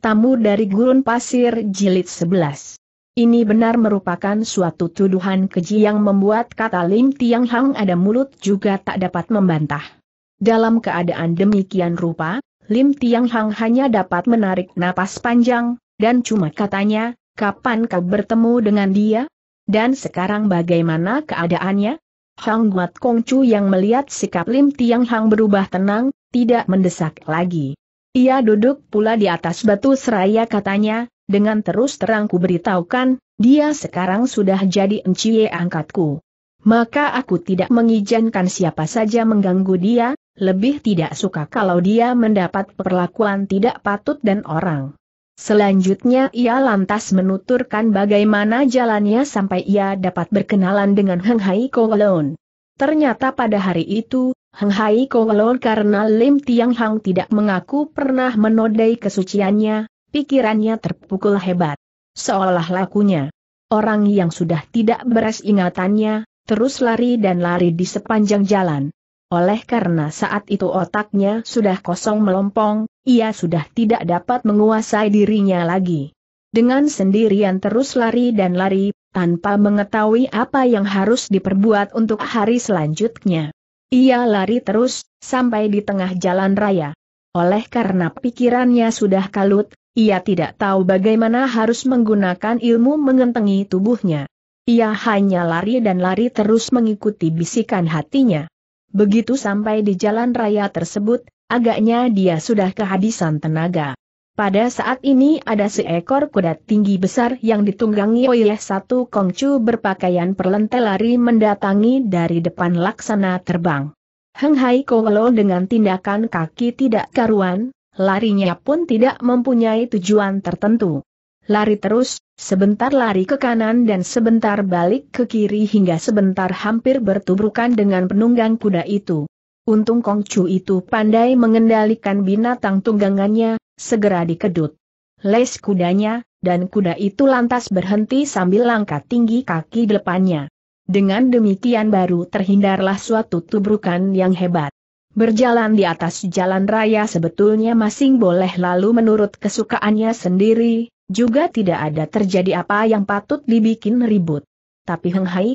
Tamu dari Gurun Pasir Jilid 11 ini benar merupakan suatu tuduhan keji yang membuat kata Lim Tiang Hang ada mulut juga tak dapat membantah. Dalam keadaan demikian rupa, Lim Tiang Hang hanya dapat menarik napas panjang, dan cuma katanya, kapan kau bertemu dengan dia? Dan sekarang bagaimana keadaannya? Hang Guat Kongcu yang melihat sikap Lim Tiang Hang berubah tenang, tidak mendesak lagi. Ia duduk pula di atas batu seraya katanya, dengan terus terang ku beritahukan, dia sekarang sudah jadi enciye angkatku. Maka aku tidak mengizinkan siapa saja mengganggu dia, lebih tidak suka kalau dia mendapat perlakuan tidak patut dan orang. Selanjutnya ia lantas menuturkan bagaimana jalannya sampai ia dapat berkenalan dengan Heng Hai Kowloon. Ternyata pada hari itu, Heng Hai Kowalor karena Lim Tiang Hang tidak mengaku pernah menodai kesuciannya, pikirannya terpukul hebat. Seolah lakunya. Orang yang sudah tidak beres ingatannya, terus lari dan lari di sepanjang jalan. Oleh karena saat itu otaknya sudah kosong melompong, ia sudah tidak dapat menguasai dirinya lagi. Dengan sendirian terus lari dan lari, tanpa mengetahui apa yang harus diperbuat untuk hari selanjutnya. Ia lari terus, sampai di tengah jalan raya. Oleh karena pikirannya sudah kalut, ia tidak tahu bagaimana harus menggunakan ilmu mengentengi tubuhnya. Ia hanya lari dan lari terus mengikuti bisikan hatinya. Begitu sampai di jalan raya tersebut, agaknya dia sudah kehabisan tenaga. Pada saat ini ada seekor kuda tinggi besar yang ditunggangi oleh satu kongcu berpakaian perlentelari mendatangi dari depan laksana terbang. Heng Hai Kowelo dengan tindakan kaki tidak karuan, larinya pun tidak mempunyai tujuan tertentu. Lari terus, sebentar lari ke kanan dan sebentar balik ke kiri hingga sebentar hampir bertubrukan dengan penunggang kuda itu. Untung Kongcu itu pandai mengendalikan binatang tunggangannya, segera dikedut. Les kudanya, dan kuda itu lantas berhenti sambil langkah tinggi kaki depannya. Dengan demikian baru terhindarlah suatu tubrukan yang hebat. Berjalan di atas jalan raya sebetulnya masing boleh lalu menurut kesukaannya sendiri, juga tidak ada terjadi apa yang patut dibikin ribut. Tapi Heng Hai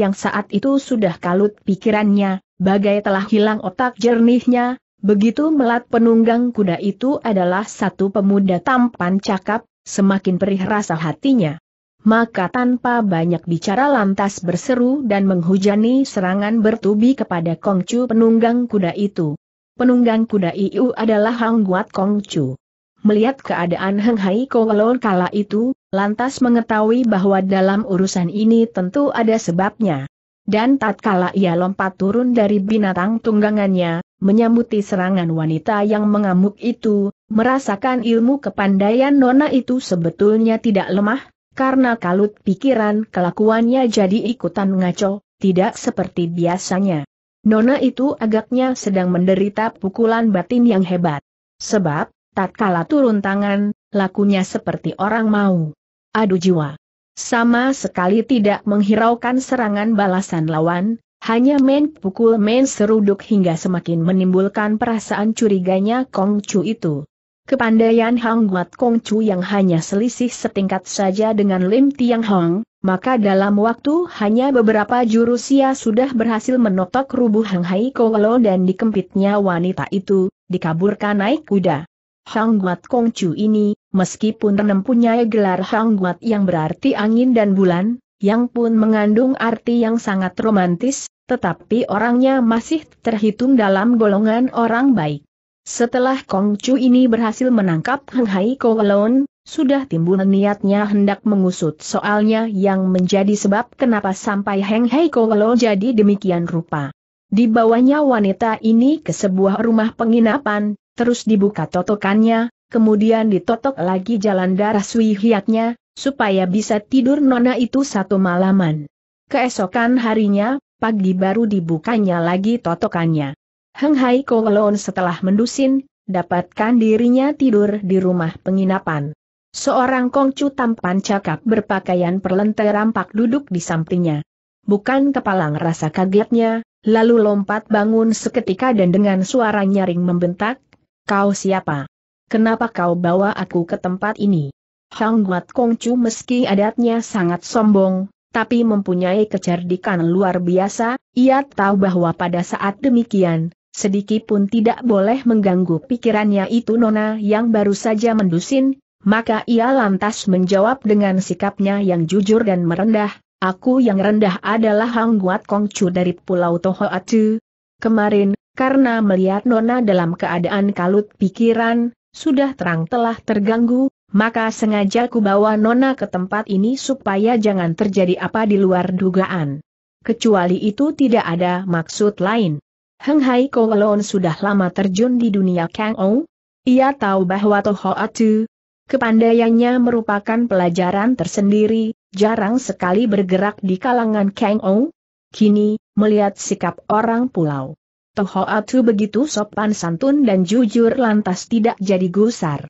yang saat itu sudah kalut pikirannya, bagai telah hilang otak jernihnya, begitu melat penunggang kuda itu adalah satu pemuda tampan cakap, semakin perih rasa hatinya. Maka tanpa banyak bicara lantas berseru dan menghujani serangan bertubi kepada Kongcu penunggang kuda itu. Penunggang kuda itu adalah Hang Guat Kongcu. Melihat keadaan Heng Hai Kowalon kala itu, lantas mengetahui bahwa dalam urusan ini tentu ada sebabnya dan tatkala ia lompat turun dari binatang tunggangannya, menyambuti serangan wanita yang mengamuk itu, merasakan ilmu kepandaian Nona itu sebetulnya tidak lemah, karena kalut pikiran kelakuannya jadi ikutan ngaco, tidak seperti biasanya. Nona itu agaknya sedang menderita pukulan batin yang hebat. Sebab, tatkala turun tangan, lakunya seperti orang mau. Aduh jiwa. Sama sekali tidak menghiraukan serangan balasan lawan, hanya main pukul main seruduk hingga semakin menimbulkan perasaan curiganya Kong Chu itu. Kepandaian Hang Guat Kong Chu yang hanya selisih setingkat saja dengan Lim Tiang Hong, maka dalam waktu hanya beberapa jurus ia sudah berhasil menotok rubuh Hang Hai Kowalo dan dikempitnya wanita itu, dikaburkan naik kuda. Hang Guat Kong Chu ini, Meskipun mempunyai gelar Hangguat yang berarti angin dan bulan, yang pun mengandung arti yang sangat romantis, tetapi orangnya masih terhitung dalam golongan orang baik. Setelah Kong Chu ini berhasil menangkap Heng Hai Kowalon, sudah timbul niatnya hendak mengusut soalnya yang menjadi sebab kenapa sampai Heng Hai Kowalon jadi demikian rupa. Dibawanya wanita ini ke sebuah rumah penginapan, terus dibuka totokannya, kemudian ditotok lagi jalan darah Sui Hiatnya, supaya bisa tidur Nona itu satu malaman. Keesokan harinya, pagi baru dibukanya lagi totokannya. Heng Hai Kowloon setelah mendusin, dapatkan dirinya tidur di rumah penginapan. Seorang kongcu tampan cakap berpakaian perlente rampak duduk di sampingnya. Bukan kepalang rasa kagetnya, lalu lompat bangun seketika dan dengan suara nyaring membentak, Kau siapa? Kenapa kau bawa aku ke tempat ini? Hang Guat Kong Kongcu meski adatnya sangat sombong, tapi mempunyai kecerdikan luar biasa, ia tahu bahwa pada saat demikian, sedikit pun tidak boleh mengganggu pikirannya itu Nona yang baru saja mendusin, maka ia lantas menjawab dengan sikapnya yang jujur dan merendah, aku yang rendah adalah Hang Guat Kong Kongcu dari Pulau Tohoatu. Kemarin, karena melihat Nona dalam keadaan kalut pikiran, sudah terang telah terganggu, maka sengaja ku bawa Nona ke tempat ini supaya jangan terjadi apa di luar dugaan. Kecuali itu tidak ada maksud lain. Heng Hai Kowalon sudah lama terjun di dunia Kang Ou. Ia tahu bahwa Toho Atu, kepandaiannya merupakan pelajaran tersendiri, jarang sekali bergerak di kalangan Kang Ou. Kini, melihat sikap orang pulau Tohoatu begitu sopan santun dan jujur lantas tidak jadi gusar.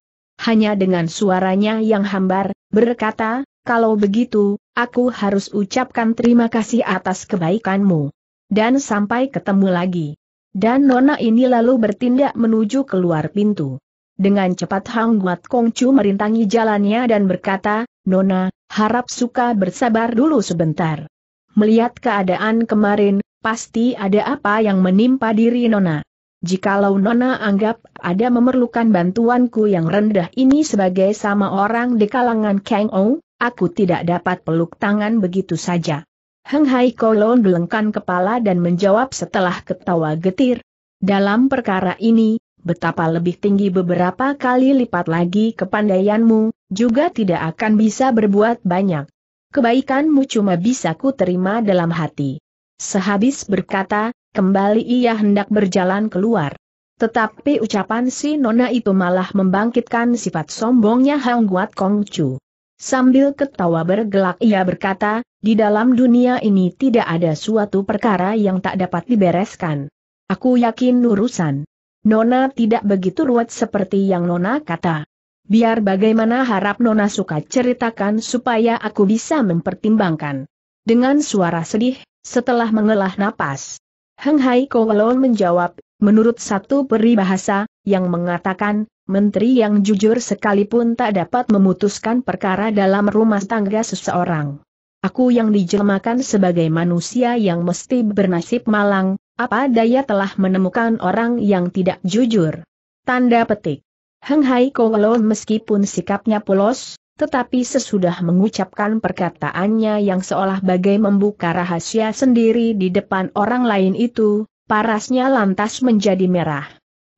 Hanya dengan suaranya yang hambar, berkata, kalau begitu, aku harus ucapkan terima kasih atas kebaikanmu. Dan sampai ketemu lagi. Dan Nona ini lalu bertindak menuju keluar pintu. Dengan cepat Hang Guat Kong Chu merintangi jalannya dan berkata, Nona, harap suka bersabar dulu sebentar. Melihat keadaan kemarin, Pasti ada apa yang menimpa diri Nona. Jikalau Nona anggap ada memerlukan bantuanku yang rendah ini sebagai sama orang di kalangan Kang Ou, aku tidak dapat peluk tangan begitu saja. Heng Hai Kolon gelengkan kepala dan menjawab setelah ketawa getir. Dalam perkara ini, betapa lebih tinggi beberapa kali lipat lagi kepandaianmu, juga tidak akan bisa berbuat banyak. Kebaikanmu cuma bisa ku terima dalam hati. Sehabis berkata, kembali ia hendak berjalan keluar. Tetapi ucapan si nona itu malah membangkitkan sifat sombongnya Hang Guat Kong Chu. Sambil ketawa bergelak ia berkata, di dalam dunia ini tidak ada suatu perkara yang tak dapat dibereskan. Aku yakin urusan. Nona tidak begitu ruwet seperti yang Nona kata. Biar bagaimana harap Nona suka ceritakan supaya aku bisa mempertimbangkan. Dengan suara sedih, setelah mengelah napas, Heng Hai Kowelon menjawab, menurut satu peribahasa, yang mengatakan, menteri yang jujur sekalipun tak dapat memutuskan perkara dalam rumah tangga seseorang. Aku yang dijelmakan sebagai manusia yang mesti bernasib malang, apa daya telah menemukan orang yang tidak jujur. Tanda petik. Heng Hai Kowelon meskipun sikapnya polos, tetapi sesudah mengucapkan perkataannya yang seolah bagai membuka rahasia sendiri di depan orang lain itu, parasnya lantas menjadi merah.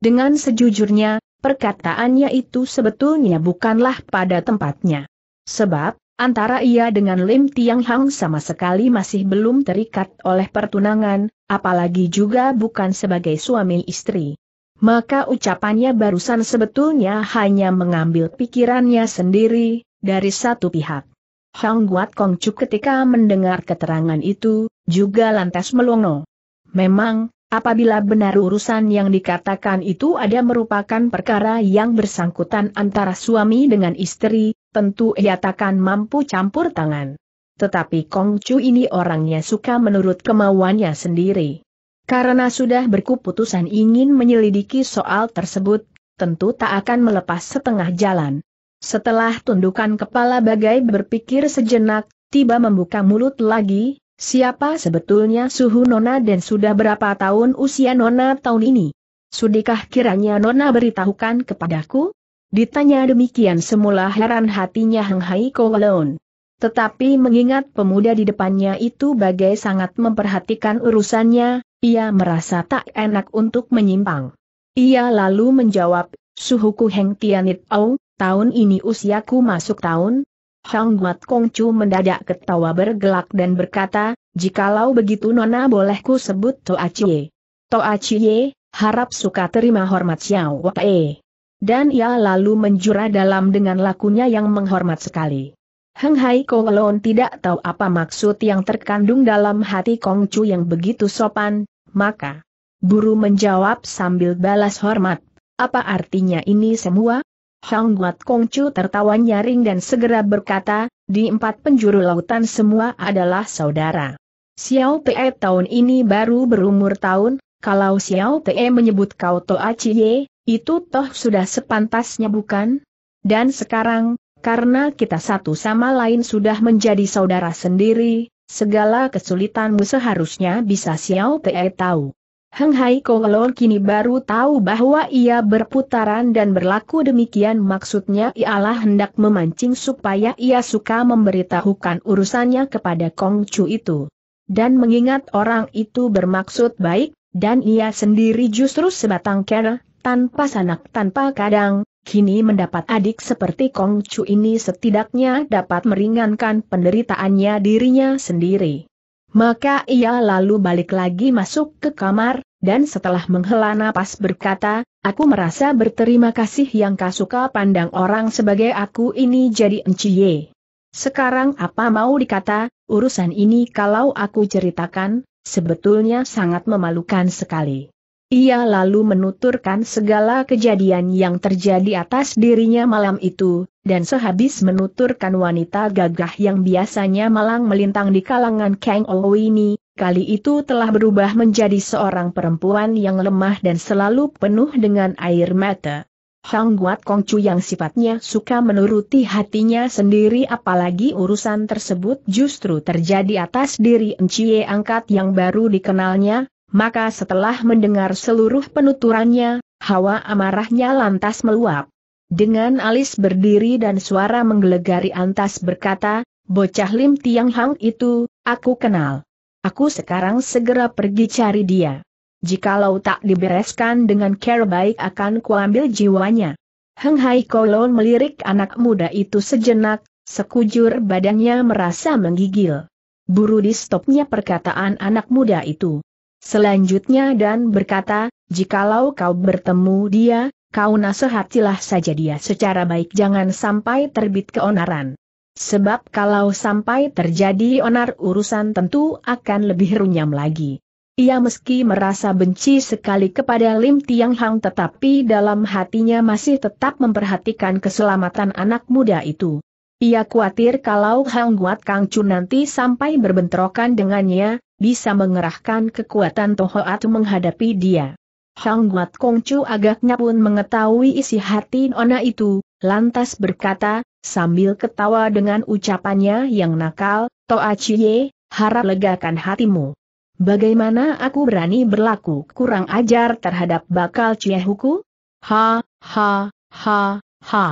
Dengan sejujurnya, perkataannya itu sebetulnya bukanlah pada tempatnya. Sebab, antara ia dengan Lim Tiang Hang sama sekali masih belum terikat oleh pertunangan, apalagi juga bukan sebagai suami istri. Maka ucapannya barusan sebetulnya hanya mengambil pikirannya sendiri, dari satu pihak. Hang Guat Kongcu ketika mendengar keterangan itu, juga lantas melongo. Memang, apabila benar urusan yang dikatakan itu ada merupakan perkara yang bersangkutan antara suami dengan istri, tentu ia takkan mampu campur tangan. Tetapi Kongcu ini orangnya suka menurut kemauannya sendiri. Karena sudah berkeputusan ingin menyelidiki soal tersebut, tentu tak akan melepas setengah jalan. Setelah tundukan kepala bagai berpikir sejenak, tiba membuka mulut lagi, siapa sebetulnya suhu Nona dan sudah berapa tahun usia Nona tahun ini? Sudikah kiranya Nona beritahukan kepadaku? Ditanya demikian semula heran hatinya Heng Hai Kowalon. Tetapi mengingat pemuda di depannya itu bagai sangat memperhatikan urusannya, ia merasa tak enak untuk menyimpang. Ia lalu menjawab, suhuku Heng Tianit Au, tahun ini usiaku masuk tahun? Hang Guat Kongcu mendadak ketawa bergelak dan berkata, jikalau begitu Nona bolehku sebut Toa Chie. Toa Chie, harap suka terima hormat Xiao Watae. Dan ia lalu menjura dalam dengan lakunya yang menghormat sekali. Heng Hai Lon tidak tahu apa maksud yang terkandung dalam hati Kong Kongcu yang begitu sopan, maka buru menjawab sambil balas hormat, apa artinya ini semua? Hang Guat Kongcu tertawa nyaring dan segera berkata, di empat penjuru lautan semua adalah saudara. Xiao Te tahun ini baru berumur tahun, kalau Xiao Te menyebut kau Toa Ciye, itu toh sudah sepantasnya bukan? Dan sekarang, karena kita satu sama lain sudah menjadi saudara sendiri, segala kesulitanmu seharusnya bisa Xiao Te tahu. Heng Hai Kolor kini baru tahu bahwa ia berputaran dan berlaku demikian maksudnya ialah hendak memancing supaya ia suka memberitahukan urusannya kepada Kong Chu itu. Dan mengingat orang itu bermaksud baik, dan ia sendiri justru sebatang kera, tanpa sanak tanpa kadang, kini mendapat adik seperti Kong Chu ini setidaknya dapat meringankan penderitaannya dirinya sendiri. Maka ia lalu balik lagi masuk ke kamar, dan setelah menghela napas berkata, aku merasa berterima kasih yang kau suka pandang orang sebagai aku ini jadi enciye. Sekarang apa mau dikata, urusan ini kalau aku ceritakan, sebetulnya sangat memalukan sekali. Ia lalu menuturkan segala kejadian yang terjadi atas dirinya malam itu, dan sehabis menuturkan wanita gagah yang biasanya malang melintang di kalangan Kang ini, kali itu telah berubah menjadi seorang perempuan yang lemah dan selalu penuh dengan air mata. Hang Guat Kong Chu yang sifatnya suka menuruti hatinya sendiri apalagi urusan tersebut justru terjadi atas diri Encie Angkat yang baru dikenalnya, maka setelah mendengar seluruh penuturannya, hawa amarahnya lantas meluap. Dengan alis berdiri dan suara menggelegari antas berkata, bocah Lim Tiang Hang itu, aku kenal. Aku sekarang segera pergi cari dia. Jikalau tak dibereskan dengan care baik akan kuambil jiwanya. Heng Hai Kolon melirik anak muda itu sejenak, sekujur badannya merasa menggigil. Buru di stopnya perkataan anak muda itu. Selanjutnya dan berkata, jikalau kau bertemu dia, kau nasihatilah saja dia secara baik jangan sampai terbit keonaran. Sebab kalau sampai terjadi onar urusan tentu akan lebih runyam lagi. Ia meski merasa benci sekali kepada Lim Tiang Hang tetapi dalam hatinya masih tetap memperhatikan keselamatan anak muda itu. Ia khawatir kalau Hang Guat Kang Chun nanti sampai berbentrokan dengannya, bisa mengerahkan kekuatan Tohoat menghadapi dia. Hang Guat Chu agaknya pun mengetahui isi hati Nona itu, lantas berkata, sambil ketawa dengan ucapannya yang nakal, Toa Chie, harap legakan hatimu. Bagaimana aku berani berlaku kurang ajar terhadap bakal Ciehuku? Ha, ha, ha, ha.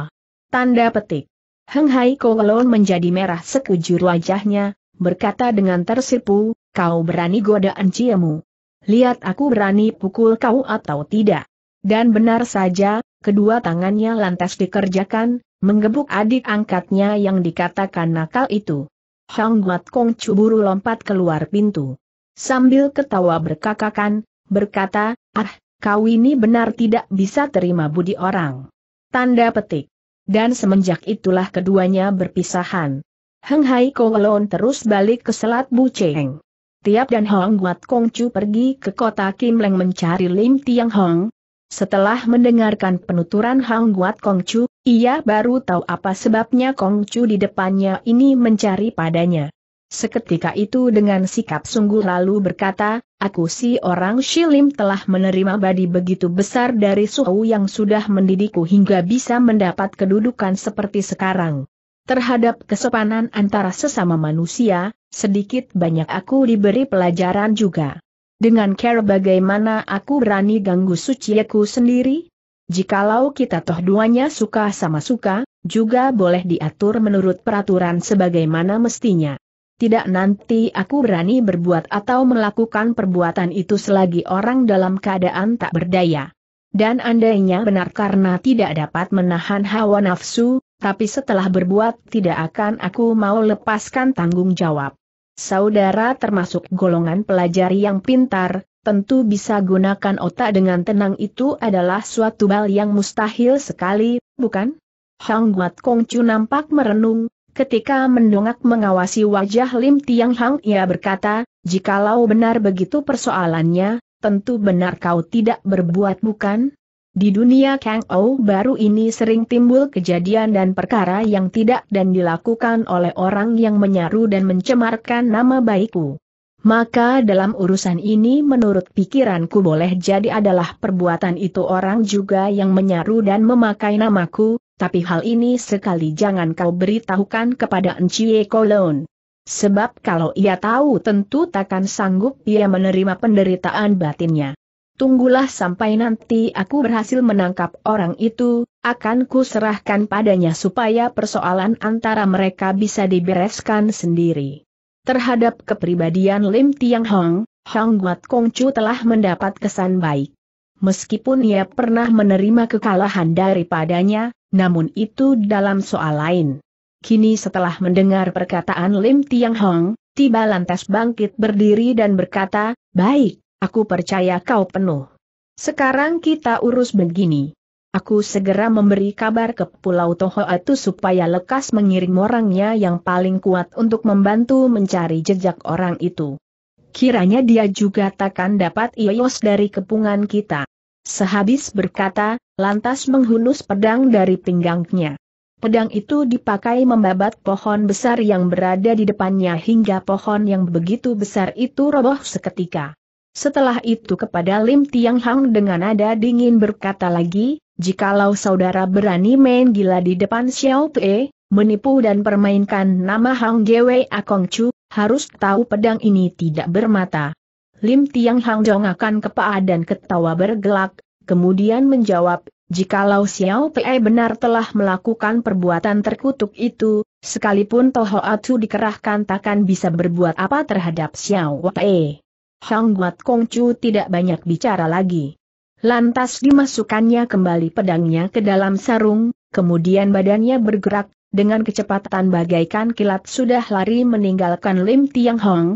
Tanda petik. Heng Hai Kowalon menjadi merah sekujur wajahnya, berkata dengan tersipu, Kau berani goda enciemu. Lihat aku berani pukul kau atau tidak. Dan benar saja, kedua tangannya lantas dikerjakan, menggebuk adik angkatnya yang dikatakan nakal itu. Hang Guat Kong cuburu lompat keluar pintu. Sambil ketawa berkakakan, berkata, ah, kau ini benar tidak bisa terima budi orang. Tanda petik. Dan semenjak itulah keduanya berpisahan. Heng Hai Kowalon terus balik ke Selat Buceng. Tiap dan Hong Guat Kong Chu pergi ke kota Kim Leng mencari Lim Tiang Hong. Setelah mendengarkan penuturan Hong Guat Kong Chu, ia baru tahu apa sebabnya Kong Chu di depannya ini mencari padanya. Seketika itu dengan sikap sungguh lalu berkata, aku si orang Shilim telah menerima badi begitu besar dari Suhu yang sudah mendidikku hingga bisa mendapat kedudukan seperti sekarang. Terhadap kesopanan antara sesama manusia, Sedikit banyak aku diberi pelajaran juga. Dengan care bagaimana aku berani ganggu suciaku sendiri? Jikalau kita toh duanya suka sama suka, juga boleh diatur menurut peraturan sebagaimana mestinya. Tidak nanti aku berani berbuat atau melakukan perbuatan itu selagi orang dalam keadaan tak berdaya. Dan andainya benar karena tidak dapat menahan hawa nafsu, tapi setelah berbuat tidak akan aku mau lepaskan tanggung jawab. Saudara termasuk golongan pelajar yang pintar, tentu bisa gunakan otak dengan tenang itu adalah suatu hal yang mustahil sekali, bukan? Hang Guat Kong Chu nampak merenung, ketika mendongak mengawasi wajah Lim Tiang Hang ia berkata, jikalau benar begitu persoalannya, tentu benar kau tidak berbuat bukan? Di dunia Kang Ou baru ini sering timbul kejadian dan perkara yang tidak dan dilakukan oleh orang yang menyaru dan mencemarkan nama baikku. Maka dalam urusan ini menurut pikiranku boleh jadi adalah perbuatan itu orang juga yang menyaru dan memakai namaku, tapi hal ini sekali jangan kau beritahukan kepada Enciye Kolon. Sebab kalau ia tahu tentu takkan sanggup ia menerima penderitaan batinnya. Tunggulah sampai nanti aku berhasil menangkap orang itu, akan ku serahkan padanya supaya persoalan antara mereka bisa dibereskan sendiri. Terhadap kepribadian Lim Tiang Hong, Hong Guat Kong Chu telah mendapat kesan baik. Meskipun ia pernah menerima kekalahan daripadanya, namun itu dalam soal lain. Kini setelah mendengar perkataan Lim Tiang Hong, tiba lantas bangkit berdiri dan berkata, Baik, Aku percaya kau penuh. Sekarang kita urus begini. Aku segera memberi kabar ke Pulau Tohoatu supaya lekas mengirim orangnya yang paling kuat untuk membantu mencari jejak orang itu. Kiranya dia juga takkan dapat ios dari kepungan kita. Sehabis berkata, lantas menghunus pedang dari pinggangnya. Pedang itu dipakai membabat pohon besar yang berada di depannya hingga pohon yang begitu besar itu roboh seketika. Setelah itu kepada Lim Tiang Hang dengan nada dingin berkata lagi, jikalau saudara berani main gila di depan Xiao Pei, menipu dan permainkan nama Hang Gwe Akong Chu, harus tahu pedang ini tidak bermata. Lim Tiang Hang jong akan kepaa dan ketawa bergelak, kemudian menjawab, jikalau Xiao Pei benar telah melakukan perbuatan terkutuk itu, sekalipun Toho Atu dikerahkan takkan bisa berbuat apa terhadap Xiao Pei. Hang Guat Kongcu tidak banyak bicara lagi. Lantas dimasukkannya kembali pedangnya ke dalam sarung, kemudian badannya bergerak, dengan kecepatan bagaikan kilat sudah lari meninggalkan Lim Tiang Hong.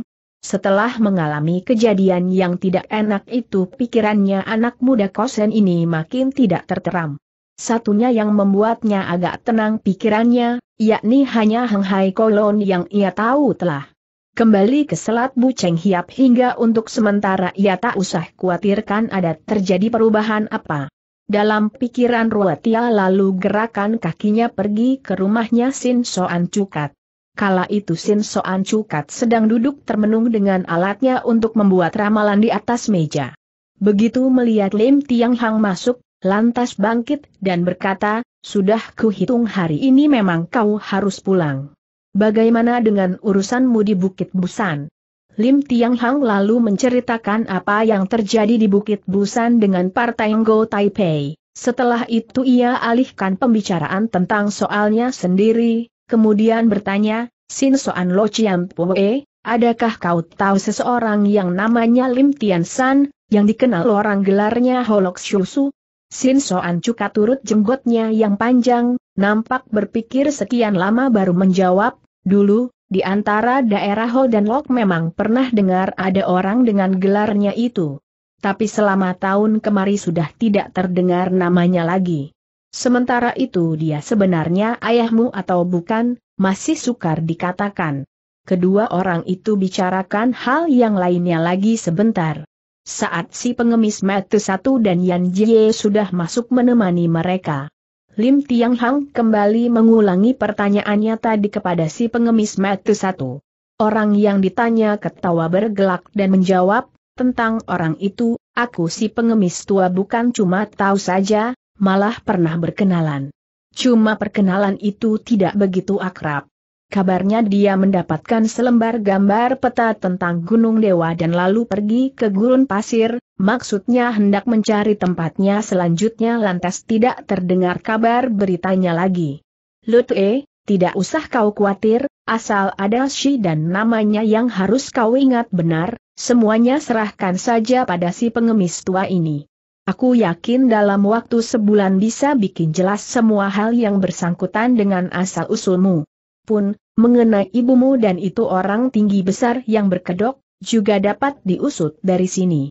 Setelah mengalami kejadian yang tidak enak itu pikirannya anak muda kosen ini makin tidak terteram. Satunya yang membuatnya agak tenang pikirannya, yakni hanya Heng Hai Kolon yang ia tahu telah Kembali ke Selat Buceng Hiap hingga untuk sementara ia tak usah khawatirkan ada terjadi perubahan apa. Dalam pikiran Ruatia lalu gerakan kakinya pergi ke rumahnya Sin Soan Cukat. Kala itu Sin Soan Cukat sedang duduk termenung dengan alatnya untuk membuat ramalan di atas meja. Begitu melihat Lim Tiang Hang masuk, lantas bangkit dan berkata, Sudah kuhitung hari ini memang kau harus pulang. Bagaimana dengan urusanmu di Bukit Busan? Lim Tiang Hang lalu menceritakan apa yang terjadi di Bukit Busan dengan Partai Ngo Taipei. Setelah itu ia alihkan pembicaraan tentang soalnya sendiri, kemudian bertanya, Sin Soan Lo Chiam Pue, adakah kau tahu seseorang yang namanya Lim Tian San, yang dikenal orang gelarnya Holok Shusu? Sin Soan cuka turut jenggotnya yang panjang, nampak berpikir sekian lama baru menjawab, Dulu, di antara daerah Ho dan Lok memang pernah dengar ada orang dengan gelarnya itu. Tapi selama tahun kemari sudah tidak terdengar namanya lagi. Sementara itu dia sebenarnya ayahmu atau bukan, masih sukar dikatakan. Kedua orang itu bicarakan hal yang lainnya lagi sebentar. Saat si pengemis Mete Satu dan Yan Jie sudah masuk menemani mereka. Lim Tiang Hang kembali mengulangi pertanyaannya tadi kepada si pengemis mata satu. Orang yang ditanya ketawa bergelak dan menjawab, tentang orang itu, aku si pengemis tua bukan cuma tahu saja, malah pernah berkenalan. Cuma perkenalan itu tidak begitu akrab. Kabarnya dia mendapatkan selembar gambar peta tentang Gunung Dewa dan lalu pergi ke gurun pasir, maksudnya hendak mencari tempatnya selanjutnya lantas tidak terdengar kabar beritanya lagi. Lutue, tidak usah kau khawatir, asal ada si dan namanya yang harus kau ingat benar, semuanya serahkan saja pada si pengemis tua ini. Aku yakin dalam waktu sebulan bisa bikin jelas semua hal yang bersangkutan dengan asal-usulmu pun, mengenai ibumu dan itu orang tinggi besar yang berkedok, juga dapat diusut dari sini.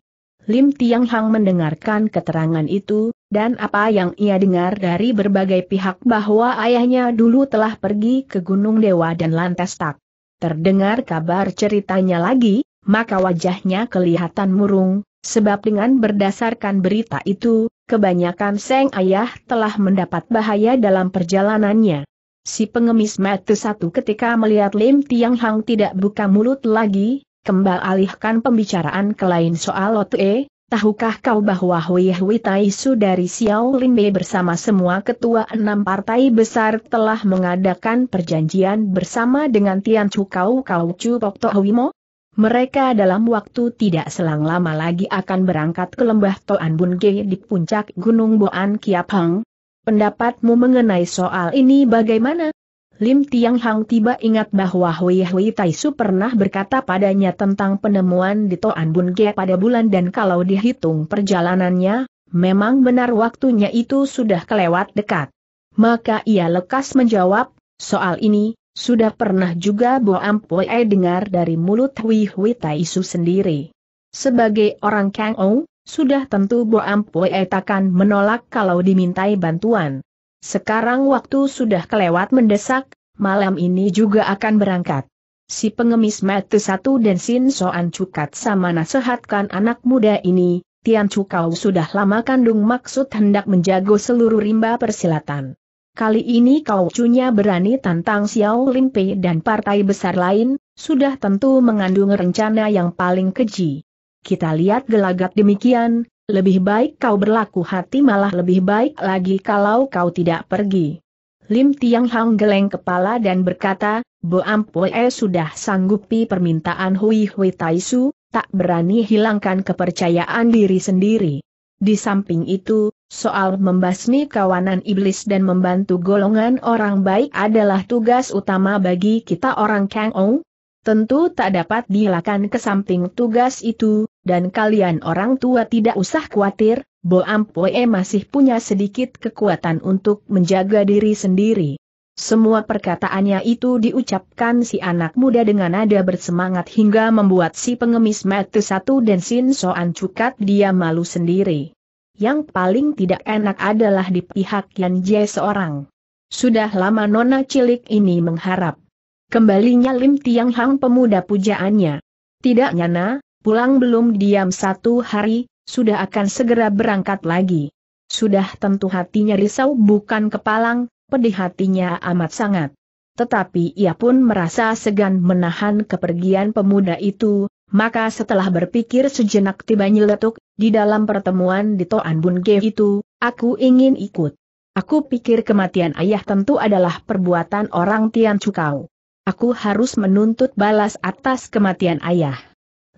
Lim Tiang Hang mendengarkan keterangan itu, dan apa yang ia dengar dari berbagai pihak bahwa ayahnya dulu telah pergi ke Gunung Dewa dan lantas tak. Terdengar kabar ceritanya lagi, maka wajahnya kelihatan murung, sebab dengan berdasarkan berita itu, kebanyakan Seng Ayah telah mendapat bahaya dalam perjalanannya. Si pengemis mati satu ketika melihat Lim Tiang Hang tidak buka mulut lagi, kembali alihkan pembicaraan ke lain soal Ote, tahukah kau bahwa Hui Hui Tai Su dari Xiao Bei bersama semua ketua enam partai besar telah mengadakan perjanjian bersama dengan Tian Chu Kau Kau Chu Pok Hui Mo? Mereka dalam waktu tidak selang lama lagi akan berangkat ke lembah Toan Bun Ge di puncak Gunung Boan Hang, Pendapatmu mengenai soal ini bagaimana? Lim Tiang Hang tiba ingat bahwa Hui Hui Taisu pernah berkata padanya tentang penemuan di Toan Bun Ge pada bulan dan kalau dihitung perjalanannya, memang benar waktunya itu sudah kelewat dekat. Maka ia lekas menjawab, soal ini, sudah pernah juga Bo Ampue dengar dari mulut Hui Hui Taisu sendiri. Sebagai orang Kang Ou, sudah tentu Bo Ampue takkan menolak kalau dimintai bantuan. Sekarang waktu sudah kelewat mendesak, malam ini juga akan berangkat. Si pengemis mati Satu dan Sin Soan Cukat sama nasihatkan anak muda ini, Tian Cukau sudah lama kandung maksud hendak menjago seluruh rimba persilatan. Kali ini kau cunya berani tantang Xiao Limpe dan partai besar lain, sudah tentu mengandung rencana yang paling keji. Kita lihat gelagat demikian, lebih baik kau berlaku hati malah lebih baik lagi kalau kau tidak pergi. Lim Tiang Hang geleng kepala dan berkata, Bo Ampue eh, sudah sanggupi permintaan Hui Hui Taisu, tak berani hilangkan kepercayaan diri sendiri. Di samping itu, soal membasmi kawanan iblis dan membantu golongan orang baik adalah tugas utama bagi kita orang Kang Ou, tentu tak dapat dihilangkan ke samping tugas itu, dan kalian orang tua tidak usah khawatir, Bo Ampoe masih punya sedikit kekuatan untuk menjaga diri sendiri. Semua perkataannya itu diucapkan si anak muda dengan nada bersemangat hingga membuat si pengemis mati satu dan Sin Soan Cukat dia malu sendiri. Yang paling tidak enak adalah di pihak Yan Jie seorang. Sudah lama nona cilik ini mengharap kembalinya Lim Tiang Hang pemuda pujaannya. Tidak nyana, pulang belum diam satu hari, sudah akan segera berangkat lagi. Sudah tentu hatinya risau bukan kepalang, pedih hatinya amat sangat. Tetapi ia pun merasa segan menahan kepergian pemuda itu, maka setelah berpikir sejenak tiba nyeletuk, di dalam pertemuan di Toan Bun Ge itu, aku ingin ikut. Aku pikir kematian ayah tentu adalah perbuatan orang Tian Cukau. Aku harus menuntut balas atas kematian ayah.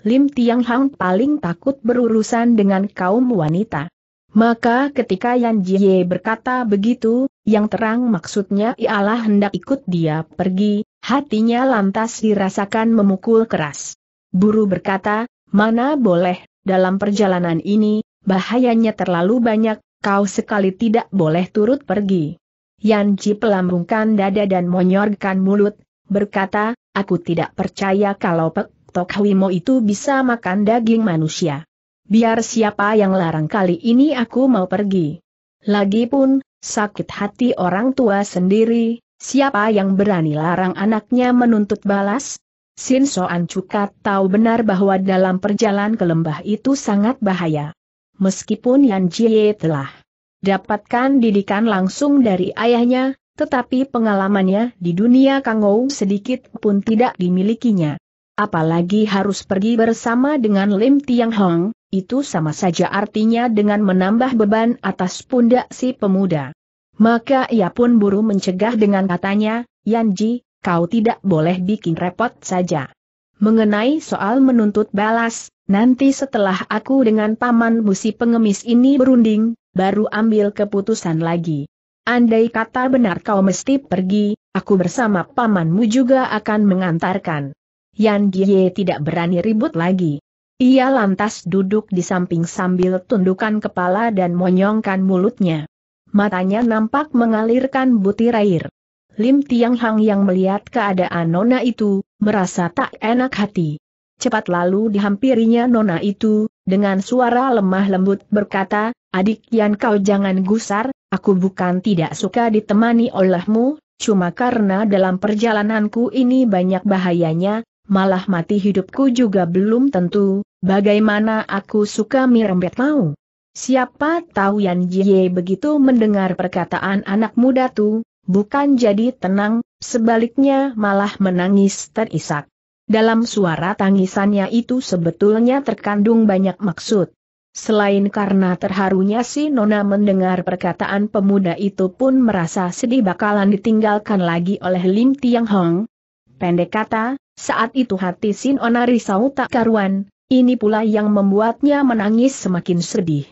Lim Tiang Hang paling takut berurusan dengan kaum wanita. Maka ketika Yan Jie berkata begitu, yang terang maksudnya ialah hendak ikut dia pergi, hatinya lantas dirasakan memukul keras. Buru berkata, mana boleh, dalam perjalanan ini, bahayanya terlalu banyak, kau sekali tidak boleh turut pergi. Yan Ji pelambungkan dada dan menyorgkan mulut, berkata, aku tidak percaya kalau Pek Tok itu bisa makan daging manusia. Biar siapa yang larang kali ini aku mau pergi. Lagipun, sakit hati orang tua sendiri, siapa yang berani larang anaknya menuntut balas? Sin Soan Cukat tahu benar bahwa dalam perjalanan ke lembah itu sangat bahaya. Meskipun Yan Jie telah dapatkan didikan langsung dari ayahnya, tetapi pengalamannya di dunia Kangou sedikit pun tidak dimilikinya. Apalagi harus pergi bersama dengan Lim Tiang Hong, itu sama saja artinya dengan menambah beban atas pundak si pemuda. Maka ia pun buru mencegah dengan katanya, Yanji, kau tidak boleh bikin repot saja. Mengenai soal menuntut balas, nanti setelah aku dengan paman musi pengemis ini berunding, baru ambil keputusan lagi. Andai kata benar kau mesti pergi, aku bersama pamanmu juga akan mengantarkan. Yan Gie tidak berani ribut lagi. Ia lantas duduk di samping sambil tundukkan kepala dan monyongkan mulutnya. Matanya nampak mengalirkan butir air. Lim Tiang Hang yang melihat keadaan Nona itu, merasa tak enak hati. Cepat lalu dihampirinya Nona itu, dengan suara lemah lembut berkata, Adik Yan kau jangan gusar, aku bukan tidak suka ditemani olehmu, cuma karena dalam perjalananku ini banyak bahayanya, malah mati hidupku juga belum tentu, bagaimana aku suka mirembet mau. Siapa tahu Yan Jie begitu mendengar perkataan anak muda tu, bukan jadi tenang, sebaliknya malah menangis terisak. Dalam suara tangisannya itu sebetulnya terkandung banyak maksud. Selain karena terharunya si Nona mendengar perkataan pemuda itu pun merasa sedih bakalan ditinggalkan lagi oleh Lim Tiang Hong. Pendek kata, saat itu hati si Nona risau tak karuan, ini pula yang membuatnya menangis semakin sedih.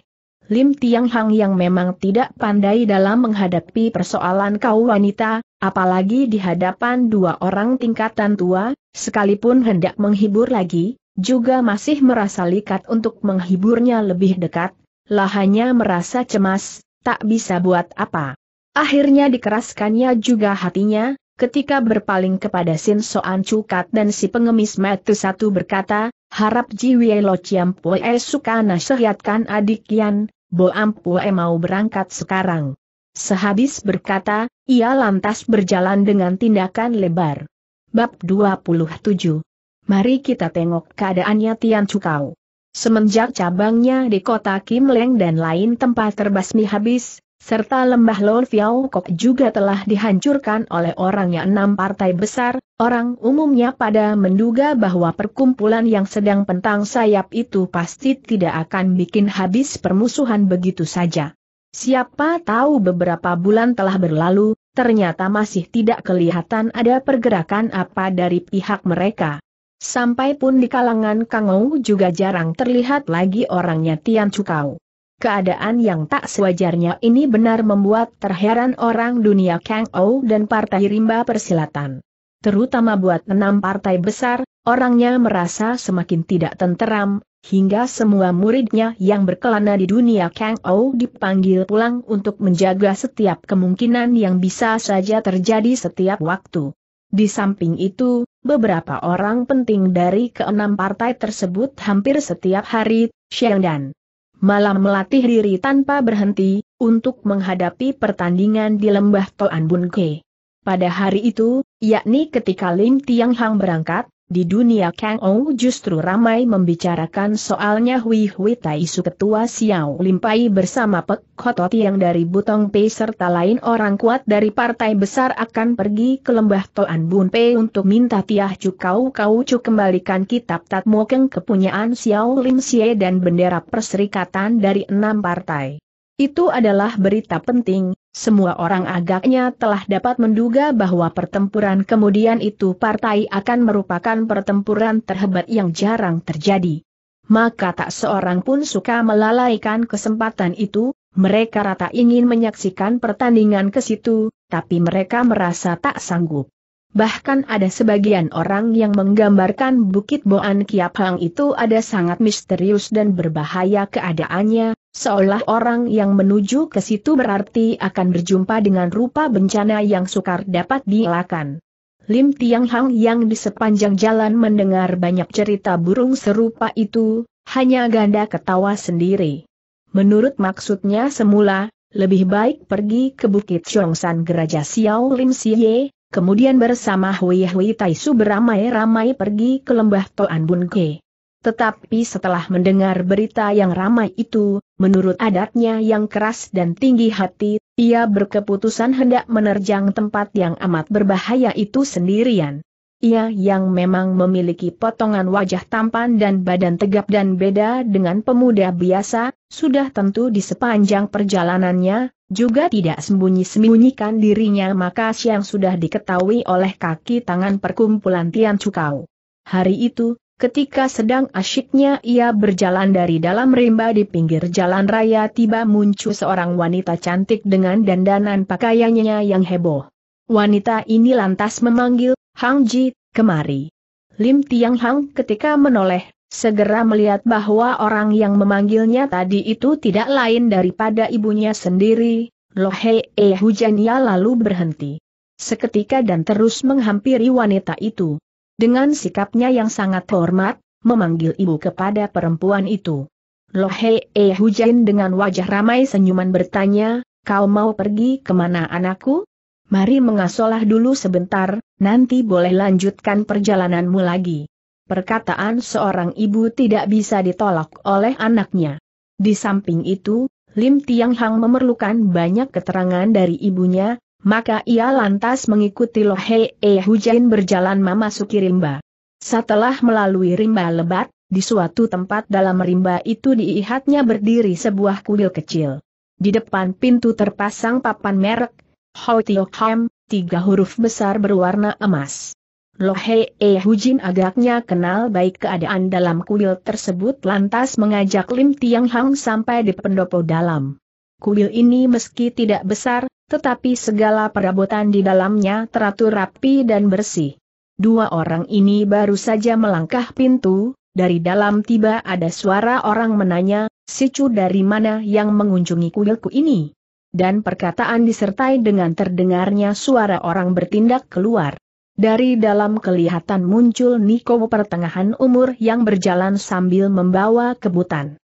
Lim Tiang Hong yang memang tidak pandai dalam menghadapi persoalan kau wanita, apalagi di hadapan dua orang tingkatan tua, sekalipun hendak menghibur lagi, juga masih merasa likat untuk menghiburnya lebih dekat, hanya merasa cemas, tak bisa buat apa. Akhirnya dikeraskannya juga hatinya, ketika berpaling kepada Sin Soan Cukat dan si pengemis metu satu berkata, harap jiwe lo Pue suka nasihatkan adik yan, bo ampue mau berangkat sekarang. Sehabis berkata, ia lantas berjalan dengan tindakan lebar. Bab 27 Mari kita tengok keadaannya Tian Cukau. Semenjak cabangnya di kota Kim Leng dan lain tempat terbasmi habis, serta lembah Lon Fiao Kok juga telah dihancurkan oleh orang yang enam partai besar, orang umumnya pada menduga bahwa perkumpulan yang sedang pentang sayap itu pasti tidak akan bikin habis permusuhan begitu saja. Siapa tahu beberapa bulan telah berlalu, ternyata masih tidak kelihatan ada pergerakan apa dari pihak mereka. Sampai pun di kalangan Kangou juga jarang terlihat lagi orangnya Tian Cukau. Keadaan yang tak sewajarnya ini benar membuat terheran orang dunia Kangou dan Partai Rimba Persilatan. Terutama buat enam partai besar, orangnya merasa semakin tidak tenteram, hingga semua muridnya yang berkelana di dunia Kang Ou dipanggil pulang untuk menjaga setiap kemungkinan yang bisa saja terjadi setiap waktu. Di samping itu, beberapa orang penting dari keenam partai tersebut hampir setiap hari, siang dan malam melatih diri tanpa berhenti, untuk menghadapi pertandingan di lembah Toan Bunke. Pada hari itu, yakni ketika Lim Tiang Hang berangkat, di dunia Kang Ou justru ramai membicarakan soalnya Hui Hui Tai Su ketua Xiao Limpai bersama Pek Koto yang dari Butong Pei serta lain orang kuat dari partai besar akan pergi ke lembah Toan Bun Pei untuk minta Tiah Cu Kau Kau Cu kembalikan kitab Tat Keng kepunyaan Xiao Lim Xie dan bendera perserikatan dari enam partai. Itu adalah berita penting, semua orang agaknya telah dapat menduga bahwa pertempuran kemudian itu partai akan merupakan pertempuran terhebat yang jarang terjadi. Maka tak seorang pun suka melalaikan kesempatan itu, mereka rata ingin menyaksikan pertandingan ke situ, tapi mereka merasa tak sanggup. Bahkan ada sebagian orang yang menggambarkan Bukit Boan Hang itu ada sangat misterius dan berbahaya keadaannya, Seolah orang yang menuju ke situ berarti akan berjumpa dengan rupa bencana yang sukar dapat dielakkan. Lim Tiang Hang yang di sepanjang jalan mendengar banyak cerita burung serupa itu, hanya ganda ketawa sendiri. Menurut maksudnya semula, lebih baik pergi ke Bukit Chongsan Geraja Xiao Lim Siye, kemudian bersama Hui Hui Tai Su beramai-ramai pergi ke lembah Toan Bun Ke. Tetapi setelah mendengar berita yang ramai itu, menurut adatnya yang keras dan tinggi hati, ia berkeputusan hendak menerjang tempat yang amat berbahaya itu sendirian. Ia yang memang memiliki potongan wajah tampan dan badan tegap dan beda dengan pemuda biasa, sudah tentu di sepanjang perjalanannya, juga tidak sembunyi-sembunyikan dirinya maka siang sudah diketahui oleh kaki tangan perkumpulan Tian Cukau. Hari itu, Ketika sedang asyiknya ia berjalan dari dalam rimba di pinggir jalan raya tiba muncul seorang wanita cantik dengan dandanan pakaiannya yang heboh. Wanita ini lantas memanggil, Hang Ji, kemari. Lim Tiang Hang ketika menoleh, segera melihat bahwa orang yang memanggilnya tadi itu tidak lain daripada ibunya sendiri, Lohe E eh, ia lalu berhenti. Seketika dan terus menghampiri wanita itu. Dengan sikapnya yang sangat hormat, memanggil ibu kepada perempuan itu. Lohe E eh, Hujain dengan wajah ramai senyuman bertanya, kau mau pergi kemana anakku? Mari mengasolah dulu sebentar, nanti boleh lanjutkan perjalananmu lagi. Perkataan seorang ibu tidak bisa ditolak oleh anaknya. Di samping itu, Lim Tiang Hang memerlukan banyak keterangan dari ibunya, maka ia lantas mengikuti Lohe E eh, Hujain berjalan memasuki rimba. Setelah melalui rimba lebat, di suatu tempat dalam rimba itu diihatnya berdiri sebuah kuil kecil. Di depan pintu terpasang papan merek, Houtiokham, tiga huruf besar berwarna emas. Lohe E eh, Hujin agaknya kenal baik keadaan dalam kuil tersebut lantas mengajak Lim Tiang Hang sampai di pendopo dalam. Kuil ini meski tidak besar, tetapi segala perabotan di dalamnya teratur rapi dan bersih. Dua orang ini baru saja melangkah pintu, dari dalam tiba ada suara orang menanya, Sicu dari mana yang mengunjungi kuilku ini? Dan perkataan disertai dengan terdengarnya suara orang bertindak keluar. Dari dalam kelihatan muncul Niko pertengahan umur yang berjalan sambil membawa kebutan.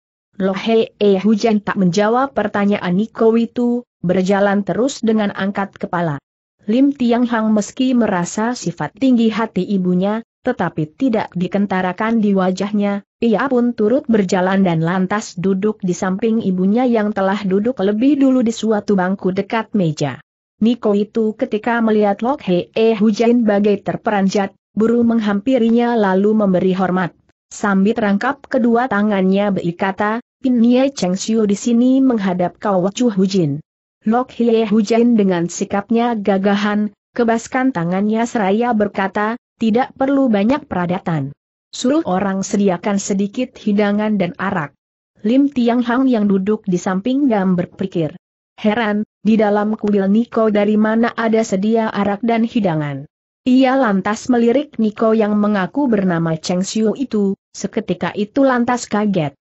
Lohe eh hujan tak menjawab pertanyaan Niko itu, berjalan terus dengan angkat kepala. Lim Tiang Hang meski merasa sifat tinggi hati ibunya, tetapi tidak dikentarakan di wajahnya, ia pun turut berjalan dan lantas duduk di samping ibunya yang telah duduk lebih dulu di suatu bangku dekat meja. Niko itu ketika melihat Lok Hee Hujain bagai terperanjat, buru menghampirinya lalu memberi hormat. Sambil rangkap kedua tangannya berkata, Pin Nie Cheng Xiu di sini menghadap kau Chu Hujin. Lok Hie Hujain dengan sikapnya gagahan, kebaskan tangannya seraya berkata, tidak perlu banyak peradatan. Suruh orang sediakan sedikit hidangan dan arak. Lim Tiang Hang yang duduk di samping Gam berpikir. Heran, di dalam kuil Niko dari mana ada sedia arak dan hidangan. Ia lantas melirik Niko yang mengaku bernama Cheng Xiu itu, seketika itu lantas kaget.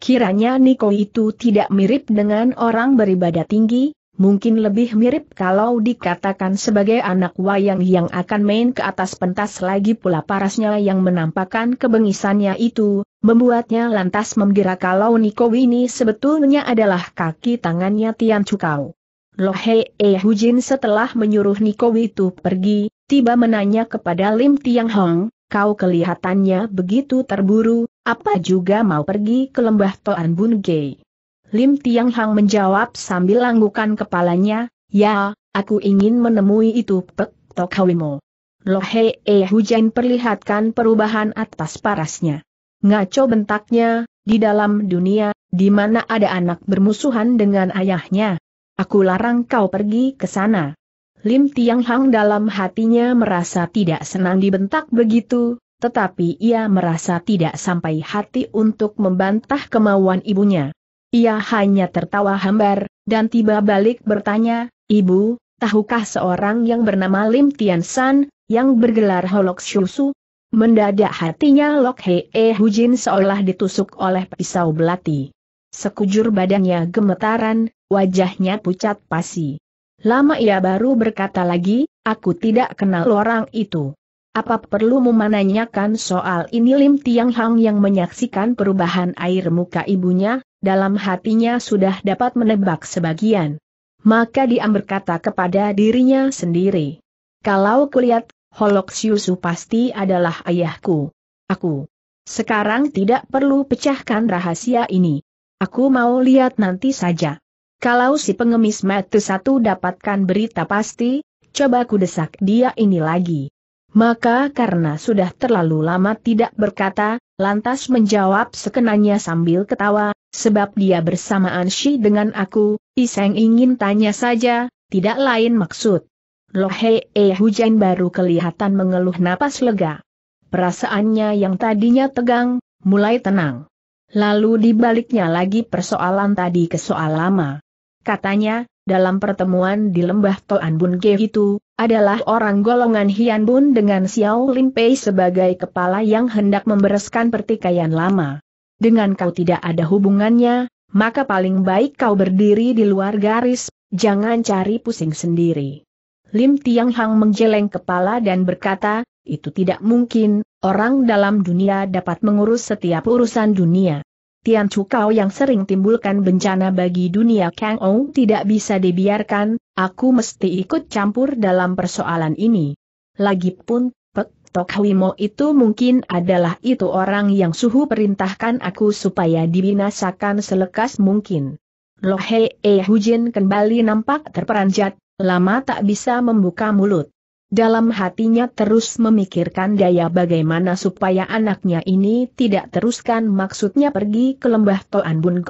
Kiranya Niko itu tidak mirip dengan orang beribadah tinggi, mungkin lebih mirip kalau dikatakan sebagai anak wayang yang akan main ke atas pentas lagi pula parasnya yang menampakkan kebengisannya itu, membuatnya lantas mengira kalau Niko ini sebetulnya adalah kaki tangannya Tian Cukau. Lohe Eh Hujin setelah menyuruh Niko itu pergi, tiba menanya kepada Lim Tiang Hong, kau kelihatannya begitu terburu, apa juga mau pergi ke lembah Toan Bun Gei? Lim Tiang Hang menjawab sambil langgukan kepalanya, Ya, aku ingin menemui itu Pek Tok Hawimo. Lohe E eh, Hujan perlihatkan perubahan atas parasnya. Ngaco bentaknya, di dalam dunia, di mana ada anak bermusuhan dengan ayahnya. Aku larang kau pergi ke sana. Lim Tiang Hang dalam hatinya merasa tidak senang dibentak begitu, tetapi ia merasa tidak sampai hati untuk membantah kemauan ibunya. Ia hanya tertawa hambar, dan tiba balik bertanya, Ibu, tahukah seorang yang bernama Lim Tian San, yang bergelar Holok Shusu? Mendadak hatinya Lok Hee Hujin seolah ditusuk oleh pisau belati. Sekujur badannya gemetaran, wajahnya pucat pasi. Lama ia baru berkata lagi, aku tidak kenal orang itu. Apa perlu memananyakan soal ini Lim Tiang Hang yang menyaksikan perubahan air muka ibunya, dalam hatinya sudah dapat menebak sebagian. Maka dia berkata kepada dirinya sendiri. Kalau kulihat, Holok pasti adalah ayahku. Aku. Sekarang tidak perlu pecahkan rahasia ini. Aku mau lihat nanti saja. Kalau si pengemis mati satu dapatkan berita pasti, coba ku desak dia ini lagi. Maka karena sudah terlalu lama tidak berkata, lantas menjawab sekenanya sambil ketawa, sebab dia bersamaan Shi dengan aku, Iseng ingin tanya saja, tidak lain maksud. Lohe eh hujan baru kelihatan mengeluh napas lega. Perasaannya yang tadinya tegang, mulai tenang. Lalu dibaliknya lagi persoalan tadi ke soal lama. Katanya, dalam pertemuan di lembah Toan Bun itu, adalah orang golongan Hian Bun dengan Xiao Lin Pei sebagai kepala yang hendak membereskan pertikaian lama. Dengan kau tidak ada hubungannya, maka paling baik kau berdiri di luar garis, jangan cari pusing sendiri. Lim Tiang Hang menjeleng kepala dan berkata, itu tidak mungkin, orang dalam dunia dapat mengurus setiap urusan dunia. Tian Chu yang sering timbulkan bencana bagi dunia Kang Ou tidak bisa dibiarkan, aku mesti ikut campur dalam persoalan ini. Lagipun, Pek Tok Wimo itu mungkin adalah itu orang yang suhu perintahkan aku supaya dibinasakan selekas mungkin. Lohe E eh Hujin kembali nampak terperanjat, lama tak bisa membuka mulut. Dalam hatinya terus memikirkan daya bagaimana supaya anaknya ini tidak teruskan maksudnya pergi ke lembah Toan Bun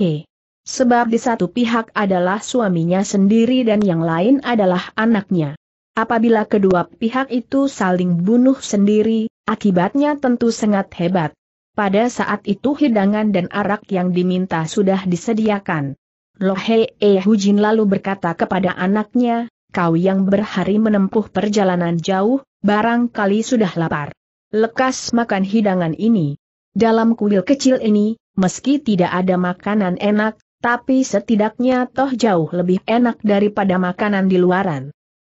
Sebab di satu pihak adalah suaminya sendiri dan yang lain adalah anaknya. Apabila kedua pihak itu saling bunuh sendiri, akibatnya tentu sangat hebat. Pada saat itu hidangan dan arak yang diminta sudah disediakan. Lohe Ehujin Hujin lalu berkata kepada anaknya, kau yang berhari menempuh perjalanan jauh, barangkali sudah lapar. Lekas makan hidangan ini. Dalam kuil kecil ini, meski tidak ada makanan enak, tapi setidaknya toh jauh lebih enak daripada makanan di luaran.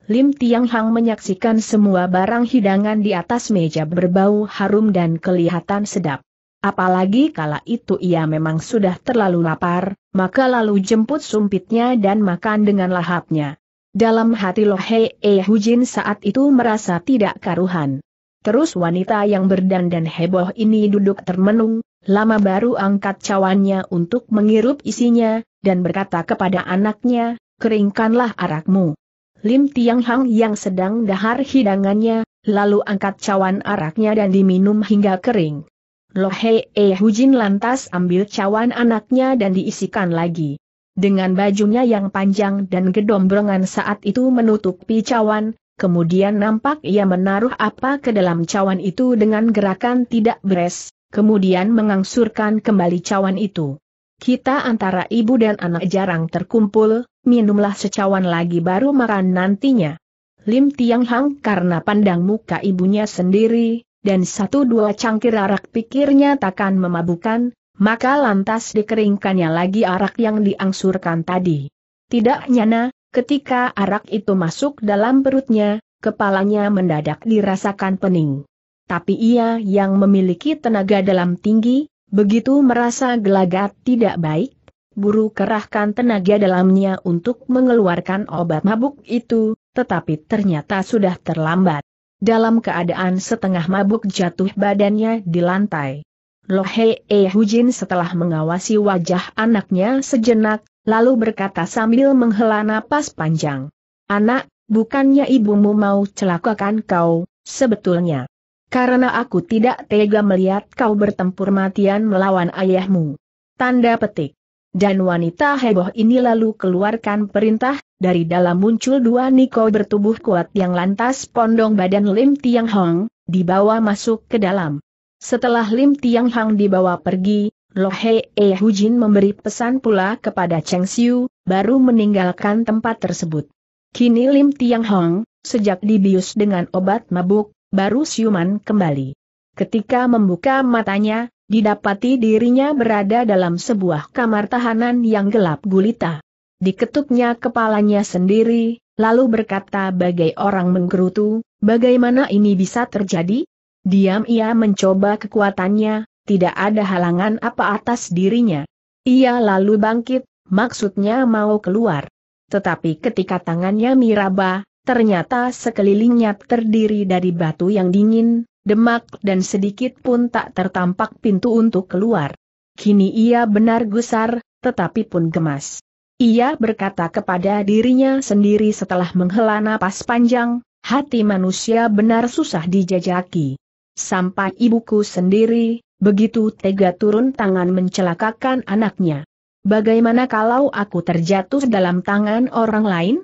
Lim Tiang Hang menyaksikan semua barang hidangan di atas meja berbau harum dan kelihatan sedap. Apalagi kala itu ia memang sudah terlalu lapar, maka lalu jemput sumpitnya dan makan dengan lahapnya. Dalam hati Lohei eh Hujin saat itu merasa tidak karuhan. Terus wanita yang berdandan heboh ini duduk termenung, lama baru angkat cawannya untuk mengirup isinya, dan berkata kepada anaknya, keringkanlah arakmu. Lim Tiang Hang yang sedang dahar hidangannya, lalu angkat cawan araknya dan diminum hingga kering. Lohei eh Hujin lantas ambil cawan anaknya dan diisikan lagi dengan bajunya yang panjang dan gedombrongan saat itu menutupi cawan, kemudian nampak ia menaruh apa ke dalam cawan itu dengan gerakan tidak beres, kemudian mengangsurkan kembali cawan itu. Kita antara ibu dan anak jarang terkumpul, minumlah secawan lagi baru makan nantinya. Lim Tiang Hang karena pandang muka ibunya sendiri, dan satu dua cangkir arak pikirnya takkan memabukan, maka lantas dikeringkannya lagi arak yang diangsurkan tadi. Tidak nyana, ketika arak itu masuk dalam perutnya, kepalanya mendadak dirasakan pening. Tapi ia yang memiliki tenaga dalam tinggi, begitu merasa gelagat tidak baik, buru kerahkan tenaga dalamnya untuk mengeluarkan obat mabuk itu, tetapi ternyata sudah terlambat. Dalam keadaan setengah mabuk jatuh badannya di lantai. Lohe eh, Hujin setelah mengawasi wajah anaknya sejenak, lalu berkata sambil menghela napas panjang. Anak, bukannya ibumu mau celakakan kau, sebetulnya. Karena aku tidak tega melihat kau bertempur matian melawan ayahmu. Tanda petik. Dan wanita heboh ini lalu keluarkan perintah, dari dalam muncul dua niko bertubuh kuat yang lantas pondong badan Lim Tiang Hong, dibawa masuk ke dalam. Setelah Lim Tiang Hang dibawa pergi, Lo Hei e Hujin memberi pesan pula kepada Cheng Xiu, baru meninggalkan tempat tersebut. Kini Lim Tiang Hang, sejak dibius dengan obat mabuk, baru siuman kembali. Ketika membuka matanya, didapati dirinya berada dalam sebuah kamar tahanan yang gelap gulita. Diketuknya kepalanya sendiri, lalu berkata bagai orang menggerutu, bagaimana ini bisa terjadi? Diam ia mencoba kekuatannya, tidak ada halangan apa atas dirinya. Ia lalu bangkit, maksudnya mau keluar. Tetapi ketika tangannya miraba, ternyata sekelilingnya terdiri dari batu yang dingin, demak dan sedikit pun tak tertampak pintu untuk keluar. Kini ia benar gusar, tetapi pun gemas. Ia berkata kepada dirinya sendiri setelah menghela napas panjang, hati manusia benar susah dijajaki sampai ibuku sendiri, begitu tega turun tangan mencelakakan anaknya. Bagaimana kalau aku terjatuh dalam tangan orang lain?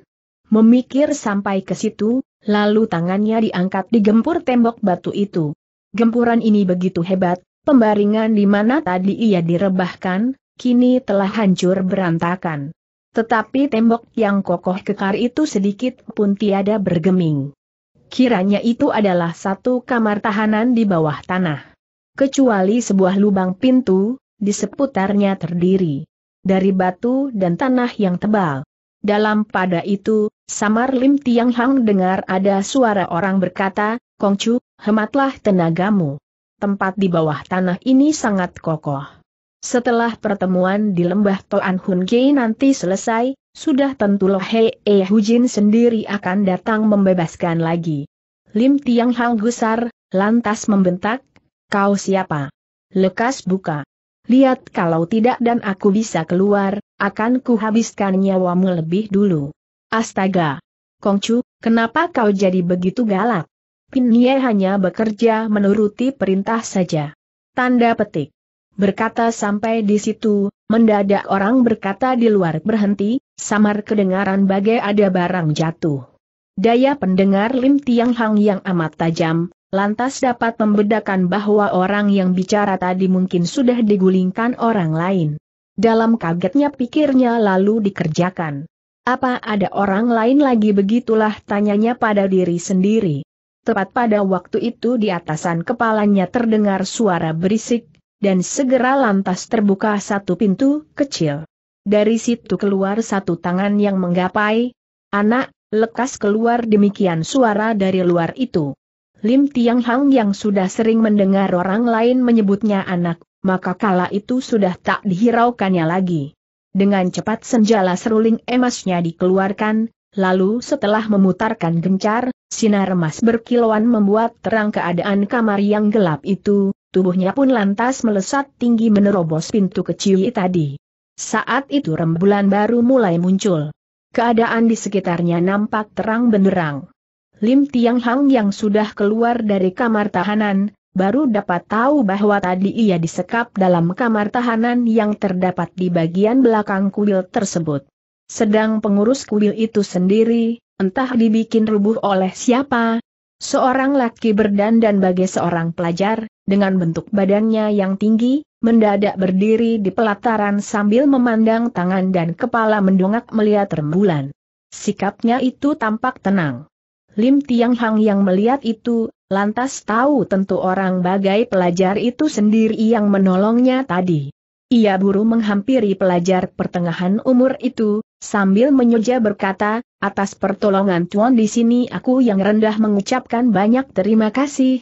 Memikir sampai ke situ, lalu tangannya diangkat di gempur tembok batu itu. Gempuran ini begitu hebat, pembaringan di mana tadi ia direbahkan, kini telah hancur berantakan. Tetapi tembok yang kokoh kekar itu sedikit pun tiada bergeming kiranya itu adalah satu kamar tahanan di bawah tanah. Kecuali sebuah lubang pintu, di seputarnya terdiri dari batu dan tanah yang tebal. Dalam pada itu, Samar Lim Tiang Hang dengar ada suara orang berkata, Kongcu, hematlah tenagamu. Tempat di bawah tanah ini sangat kokoh. Setelah pertemuan di lembah Toan Hun Gei nanti selesai, sudah tentulah Hei Eh Hujin sendiri akan datang membebaskan lagi. Lim Tiang Hang gusar, lantas membentak, kau siapa? Lekas buka. Lihat kalau tidak dan aku bisa keluar, akan kuhabiskan nyawamu lebih dulu. Astaga! Kongcu, kenapa kau jadi begitu galak? Pinye hanya bekerja menuruti perintah saja. Tanda petik. Berkata sampai di situ, mendadak orang berkata di luar berhenti, Samar kedengaran bagai ada barang jatuh. Daya pendengar Lim Tiang Hang yang amat tajam, lantas dapat membedakan bahwa orang yang bicara tadi mungkin sudah digulingkan orang lain. Dalam kagetnya pikirnya lalu dikerjakan. Apa ada orang lain lagi begitulah tanyanya pada diri sendiri. Tepat pada waktu itu di atasan kepalanya terdengar suara berisik, dan segera lantas terbuka satu pintu kecil. Dari situ keluar satu tangan yang menggapai. Anak, lekas keluar demikian suara dari luar itu. Lim Tiang Hang yang sudah sering mendengar orang lain menyebutnya anak, maka kala itu sudah tak dihiraukannya lagi. Dengan cepat senjala seruling emasnya dikeluarkan, lalu setelah memutarkan gencar, sinar emas berkilauan membuat terang keadaan kamar yang gelap itu, tubuhnya pun lantas melesat tinggi menerobos pintu kecil tadi. Saat itu rembulan baru mulai muncul. Keadaan di sekitarnya nampak terang benderang. Lim Tiang Hang yang sudah keluar dari kamar tahanan, baru dapat tahu bahwa tadi ia disekap dalam kamar tahanan yang terdapat di bagian belakang kuil tersebut. Sedang pengurus kuil itu sendiri, entah dibikin rubuh oleh siapa, seorang laki berdandan bagai seorang pelajar, dengan bentuk badannya yang tinggi, mendadak berdiri di pelataran sambil memandang tangan dan kepala mendongak melihat rembulan. Sikapnya itu tampak tenang. Lim Tiang Hang yang melihat itu, lantas tahu tentu orang bagai pelajar itu sendiri yang menolongnya tadi. Ia buru menghampiri pelajar pertengahan umur itu, sambil menyeja berkata, atas pertolongan Tuan di sini aku yang rendah mengucapkan banyak terima kasih.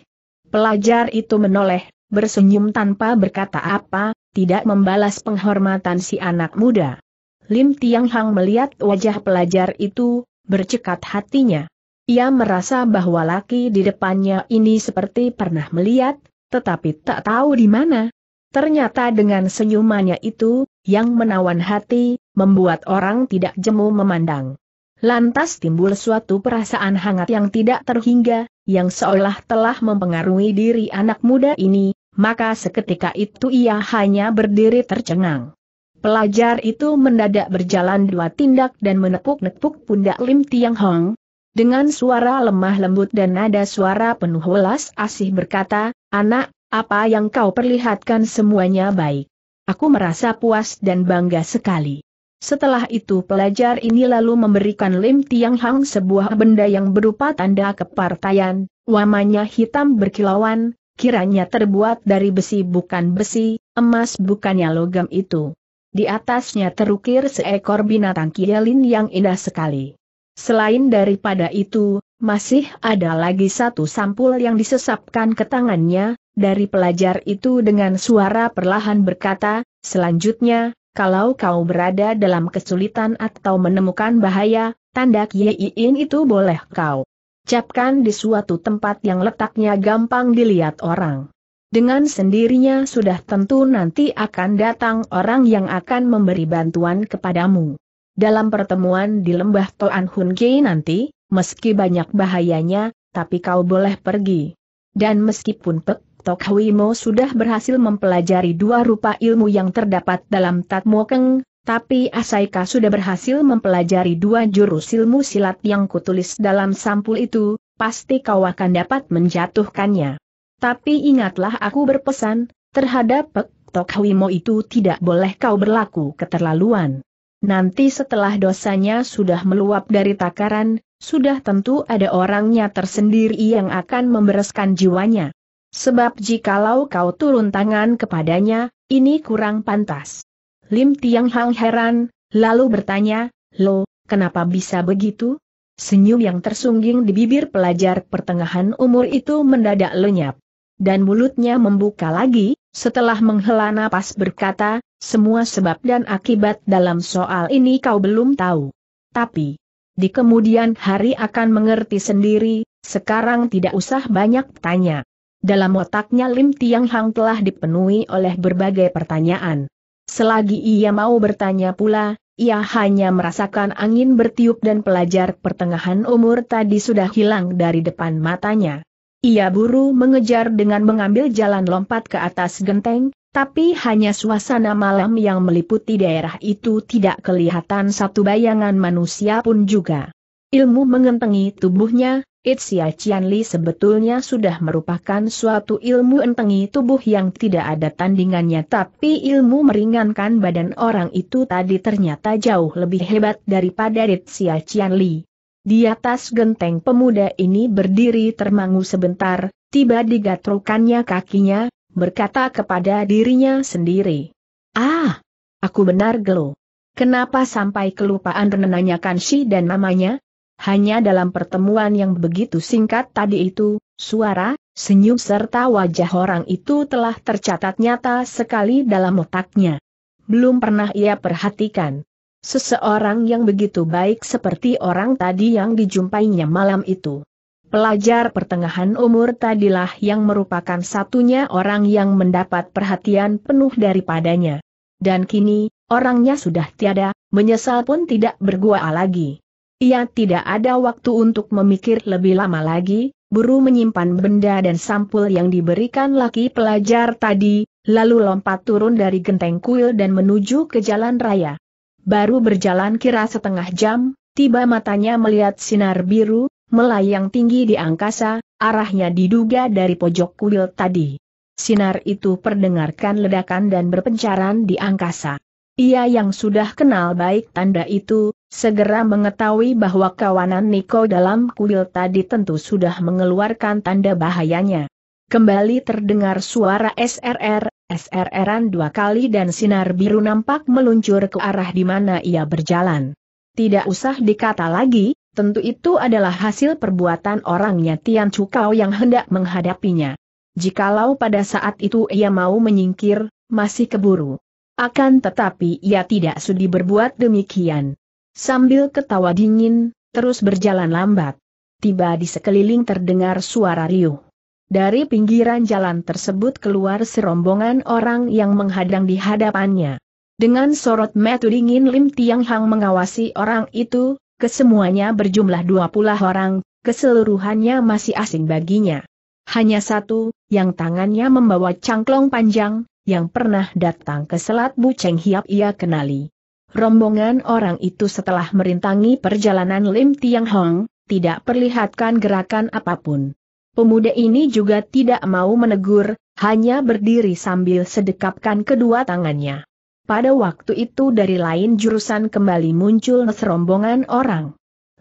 Pelajar itu menoleh, bersenyum tanpa berkata apa, tidak membalas penghormatan si anak muda. Lim Tiang Hang melihat wajah pelajar itu, bercekat hatinya. Ia merasa bahwa laki di depannya ini seperti pernah melihat, tetapi tak tahu di mana. Ternyata dengan senyumannya itu, yang menawan hati, membuat orang tidak jemu memandang. Lantas timbul suatu perasaan hangat yang tidak terhingga, yang seolah telah mempengaruhi diri anak muda ini, maka seketika itu ia hanya berdiri tercengang. Pelajar itu mendadak berjalan dua tindak dan menepuk-nepuk pundak Lim Tiang Hong. Dengan suara lemah lembut dan nada suara penuh welas asih berkata, Anak, apa yang kau perlihatkan semuanya baik. Aku merasa puas dan bangga sekali. Setelah itu pelajar ini lalu memberikan Lim Tiang Hong sebuah benda yang berupa tanda kepartaian, wamanya hitam berkilauan, kiranya terbuat dari besi bukan besi, emas bukannya logam itu. Di atasnya terukir seekor binatang kielin yang indah sekali. Selain daripada itu, masih ada lagi satu sampul yang disesapkan ke tangannya, dari pelajar itu dengan suara perlahan berkata, selanjutnya, kalau kau berada dalam kesulitan atau menemukan bahaya, tanda Kiein itu boleh kau ucapkan di suatu tempat yang letaknya gampang dilihat orang. Dengan sendirinya sudah tentu nanti akan datang orang yang akan memberi bantuan kepadamu. Dalam pertemuan di lembah Toan Hun Gei nanti, meski banyak bahayanya, tapi kau boleh pergi. Dan meskipun Pek Tok Mo sudah berhasil mempelajari dua rupa ilmu yang terdapat dalam Tatmo Keng, tapi Asaika sudah berhasil mempelajari dua jurus ilmu silat yang kutulis dalam sampul itu, pasti kau akan dapat menjatuhkannya. Tapi ingatlah aku berpesan, terhadap Pek Tok itu tidak boleh kau berlaku keterlaluan. Nanti setelah dosanya sudah meluap dari takaran, sudah tentu ada orangnya tersendiri yang akan membereskan jiwanya. Sebab jikalau kau turun tangan kepadanya, ini kurang pantas. Lim Tiang Hang heran, lalu bertanya, Lo, kenapa bisa begitu? Senyum yang tersungging di bibir pelajar pertengahan umur itu mendadak lenyap. Dan mulutnya membuka lagi, setelah menghela napas berkata, semua sebab dan akibat dalam soal ini kau belum tahu. Tapi, di kemudian hari akan mengerti sendiri, sekarang tidak usah banyak tanya. Dalam otaknya Lim Tiang Hang telah dipenuhi oleh berbagai pertanyaan. Selagi ia mau bertanya pula, ia hanya merasakan angin bertiup dan pelajar pertengahan umur tadi sudah hilang dari depan matanya. Ia buru mengejar dengan mengambil jalan lompat ke atas genteng, tapi hanya suasana malam yang meliputi daerah itu tidak kelihatan satu bayangan manusia pun juga. Ilmu mengentengi tubuhnya, Itsia Li sebetulnya sudah merupakan suatu ilmu entengi tubuh yang tidak ada tandingannya tapi ilmu meringankan badan orang itu tadi ternyata jauh lebih hebat daripada Itsia Li. Di atas genteng pemuda ini berdiri termangu sebentar, tiba digatrukannya kakinya, berkata kepada dirinya sendiri. Ah! Aku benar gelo. Kenapa sampai kelupaan menanyakan si dan namanya? Hanya dalam pertemuan yang begitu singkat tadi itu, suara, senyum serta wajah orang itu telah tercatat nyata sekali dalam otaknya. Belum pernah ia perhatikan. Seseorang yang begitu baik seperti orang tadi yang dijumpainya malam itu. Pelajar pertengahan umur tadilah yang merupakan satunya orang yang mendapat perhatian penuh daripadanya. Dan kini, orangnya sudah tiada, menyesal pun tidak bergua lagi. Ia tidak ada waktu untuk memikir lebih lama lagi, buru menyimpan benda dan sampul yang diberikan laki pelajar tadi, lalu lompat turun dari genteng kuil dan menuju ke jalan raya. Baru berjalan kira setengah jam, tiba matanya melihat sinar biru, melayang tinggi di angkasa, arahnya diduga dari pojok kuil tadi. Sinar itu perdengarkan ledakan dan berpencaran di angkasa. Ia yang sudah kenal baik tanda itu, Segera mengetahui bahwa kawanan Niko dalam kuil tadi tentu sudah mengeluarkan tanda bahayanya. Kembali terdengar suara SRR, SRRan dua kali dan sinar biru nampak meluncur ke arah di mana ia berjalan. Tidak usah dikata lagi, tentu itu adalah hasil perbuatan orangnya Tian Cukau yang hendak menghadapinya. Jikalau pada saat itu ia mau menyingkir, masih keburu. Akan tetapi ia tidak sudi berbuat demikian. Sambil ketawa dingin, terus berjalan lambat. Tiba di sekeliling terdengar suara riuh. Dari pinggiran jalan tersebut keluar serombongan orang yang menghadang di hadapannya. Dengan sorot metu dingin Lim Tiang Hang mengawasi orang itu, kesemuanya berjumlah dua 20 orang, keseluruhannya masih asing baginya. Hanya satu, yang tangannya membawa cangklong panjang, yang pernah datang ke Selat Buceng Hiap ia kenali. Rombongan orang itu setelah merintangi perjalanan Lim Tiang Hong, tidak perlihatkan gerakan apapun. Pemuda ini juga tidak mau menegur, hanya berdiri sambil sedekapkan kedua tangannya. Pada waktu itu dari lain jurusan kembali muncul serombongan orang.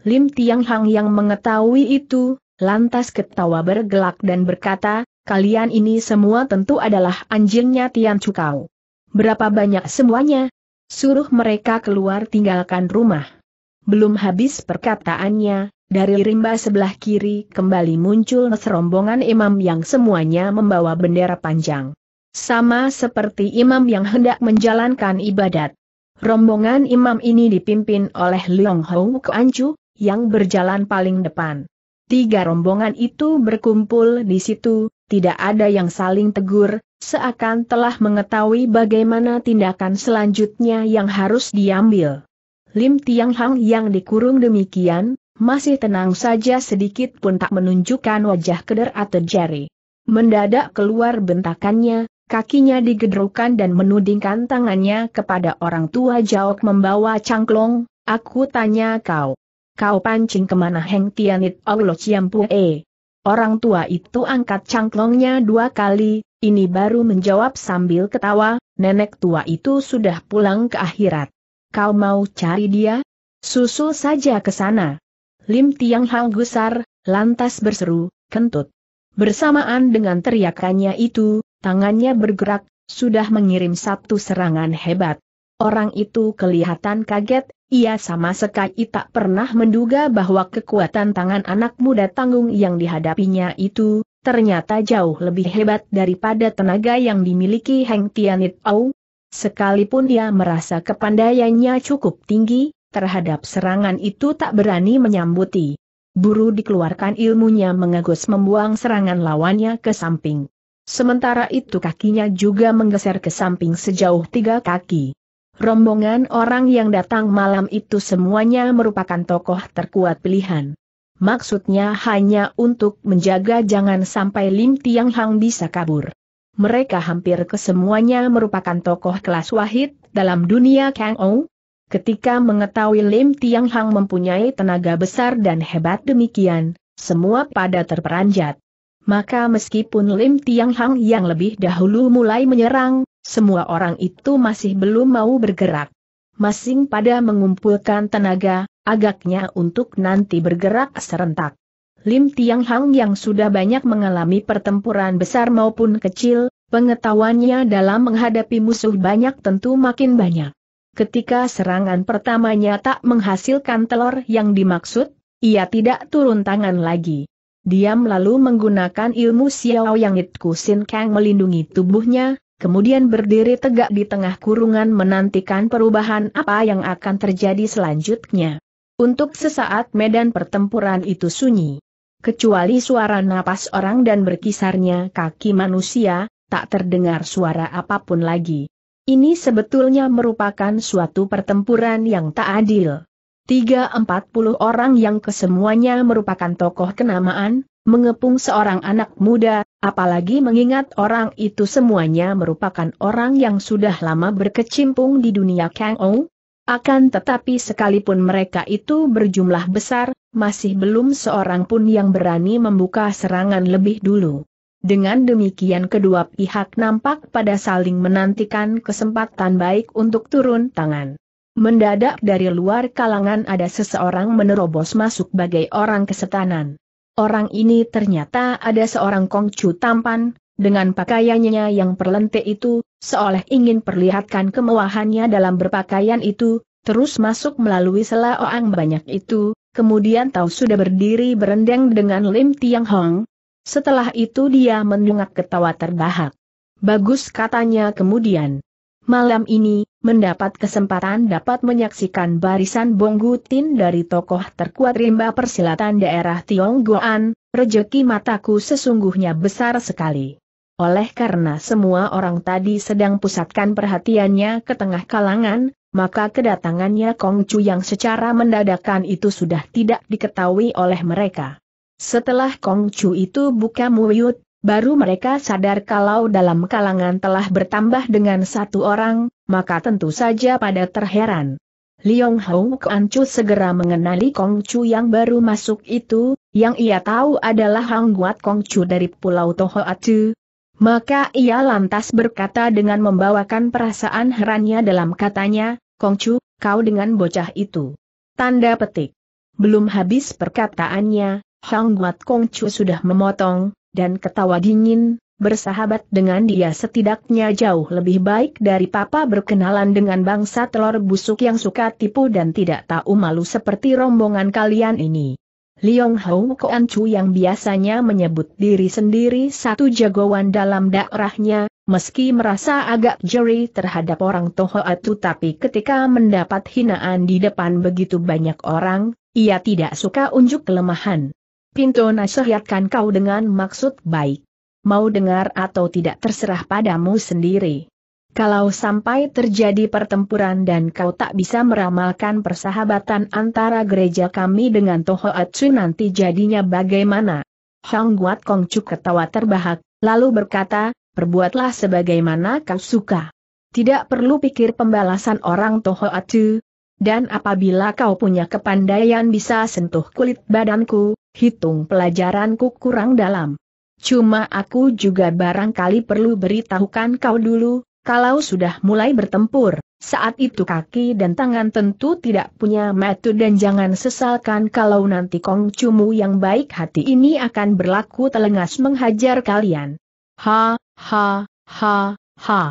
Lim Tiang Hang yang mengetahui itu, lantas ketawa bergelak dan berkata, kalian ini semua tentu adalah anjingnya Tian Cukau. Berapa banyak semuanya? Suruh mereka keluar tinggalkan rumah. Belum habis perkataannya, dari rimba sebelah kiri kembali muncul serombongan imam yang semuanya membawa bendera panjang. Sama seperti imam yang hendak menjalankan ibadat. Rombongan imam ini dipimpin oleh Leong Hong Kuan Chu, yang berjalan paling depan. Tiga rombongan itu berkumpul di situ, tidak ada yang saling tegur, seakan telah mengetahui bagaimana tindakan selanjutnya yang harus diambil. Lim Tiang Hang yang dikurung demikian, masih tenang saja sedikit pun tak menunjukkan wajah keder atau jari. Mendadak keluar bentakannya, kakinya digedrukan dan menudingkan tangannya kepada orang tua jauh membawa cangklong, aku tanya kau, Kau pancing kemana Heng Tianit Aulo E. Eh. Orang tua itu angkat cangklongnya dua kali, ini baru menjawab sambil ketawa, nenek tua itu sudah pulang ke akhirat. Kau mau cari dia? Susul saja ke sana. Lim Tiang Hang gusar, lantas berseru, kentut. Bersamaan dengan teriakannya itu, tangannya bergerak, sudah mengirim satu serangan hebat. Orang itu kelihatan kaget, ia sama sekali tak pernah menduga bahwa kekuatan tangan anak muda tanggung yang dihadapinya itu, ternyata jauh lebih hebat daripada tenaga yang dimiliki Heng Tianit Au. Sekalipun ia merasa kepandaiannya cukup tinggi, terhadap serangan itu tak berani menyambuti. Buru dikeluarkan ilmunya mengagus membuang serangan lawannya ke samping. Sementara itu kakinya juga menggeser ke samping sejauh tiga kaki. Rombongan orang yang datang malam itu semuanya merupakan tokoh terkuat pilihan. Maksudnya hanya untuk menjaga jangan sampai Lim Tiang Hang bisa kabur. Mereka hampir kesemuanya merupakan tokoh kelas wahid dalam dunia Kang Ou. Ketika mengetahui Lim Tiang Hang mempunyai tenaga besar dan hebat demikian, semua pada terperanjat. Maka meskipun Lim Tiang Hang yang lebih dahulu mulai menyerang, semua orang itu masih belum mau bergerak. Masing pada mengumpulkan tenaga, agaknya untuk nanti bergerak serentak. Lim Tiang Hang yang sudah banyak mengalami pertempuran besar maupun kecil, pengetahuannya dalam menghadapi musuh banyak tentu makin banyak. Ketika serangan pertamanya tak menghasilkan telur yang dimaksud, ia tidak turun tangan lagi. Dia lalu menggunakan ilmu Xiao Yang It Kusin Kang melindungi tubuhnya, kemudian berdiri tegak di tengah kurungan menantikan perubahan apa yang akan terjadi selanjutnya. Untuk sesaat medan pertempuran itu sunyi. Kecuali suara napas orang dan berkisarnya kaki manusia, tak terdengar suara apapun lagi. Ini sebetulnya merupakan suatu pertempuran yang tak adil. Tiga empat puluh orang yang kesemuanya merupakan tokoh kenamaan, mengepung seorang anak muda, apalagi mengingat orang itu semuanya merupakan orang yang sudah lama berkecimpung di dunia Kang Ou. Akan tetapi sekalipun mereka itu berjumlah besar, masih belum seorang pun yang berani membuka serangan lebih dulu. Dengan demikian kedua pihak nampak pada saling menantikan kesempatan baik untuk turun tangan. Mendadak dari luar kalangan ada seseorang menerobos masuk bagai orang kesetanan. Orang ini ternyata ada seorang kongcu tampan, dengan pakaiannya yang perlente itu, seolah ingin perlihatkan kemewahannya dalam berpakaian itu, terus masuk melalui sela orang banyak itu, kemudian tahu sudah berdiri berendeng dengan Lim Tiang Hong. Setelah itu dia menungak ketawa terbahak. Bagus katanya kemudian malam ini, mendapat kesempatan dapat menyaksikan barisan Bonggutin dari tokoh terkuat rimba persilatan daerah Tionggoan, rejeki mataku sesungguhnya besar sekali. Oleh karena semua orang tadi sedang pusatkan perhatiannya ke tengah kalangan, maka kedatangannya Kong Chu yang secara mendadakan itu sudah tidak diketahui oleh mereka. Setelah Kong Chu itu buka muyut, Baru mereka sadar kalau dalam kalangan telah bertambah dengan satu orang, maka tentu saja pada terheran. Liong Hong Chu segera mengenali Kong Chu yang baru masuk itu, yang ia tahu adalah Hang Guat Kong Chu dari Pulau Tohoatu. Maka ia lantas berkata dengan membawakan perasaan herannya dalam katanya, Kong Chu, kau dengan bocah itu. Tanda petik. Belum habis perkataannya, Hang Guat Kong Chu sudah memotong, dan ketawa dingin, bersahabat dengan dia setidaknya jauh lebih baik dari papa berkenalan dengan bangsa telur busuk yang suka tipu dan tidak tahu malu seperti rombongan kalian ini. Liong Hou Koan Chu yang biasanya menyebut diri sendiri satu jagoan dalam daerahnya, meski merasa agak jeri terhadap orang toho Tohoatu tapi ketika mendapat hinaan di depan begitu banyak orang, ia tidak suka unjuk kelemahan. Pinto nasihatkan kau dengan maksud baik. Mau dengar atau tidak terserah padamu sendiri. Kalau sampai terjadi pertempuran dan kau tak bisa meramalkan persahabatan antara gereja kami dengan Toho Atsu nanti jadinya bagaimana? Hang Guat Kongcu ketawa terbahak, lalu berkata, perbuatlah sebagaimana kau suka. Tidak perlu pikir pembalasan orang Toho Atsu. Dan apabila kau punya kepandaian bisa sentuh kulit badanku, hitung pelajaranku kurang dalam. Cuma aku juga barangkali perlu beritahukan kau dulu, kalau sudah mulai bertempur, saat itu kaki dan tangan tentu tidak punya metu dan jangan sesalkan kalau nanti Kong Cumu yang baik hati ini akan berlaku telengas menghajar kalian. Ha, ha, ha, ha.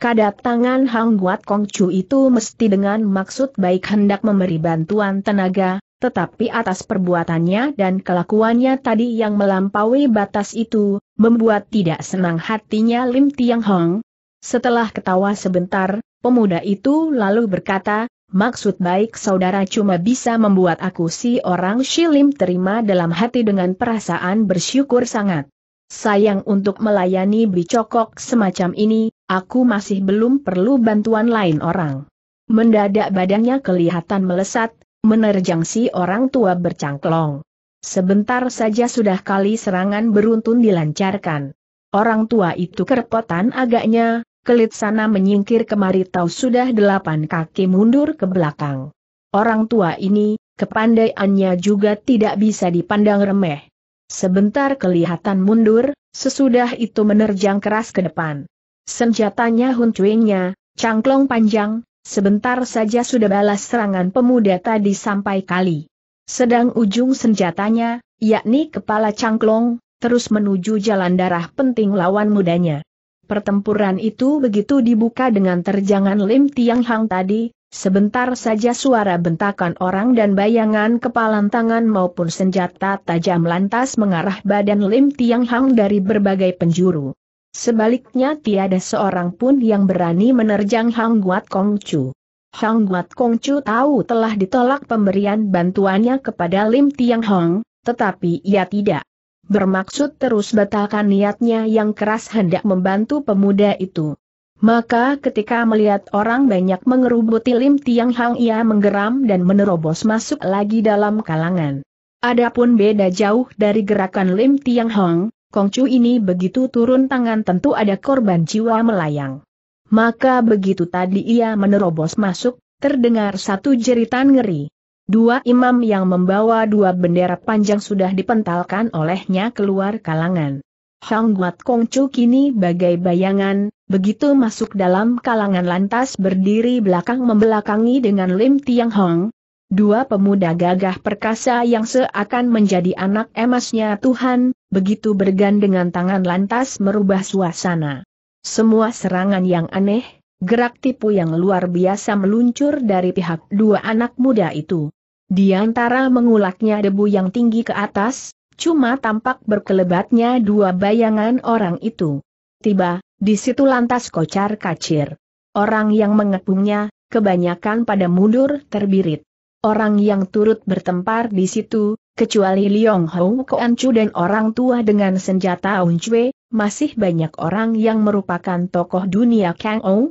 Kadap tangan Hang Kongcu itu mesti dengan maksud baik hendak memberi bantuan tenaga, tetapi atas perbuatannya dan kelakuannya tadi yang melampaui batas itu, membuat tidak senang hatinya Lim Tiang Hong. Setelah ketawa sebentar, pemuda itu lalu berkata, maksud baik saudara cuma bisa membuat aku si orang Shilim terima dalam hati dengan perasaan bersyukur sangat. Sayang untuk melayani bicokok semacam ini, aku masih belum perlu bantuan lain orang. Mendadak badannya kelihatan melesat, Menerjang si orang tua bercangklong. Sebentar saja sudah kali serangan beruntun dilancarkan. Orang tua itu kerepotan agaknya, kelit sana menyingkir kemari tahu sudah delapan kaki mundur ke belakang. Orang tua ini, kepandaiannya juga tidak bisa dipandang remeh. Sebentar kelihatan mundur, sesudah itu menerjang keras ke depan. Senjatanya huncuingnya, cangklong panjang, Sebentar saja sudah balas serangan pemuda tadi sampai kali. Sedang ujung senjatanya, yakni kepala cangklong, terus menuju jalan darah penting lawan mudanya. Pertempuran itu begitu dibuka dengan terjangan Lim Tiang Hang tadi, Sebentar saja suara bentakan orang dan bayangan kepalan tangan maupun senjata tajam lantas mengarah badan Lim Tiang Hang dari berbagai penjuru. Sebaliknya tiada seorang pun yang berani menerjang Hang Guat Kong Chu. Hang Guat Kong Chu tahu telah ditolak pemberian bantuannya kepada Lim Tiang Hong, tetapi ia tidak bermaksud terus batalkan niatnya yang keras hendak membantu pemuda itu. Maka ketika melihat orang banyak mengerubuti Lim Tiang Hong, ia menggeram dan menerobos masuk lagi dalam kalangan. Adapun beda jauh dari gerakan Lim Tiang Hong, Kongcu ini begitu turun tangan tentu ada korban jiwa melayang. Maka begitu tadi ia menerobos masuk, terdengar satu jeritan ngeri. Dua imam yang membawa dua bendera panjang sudah dipentalkan olehnya keluar kalangan. Hang Guat Kongcu kini bagai bayangan, begitu masuk dalam kalangan lantas berdiri belakang membelakangi dengan Lim Tiang Hong, Dua pemuda gagah perkasa yang seakan menjadi anak emasnya Tuhan, begitu bergandengan tangan lantas merubah suasana. Semua serangan yang aneh, gerak tipu yang luar biasa meluncur dari pihak dua anak muda itu. Di antara mengulaknya debu yang tinggi ke atas, cuma tampak berkelebatnya dua bayangan orang itu. Tiba, di situ lantas kocar kacir. Orang yang mengepungnya, kebanyakan pada mundur terbirit orang yang turut bertempar di situ, kecuali Liong Hou Kuan Chu dan orang tua dengan senjata Uncue, masih banyak orang yang merupakan tokoh dunia Kang Ou.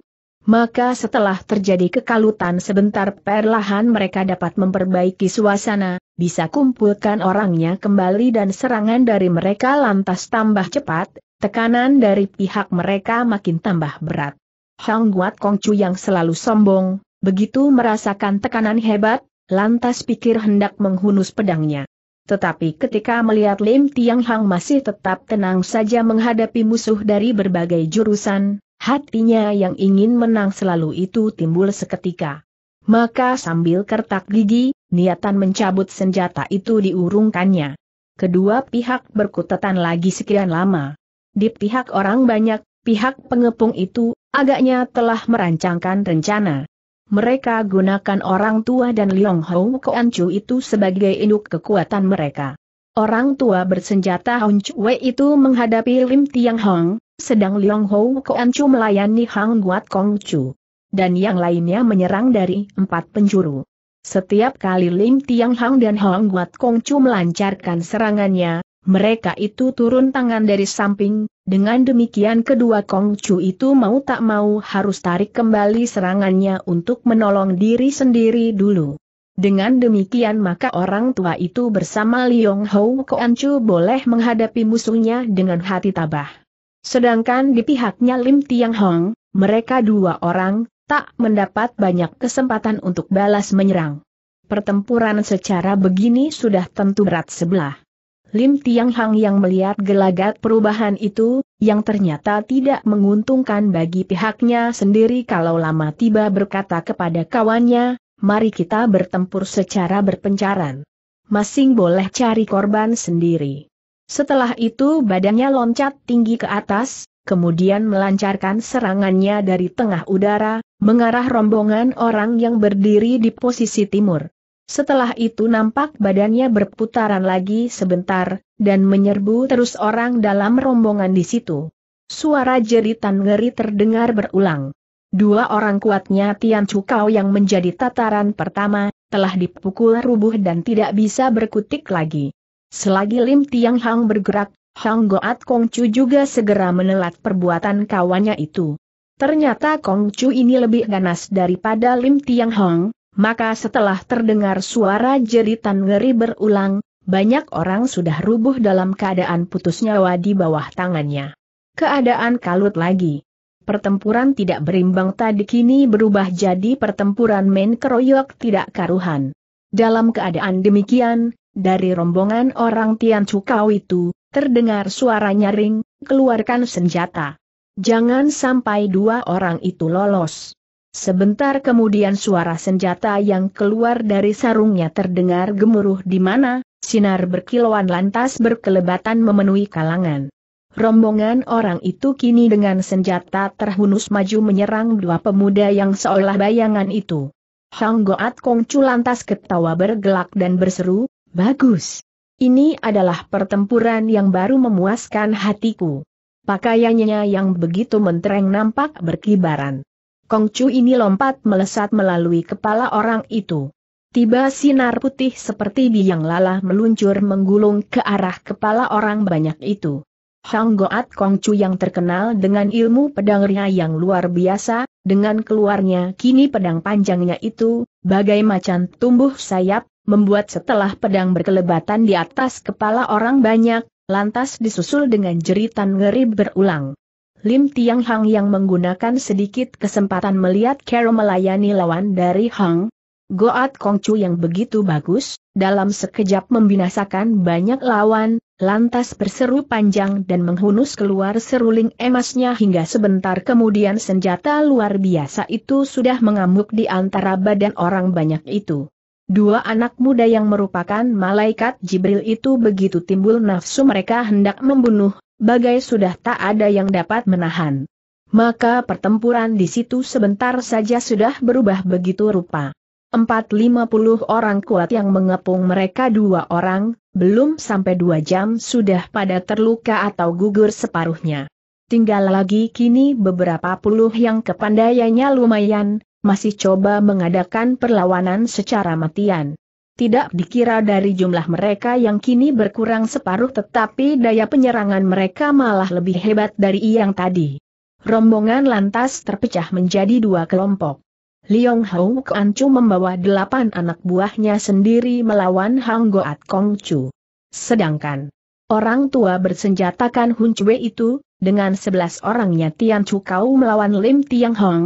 Maka setelah terjadi kekalutan sebentar perlahan mereka dapat memperbaiki suasana, bisa kumpulkan orangnya kembali dan serangan dari mereka lantas tambah cepat, tekanan dari pihak mereka makin tambah berat. Hang Guat Kongcu yang selalu sombong, begitu merasakan tekanan hebat, lantas pikir hendak menghunus pedangnya. Tetapi ketika melihat Lim Tiang Hang masih tetap tenang saja menghadapi musuh dari berbagai jurusan, hatinya yang ingin menang selalu itu timbul seketika. Maka sambil kertak gigi, niatan mencabut senjata itu diurungkannya. Kedua pihak berkutatan lagi sekian lama. Di pihak orang banyak, pihak pengepung itu, agaknya telah merancangkan rencana mereka gunakan orang tua dan Liong Hou Chu itu sebagai induk kekuatan mereka. Orang tua bersenjata Hong Wei itu menghadapi Lim Tiang Hong, sedang Liong Hou Chu melayani Hang Guat Kong Chu. Dan yang lainnya menyerang dari empat penjuru. Setiap kali Lim Tiang Hong dan Hong Guat Kong Chu melancarkan serangannya, mereka itu turun tangan dari samping, dengan demikian kedua Kong Chu itu mau tak mau harus tarik kembali serangannya untuk menolong diri sendiri dulu. Dengan demikian maka orang tua itu bersama Liong Hou Koan Chu boleh menghadapi musuhnya dengan hati tabah. Sedangkan di pihaknya Lim Tiang Hong, mereka dua orang, tak mendapat banyak kesempatan untuk balas menyerang. Pertempuran secara begini sudah tentu berat sebelah. Lim Tiang Hang yang melihat gelagat perubahan itu, yang ternyata tidak menguntungkan bagi pihaknya sendiri kalau lama tiba berkata kepada kawannya, mari kita bertempur secara berpencaran. Masing boleh cari korban sendiri. Setelah itu badannya loncat tinggi ke atas, kemudian melancarkan serangannya dari tengah udara, mengarah rombongan orang yang berdiri di posisi timur. Setelah itu nampak badannya berputaran lagi sebentar, dan menyerbu terus orang dalam rombongan di situ. Suara jeritan ngeri terdengar berulang. Dua orang kuatnya Tian Cukau yang menjadi tataran pertama, telah dipukul rubuh dan tidak bisa berkutik lagi. Selagi Lim Tiang Hang bergerak, Hang Goat Kong Chu juga segera menelat perbuatan kawannya itu. Ternyata Kong Chu ini lebih ganas daripada Lim Tiang Hang, maka setelah terdengar suara jeritan ngeri berulang, banyak orang sudah rubuh dalam keadaan putus nyawa di bawah tangannya. Keadaan kalut lagi. Pertempuran tidak berimbang tadi kini berubah jadi pertempuran main keroyok tidak karuhan. Dalam keadaan demikian, dari rombongan orang Tian Cukau itu, terdengar suara nyaring, keluarkan senjata. Jangan sampai dua orang itu lolos. Sebentar kemudian suara senjata yang keluar dari sarungnya terdengar gemuruh di mana, sinar berkilauan lantas berkelebatan memenuhi kalangan. Rombongan orang itu kini dengan senjata terhunus maju menyerang dua pemuda yang seolah bayangan itu. Hang Goat Kongcu lantas ketawa bergelak dan berseru, Bagus! Ini adalah pertempuran yang baru memuaskan hatiku. Pakaiannya yang begitu mentereng nampak berkibaran. Kongcu ini lompat melesat melalui kepala orang itu. Tiba sinar putih seperti biang lala meluncur menggulung ke arah kepala orang banyak itu. Hang Goat Kongcu yang terkenal dengan ilmu pedangnya yang luar biasa, dengan keluarnya kini pedang panjangnya itu, bagai macan tumbuh sayap, membuat setelah pedang berkelebatan di atas kepala orang banyak, lantas disusul dengan jeritan ngeri berulang. Lim Tiang Hang yang menggunakan sedikit kesempatan melihat Carol melayani lawan dari Hang, Goat Kongcu yang begitu bagus, dalam sekejap membinasakan banyak lawan, lantas berseru panjang dan menghunus keluar seruling emasnya hingga sebentar kemudian senjata luar biasa itu sudah mengamuk di antara badan orang banyak itu. Dua anak muda yang merupakan malaikat Jibril itu begitu timbul nafsu mereka hendak membunuh, bagai sudah tak ada yang dapat menahan. Maka pertempuran di situ sebentar saja sudah berubah begitu rupa. Empat lima puluh orang kuat yang mengepung mereka dua orang, belum sampai dua jam sudah pada terluka atau gugur separuhnya. Tinggal lagi kini beberapa puluh yang kepandaiannya lumayan, masih coba mengadakan perlawanan secara matian. Tidak dikira dari jumlah mereka yang kini berkurang separuh tetapi daya penyerangan mereka malah lebih hebat dari yang tadi. Rombongan lantas terpecah menjadi dua kelompok. Liong Hou Ancu membawa delapan anak buahnya sendiri melawan Hang Goat Kong Chu. Sedangkan orang tua bersenjatakan Hun Chue itu, dengan sebelas orangnya Tian Chu Kau melawan Lim Tiang Hong,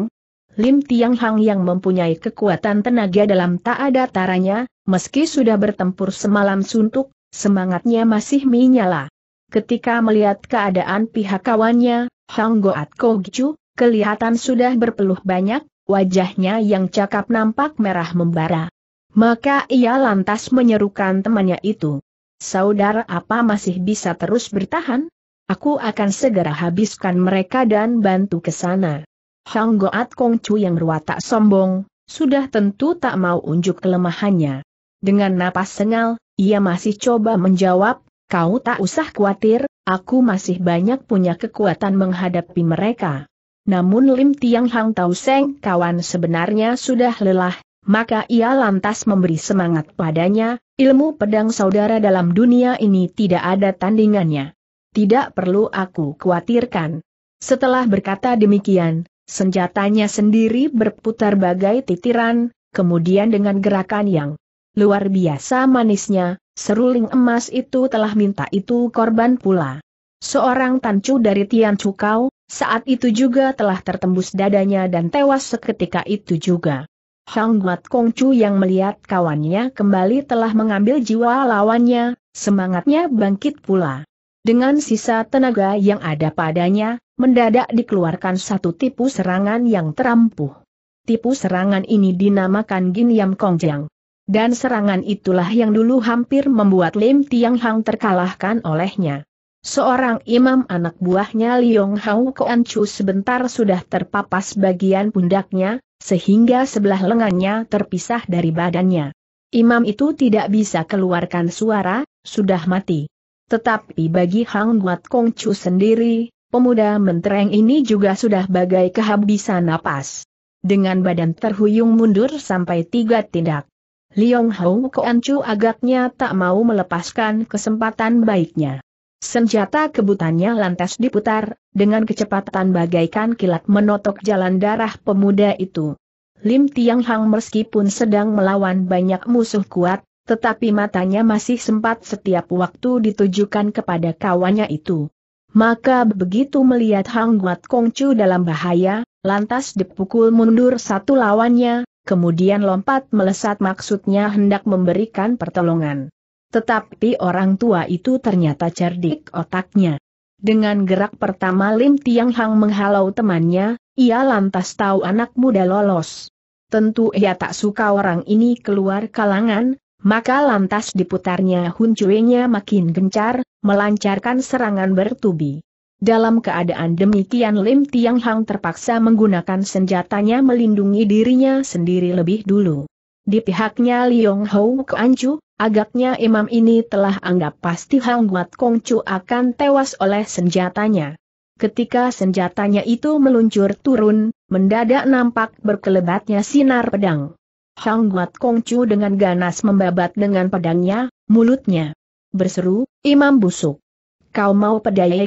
Lim Tiang Hang yang mempunyai kekuatan tenaga dalam tak ada taranya, meski sudah bertempur semalam suntuk, semangatnya masih menyala. Ketika melihat keadaan pihak kawannya, Hang Goat Kogju, kelihatan sudah berpeluh banyak, wajahnya yang cakap nampak merah membara. Maka ia lantas menyerukan temannya itu. Saudara apa masih bisa terus bertahan? Aku akan segera habiskan mereka dan bantu ke sana. Hang Goat Kong Chu yang berwatak sombong, sudah tentu tak mau unjuk kelemahannya. Dengan napas sengal, ia masih coba menjawab, kau tak usah khawatir, aku masih banyak punya kekuatan menghadapi mereka. Namun Lim Tiang Hang Tau Seng kawan sebenarnya sudah lelah, maka ia lantas memberi semangat padanya, ilmu pedang saudara dalam dunia ini tidak ada tandingannya. Tidak perlu aku khawatirkan. Setelah berkata demikian, Senjatanya sendiri berputar bagai titiran, kemudian dengan gerakan yang luar biasa manisnya, seruling emas itu telah minta itu korban pula. Seorang tancu dari Tian Cukau, saat itu juga telah tertembus dadanya dan tewas seketika itu juga. Hang Guat Chu yang melihat kawannya kembali telah mengambil jiwa lawannya, semangatnya bangkit pula. Dengan sisa tenaga yang ada padanya, mendadak dikeluarkan satu tipu serangan yang terampuh. Tipu serangan ini dinamakan Gin Yam Kongjang. Dan serangan itulah yang dulu hampir membuat Lim Tiang Hang terkalahkan olehnya. Seorang imam anak buahnya Liong Hau Koan Chu sebentar sudah terpapas bagian pundaknya, sehingga sebelah lengannya terpisah dari badannya. Imam itu tidak bisa keluarkan suara, sudah mati. Tetapi bagi Hang Kong Kongcu sendiri, pemuda mentereng ini juga sudah bagai kehabisan napas. Dengan badan terhuyung mundur sampai tiga tindak. Liong Hou Chu agaknya tak mau melepaskan kesempatan baiknya. Senjata kebutannya lantas diputar, dengan kecepatan bagaikan kilat menotok jalan darah pemuda itu. Lim Tiang Hang meskipun sedang melawan banyak musuh kuat, tetapi matanya masih sempat setiap waktu ditujukan kepada kawannya itu. Maka begitu melihat Hang Guat Kongcu dalam bahaya, lantas dipukul mundur satu lawannya, kemudian lompat melesat maksudnya hendak memberikan pertolongan. Tetapi orang tua itu ternyata cerdik otaknya. Dengan gerak pertama Lim Tiang Hang menghalau temannya, ia lantas tahu anak muda lolos. Tentu ia tak suka orang ini keluar kalangan, maka lantas diputarnya Cuenya makin gencar, melancarkan serangan bertubi. Dalam keadaan demikian Lim Tiang Hang terpaksa menggunakan senjatanya melindungi dirinya sendiri lebih dulu. Di pihaknya Liong Hou Anju, agaknya imam ini telah anggap pasti Hang Guat Chu akan tewas oleh senjatanya. Ketika senjatanya itu meluncur turun, mendadak nampak berkelebatnya sinar pedang. Hang Guat Kongcu dengan ganas membabat dengan pedangnya, mulutnya berseru, Imam busuk. Kau mau pedayai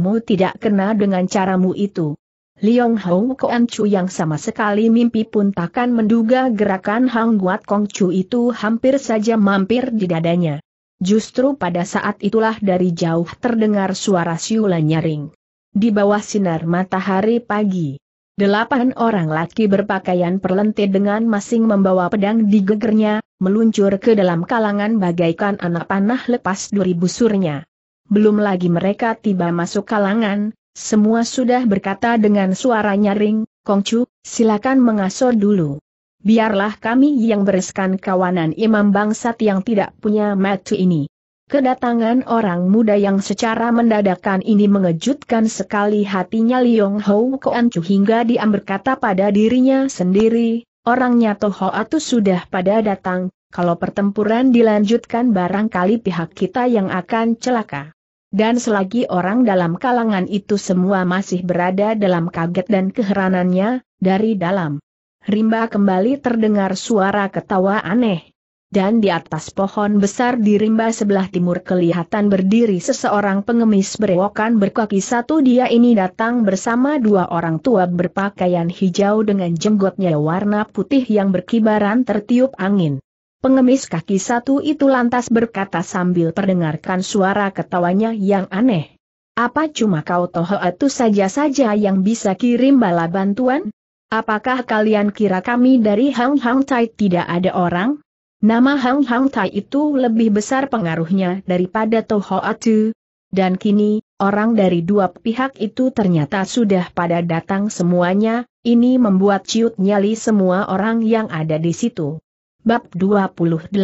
mu tidak kena dengan caramu itu. Liong Hou Kuan Chu yang sama sekali mimpi pun takkan menduga gerakan Hang Guat Kong Chu itu hampir saja mampir di dadanya. Justru pada saat itulah dari jauh terdengar suara siulan nyaring. Di bawah sinar matahari pagi, Delapan orang laki berpakaian perlente dengan masing membawa pedang di gegernya, meluncur ke dalam kalangan bagaikan anak panah lepas duri busurnya. Belum lagi mereka tiba masuk kalangan, semua sudah berkata dengan suara nyaring, Kongcu, silakan mengaso dulu. Biarlah kami yang bereskan kawanan imam bangsat yang tidak punya matu ini. Kedatangan orang muda yang secara mendadakan ini mengejutkan sekali hatinya Liong Hou Koan Chu hingga dia berkata pada dirinya sendiri, orangnya Toho Atu sudah pada datang, kalau pertempuran dilanjutkan barangkali pihak kita yang akan celaka. Dan selagi orang dalam kalangan itu semua masih berada dalam kaget dan keheranannya, dari dalam rimba kembali terdengar suara ketawa aneh dan di atas pohon besar di rimba sebelah timur kelihatan berdiri seseorang pengemis berewokan berkaki satu dia ini datang bersama dua orang tua berpakaian hijau dengan jenggotnya warna putih yang berkibaran tertiup angin. Pengemis kaki satu itu lantas berkata sambil perdengarkan suara ketawanya yang aneh. Apa cuma kau toh itu saja-saja yang bisa kirim bala bantuan? Apakah kalian kira kami dari Hang Hang Tai tidak ada orang? Nama Hang Hang Tai itu lebih besar pengaruhnya daripada Toho Atu. Dan kini, orang dari dua pihak itu ternyata sudah pada datang semuanya, ini membuat ciut nyali semua orang yang ada di situ. Bab 28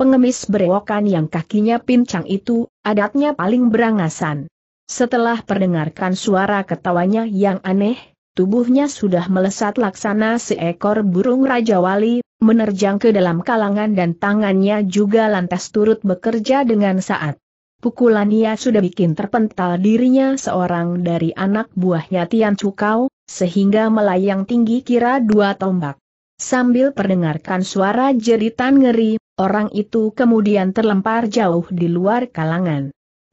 Pengemis berewokan yang kakinya pincang itu, adatnya paling berangasan. Setelah perdengarkan suara ketawanya yang aneh, tubuhnya sudah melesat laksana seekor burung Raja Wali, menerjang ke dalam kalangan dan tangannya juga lantas turut bekerja dengan saat. Pukulan ia sudah bikin terpental dirinya seorang dari anak buahnya Tian Cukau, sehingga melayang tinggi kira dua tombak. Sambil perdengarkan suara jeritan ngeri, orang itu kemudian terlempar jauh di luar kalangan.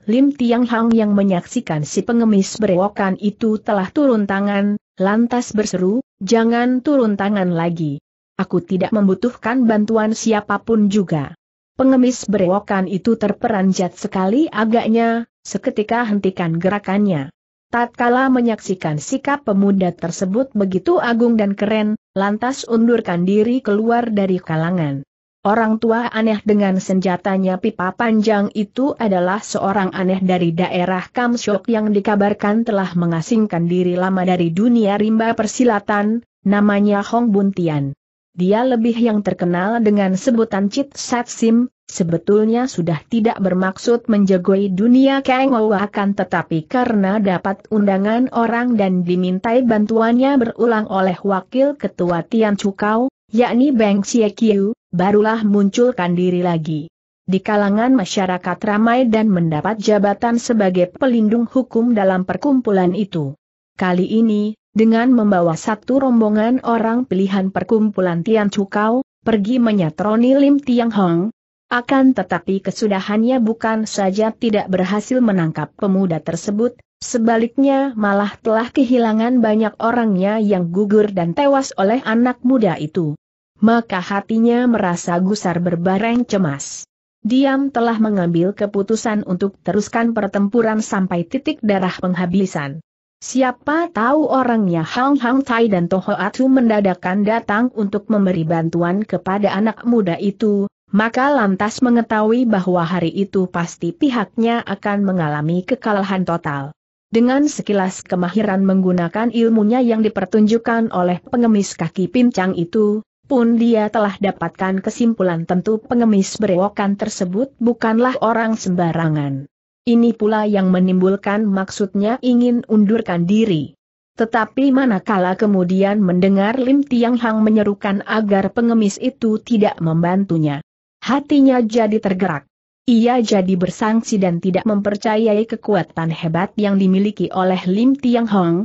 Lim Tiang Hang yang menyaksikan si pengemis berewokan itu telah turun tangan, lantas berseru, jangan turun tangan lagi. Aku tidak membutuhkan bantuan siapapun juga. Pengemis berewokan itu terperanjat sekali agaknya, seketika hentikan gerakannya. Tatkala menyaksikan sikap pemuda tersebut begitu agung dan keren, lantas undurkan diri keluar dari kalangan. Orang tua aneh dengan senjatanya pipa panjang itu adalah seorang aneh dari daerah Kamsyok yang dikabarkan telah mengasingkan diri lama dari dunia rimba persilatan, namanya Hong Buntian dia lebih yang terkenal dengan sebutan Sat Sim, sebetulnya sudah tidak bermaksud menjagoi dunia Kang akan tetapi karena dapat undangan orang dan dimintai bantuannya berulang oleh Wakil Ketua Tian Chukau, yakni Beng Qiu, barulah munculkan diri lagi. Di kalangan masyarakat ramai dan mendapat jabatan sebagai pelindung hukum dalam perkumpulan itu. Kali ini, dengan membawa satu rombongan orang pilihan perkumpulan Tian Chukau pergi menyatroni Lim Tiang Hong. Akan tetapi kesudahannya bukan saja tidak berhasil menangkap pemuda tersebut, sebaliknya malah telah kehilangan banyak orangnya yang gugur dan tewas oleh anak muda itu. Maka hatinya merasa gusar berbareng cemas. Diam telah mengambil keputusan untuk teruskan pertempuran sampai titik darah penghabisan. Siapa tahu orangnya Hang Hang Tai dan Toho Atu mendadakan datang untuk memberi bantuan kepada anak muda itu, maka lantas mengetahui bahwa hari itu pasti pihaknya akan mengalami kekalahan total. Dengan sekilas kemahiran menggunakan ilmunya yang dipertunjukkan oleh pengemis kaki pincang itu, pun dia telah dapatkan kesimpulan tentu pengemis berewokan tersebut bukanlah orang sembarangan. Ini pula yang menimbulkan maksudnya ingin undurkan diri. Tetapi manakala kemudian mendengar Lim Tiang Hang menyerukan agar pengemis itu tidak membantunya. Hatinya jadi tergerak. Ia jadi bersangsi dan tidak mempercayai kekuatan hebat yang dimiliki oleh Lim Tiang Hang,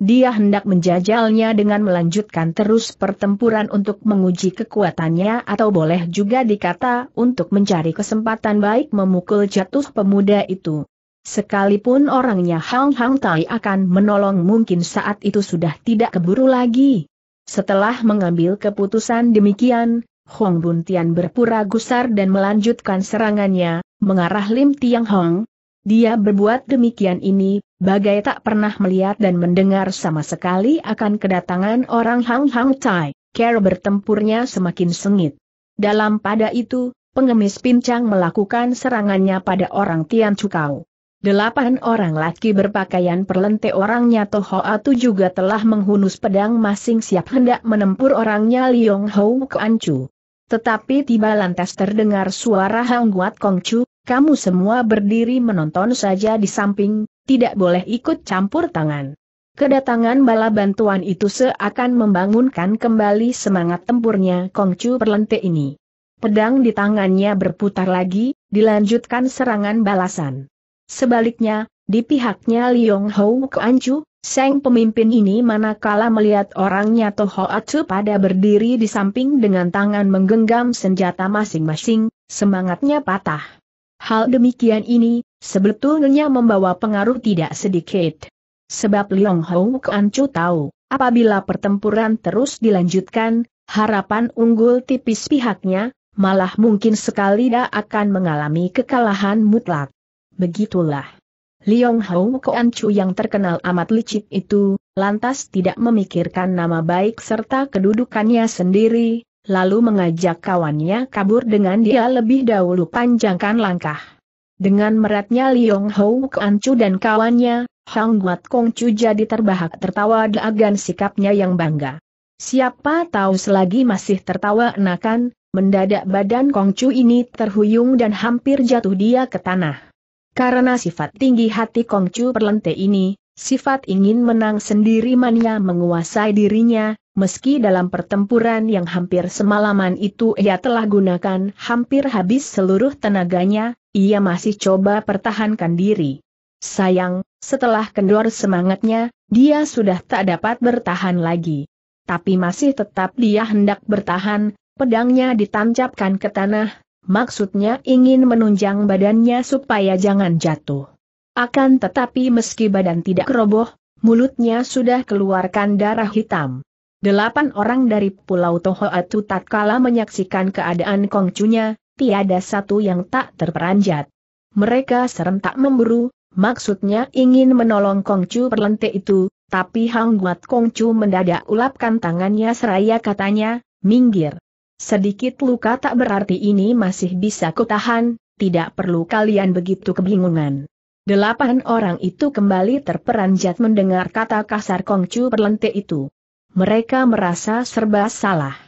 dia hendak menjajalnya dengan melanjutkan terus pertempuran untuk menguji kekuatannya atau boleh juga dikata untuk mencari kesempatan baik memukul jatuh pemuda itu. Sekalipun orangnya Hang Hang Tai akan menolong mungkin saat itu sudah tidak keburu lagi. Setelah mengambil keputusan demikian, Hong Tian berpura gusar dan melanjutkan serangannya, mengarah Lim Tiang Hong, dia berbuat demikian ini, bagai tak pernah melihat dan mendengar sama sekali akan kedatangan orang Hang Hang Tai, Care bertempurnya semakin sengit. Dalam pada itu, pengemis pincang melakukan serangannya pada orang Tian Cukau. Delapan orang laki berpakaian perlente orangnya Toho Tohoatu juga telah menghunus pedang masing siap hendak menempur orangnya Liong Hou Kuan Chu. Tetapi tiba lantas terdengar suara Hang Guat Kong Chu, kamu semua berdiri menonton saja di samping, tidak boleh ikut campur tangan. Kedatangan bala bantuan itu seakan membangunkan kembali semangat tempurnya Kongcu Perlente ini. Pedang di tangannya berputar lagi, dilanjutkan serangan balasan. Sebaliknya, di pihaknya Liong Hou Kuancu, Seng pemimpin ini manakala melihat orangnya Toho Atsu pada berdiri di samping dengan tangan menggenggam senjata masing-masing, semangatnya patah. Hal demikian ini, sebetulnya membawa pengaruh tidak sedikit. Sebab Liong Hou Kuan Chu tahu, apabila pertempuran terus dilanjutkan, harapan unggul tipis pihaknya, malah mungkin sekali dia akan mengalami kekalahan mutlak. Begitulah. Liong Hou Kuan Chu yang terkenal amat licik itu, lantas tidak memikirkan nama baik serta kedudukannya sendiri, lalu mengajak kawannya kabur dengan dia lebih dahulu panjangkan langkah. Dengan meratnya Liong Hou Chu dan kawannya, Hang Guat Chu jadi terbahak tertawa dengan sikapnya yang bangga. Siapa tahu selagi masih tertawa enakan, mendadak badan Kong Chu ini terhuyung dan hampir jatuh dia ke tanah. Karena sifat tinggi hati Kong Chu perlente ini, sifat ingin menang sendiri mania menguasai dirinya, meski dalam pertempuran yang hampir semalaman itu ia telah gunakan hampir habis seluruh tenaganya, ia masih coba pertahankan diri. Sayang, setelah kendor semangatnya, dia sudah tak dapat bertahan lagi. Tapi masih tetap dia hendak bertahan, pedangnya ditancapkan ke tanah, maksudnya ingin menunjang badannya supaya jangan jatuh. Akan tetapi meski badan tidak roboh, mulutnya sudah keluarkan darah hitam. Delapan orang dari Pulau Toho Tohoatu tatkala menyaksikan keadaan Kongcunya, tiada satu yang tak terperanjat. Mereka serentak memburu, maksudnya ingin menolong Kongcu perlente itu, tapi Hang Guat Kongcu mendadak ulapkan tangannya seraya katanya, minggir. Sedikit luka tak berarti ini masih bisa kutahan, tidak perlu kalian begitu kebingungan. Delapan orang itu kembali terperanjat mendengar kata kasar Kongcu perlente itu mereka merasa serba salah.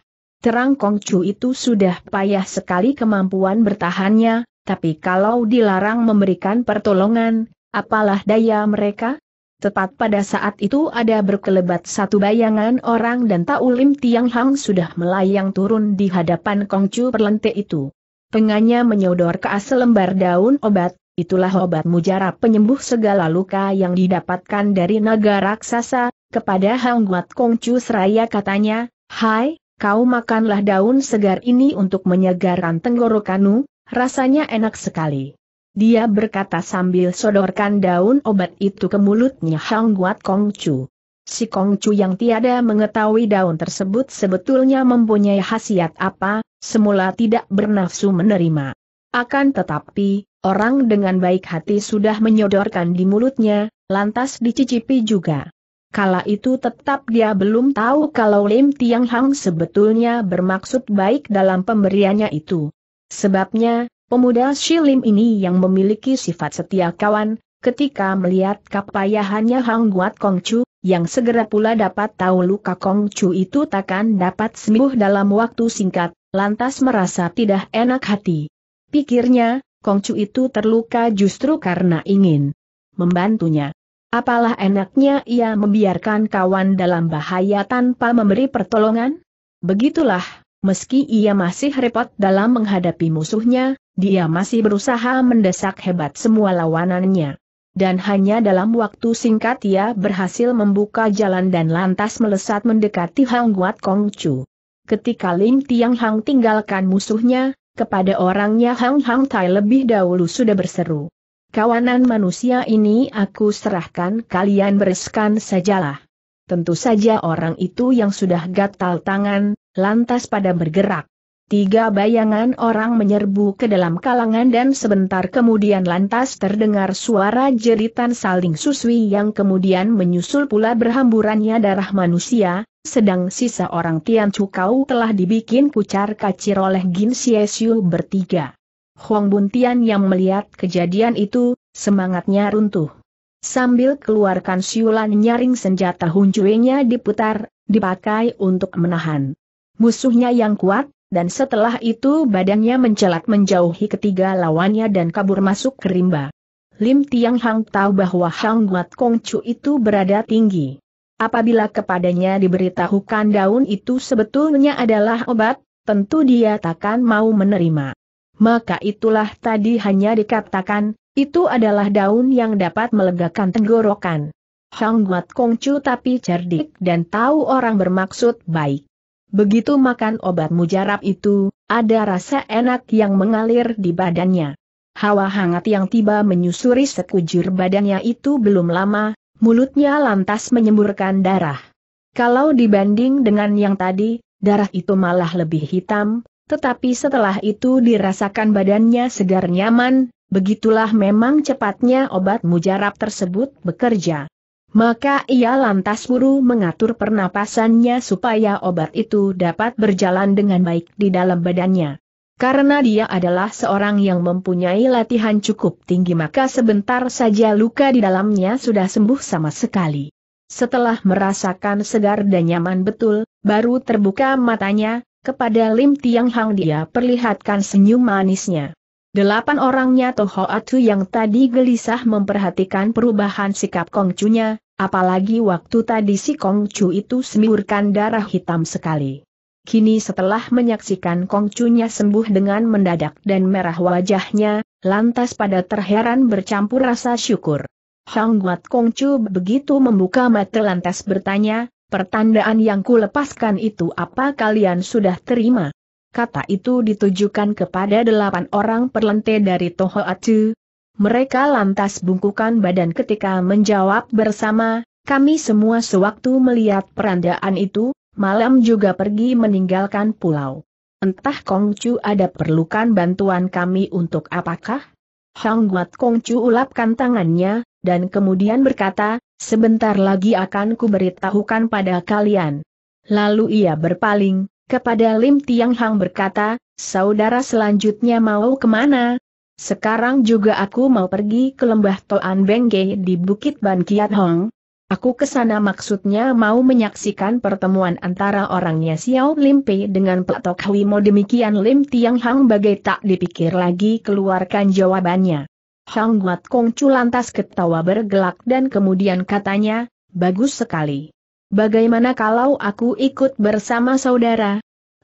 Terang Kongcu itu sudah payah sekali kemampuan bertahannya, tapi kalau dilarang memberikan pertolongan, apalah daya mereka? Tepat pada saat itu ada berkelebat satu bayangan orang dan Taulim Tiang Hang sudah melayang turun di hadapan Kongcu perlente itu. Pengannya menyodor ke lembar daun obat, itulah obat mujarab penyembuh segala luka yang didapatkan dari naga raksasa, kepada Hang Guat Kong Chu seraya katanya, Hai, kau makanlah daun segar ini untuk menyegarkan tenggorokanmu, rasanya enak sekali. Dia berkata sambil sodorkan daun obat itu ke mulutnya Hang Guat Kong Chu. Si Kong Chu yang tiada mengetahui daun tersebut sebetulnya mempunyai khasiat apa, semula tidak bernafsu menerima. Akan tetapi, orang dengan baik hati sudah menyodorkan di mulutnya, lantas dicicipi juga. Kala itu tetap dia belum tahu kalau Lim Tiang Hang sebetulnya bermaksud baik dalam pemberiannya itu. Sebabnya, pemuda Shi Lim ini yang memiliki sifat setia kawan, ketika melihat kepayahannya Hang Guat Chu, yang segera pula dapat tahu luka Kong Chu itu takkan dapat sembuh dalam waktu singkat, lantas merasa tidak enak hati. Pikirnya, Kong Chu itu terluka justru karena ingin membantunya. Apalah enaknya ia membiarkan kawan dalam bahaya tanpa memberi pertolongan? Begitulah, meski ia masih repot dalam menghadapi musuhnya, dia masih berusaha mendesak hebat semua lawanannya. Dan hanya dalam waktu singkat ia berhasil membuka jalan dan lantas melesat mendekati Hang Guat Kong Chu. Ketika Lim Tiang Hang tinggalkan musuhnya, kepada orangnya Hang Hang Tai lebih dahulu sudah berseru. Kawanan manusia ini aku serahkan kalian bereskan sajalah. Tentu saja orang itu yang sudah gatal tangan, lantas pada bergerak. Tiga bayangan orang menyerbu ke dalam kalangan dan sebentar kemudian lantas terdengar suara jeritan saling suswi yang kemudian menyusul pula berhamburannya darah manusia, sedang sisa orang Tian Cukau telah dibikin pucar kacir oleh Gin Siesiu bertiga. Huang Buntian yang melihat kejadian itu, semangatnya runtuh. Sambil keluarkan siulan nyaring senjata huncuenya diputar, dipakai untuk menahan musuhnya yang kuat, dan setelah itu badannya mencelat menjauhi ketiga lawannya dan kabur masuk ke rimba. Lim Tiang Hang tahu bahwa Hang Guat Kong Chu itu berada tinggi. Apabila kepadanya diberitahukan daun itu sebetulnya adalah obat, tentu dia takkan mau menerima maka itulah tadi hanya dikatakan, itu adalah daun yang dapat melegakan tenggorokan. Hang Guat Kongcu tapi cerdik dan tahu orang bermaksud baik. Begitu makan obat mujarab itu, ada rasa enak yang mengalir di badannya. Hawa hangat yang tiba menyusuri sekujur badannya itu belum lama, mulutnya lantas menyemburkan darah. Kalau dibanding dengan yang tadi, darah itu malah lebih hitam, tetapi setelah itu dirasakan badannya segar nyaman, begitulah memang cepatnya obat mujarab tersebut bekerja. Maka ia lantas buru mengatur pernapasannya supaya obat itu dapat berjalan dengan baik di dalam badannya. Karena dia adalah seorang yang mempunyai latihan cukup tinggi maka sebentar saja luka di dalamnya sudah sembuh sama sekali. Setelah merasakan segar dan nyaman betul, baru terbuka matanya, kepada Lim Tiang Hang dia perlihatkan senyum manisnya. Delapan orangnya Toho Atu yang tadi gelisah memperhatikan perubahan sikap Kongcunya, apalagi waktu tadi si Kongcu itu semburkan darah hitam sekali. Kini setelah menyaksikan Kongcunya sembuh dengan mendadak dan merah wajahnya, lantas pada terheran bercampur rasa syukur. Hang Guat Kongcu begitu membuka mata lantas bertanya, Pertandaan yang kulepaskan itu apa kalian sudah terima? Kata itu ditujukan kepada delapan orang perlente dari Toho Atu. Mereka lantas bungkukan badan ketika menjawab bersama, kami semua sewaktu melihat perandaan itu, malam juga pergi meninggalkan pulau. Entah Kongcu ada perlukan bantuan kami untuk apakah? Hangguat Kongcu ulapkan tangannya, dan kemudian berkata, Sebentar lagi akan kuberitahukan pada kalian. Lalu ia berpaling, kepada Lim Tiang Hang berkata, saudara selanjutnya mau kemana? Sekarang juga aku mau pergi ke lembah Toan Bengge di Bukit Ban Kiat Hong. Aku ke sana maksudnya mau menyaksikan pertemuan antara orangnya Xiao Lim Pei dengan Pak Tok demikian Lim Tiang Hang bagai tak dipikir lagi keluarkan jawabannya. Hang Kong Chu lantas ketawa bergelak dan kemudian katanya, bagus sekali. Bagaimana kalau aku ikut bersama saudara?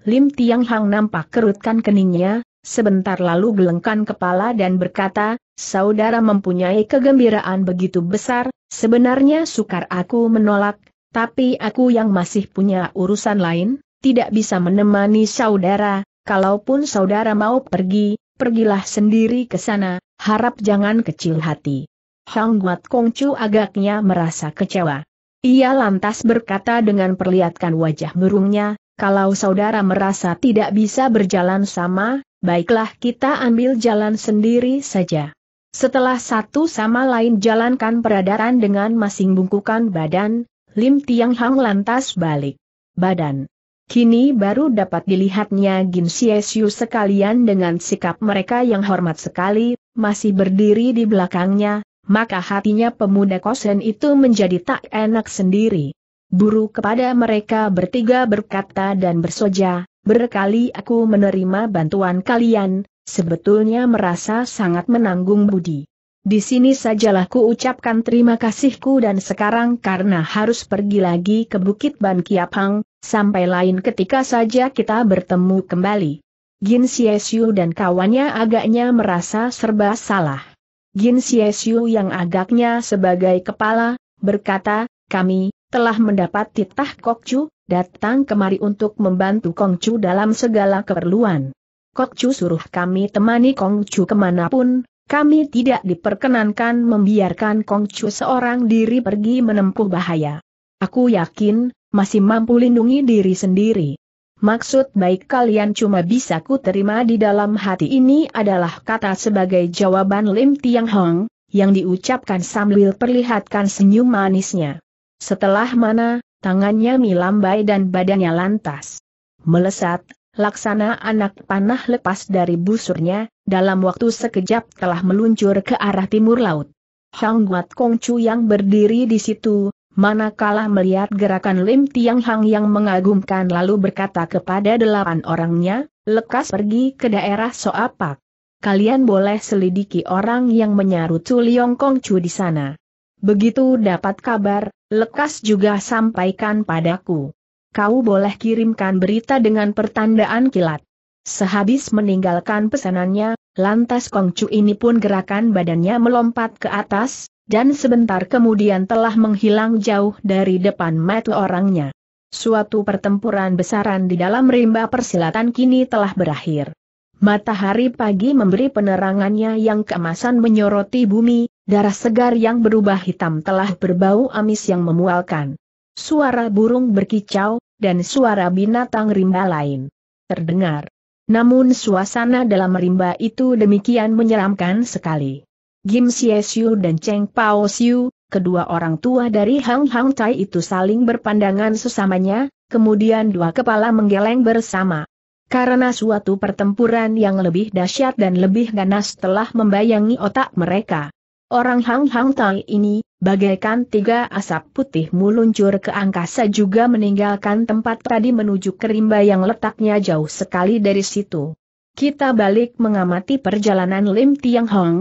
Lim Tiang Hang nampak kerutkan keningnya, sebentar lalu gelengkan kepala dan berkata, saudara mempunyai kegembiraan begitu besar, sebenarnya sukar aku menolak, tapi aku yang masih punya urusan lain, tidak bisa menemani saudara, kalaupun saudara mau pergi, pergilah sendiri ke sana, harap jangan kecil hati. Hang Guat Kongcu agaknya merasa kecewa. Ia lantas berkata dengan perlihatkan wajah murungnya, kalau saudara merasa tidak bisa berjalan sama, baiklah kita ambil jalan sendiri saja. Setelah satu sama lain jalankan peradaran dengan masing bungkukan badan, Lim Tiang Hang lantas balik badan. Kini baru dapat dilihatnya Gin sekalian dengan sikap mereka yang hormat sekali, masih berdiri di belakangnya, maka hatinya pemuda kosen itu menjadi tak enak sendiri. Buru kepada mereka bertiga berkata dan bersoja, berkali aku menerima bantuan kalian, sebetulnya merasa sangat menanggung budi. Di sini sajalah ku ucapkan terima kasihku dan sekarang karena harus pergi lagi ke Bukit Ban Kiapang, sampai lain ketika saja kita bertemu kembali. Gin Siesiu dan kawannya agaknya merasa serba salah. Gin Siesiu yang agaknya sebagai kepala, berkata, kami, telah mendapat titah Kokcu, datang kemari untuk membantu Kongcu dalam segala keperluan. Kokcu suruh kami temani Kongcu kemanapun, kami tidak diperkenankan membiarkan Kongcu seorang diri pergi menempuh bahaya. Aku yakin, masih mampu lindungi diri sendiri. Maksud baik kalian cuma bisa ku terima di dalam hati ini adalah kata sebagai jawaban Lim Tiang Hong, yang diucapkan sambil perlihatkan senyum manisnya. Setelah mana, tangannya milambai dan badannya lantas. Melesat, laksana anak panah lepas dari busurnya, dalam waktu sekejap telah meluncur ke arah timur laut. Hang Kong Chu yang berdiri di situ, manakala melihat gerakan Lim Tiang Hang yang mengagumkan lalu berkata kepada delapan orangnya, lekas pergi ke daerah Soapak. Kalian boleh selidiki orang yang menyarutu Cu Liong Kong Chu di sana. Begitu dapat kabar, lekas juga sampaikan padaku. Kau boleh kirimkan berita dengan pertandaan kilat. Sehabis meninggalkan pesanannya, lantas Kong Chu ini pun gerakan badannya melompat ke atas, dan sebentar kemudian telah menghilang jauh dari depan mata orangnya. Suatu pertempuran besaran di dalam rimba persilatan kini telah berakhir. Matahari pagi memberi penerangannya yang keemasan menyoroti bumi, darah segar yang berubah hitam telah berbau amis yang memualkan. Suara burung berkicau, dan suara binatang rimba lain. Terdengar. Namun suasana dalam rimba itu demikian menyeramkan sekali. Gim Xie Xiu dan Cheng Pao Xiu, kedua orang tua dari Hang Hang Tai itu saling berpandangan sesamanya, kemudian dua kepala menggeleng bersama. Karena suatu pertempuran yang lebih dahsyat dan lebih ganas telah membayangi otak mereka. Orang Hang Hang Tai ini, bagaikan tiga asap putih meluncur ke angkasa juga meninggalkan tempat tadi menuju ke yang letaknya jauh sekali dari situ. Kita balik mengamati perjalanan Lim Tiang Hong,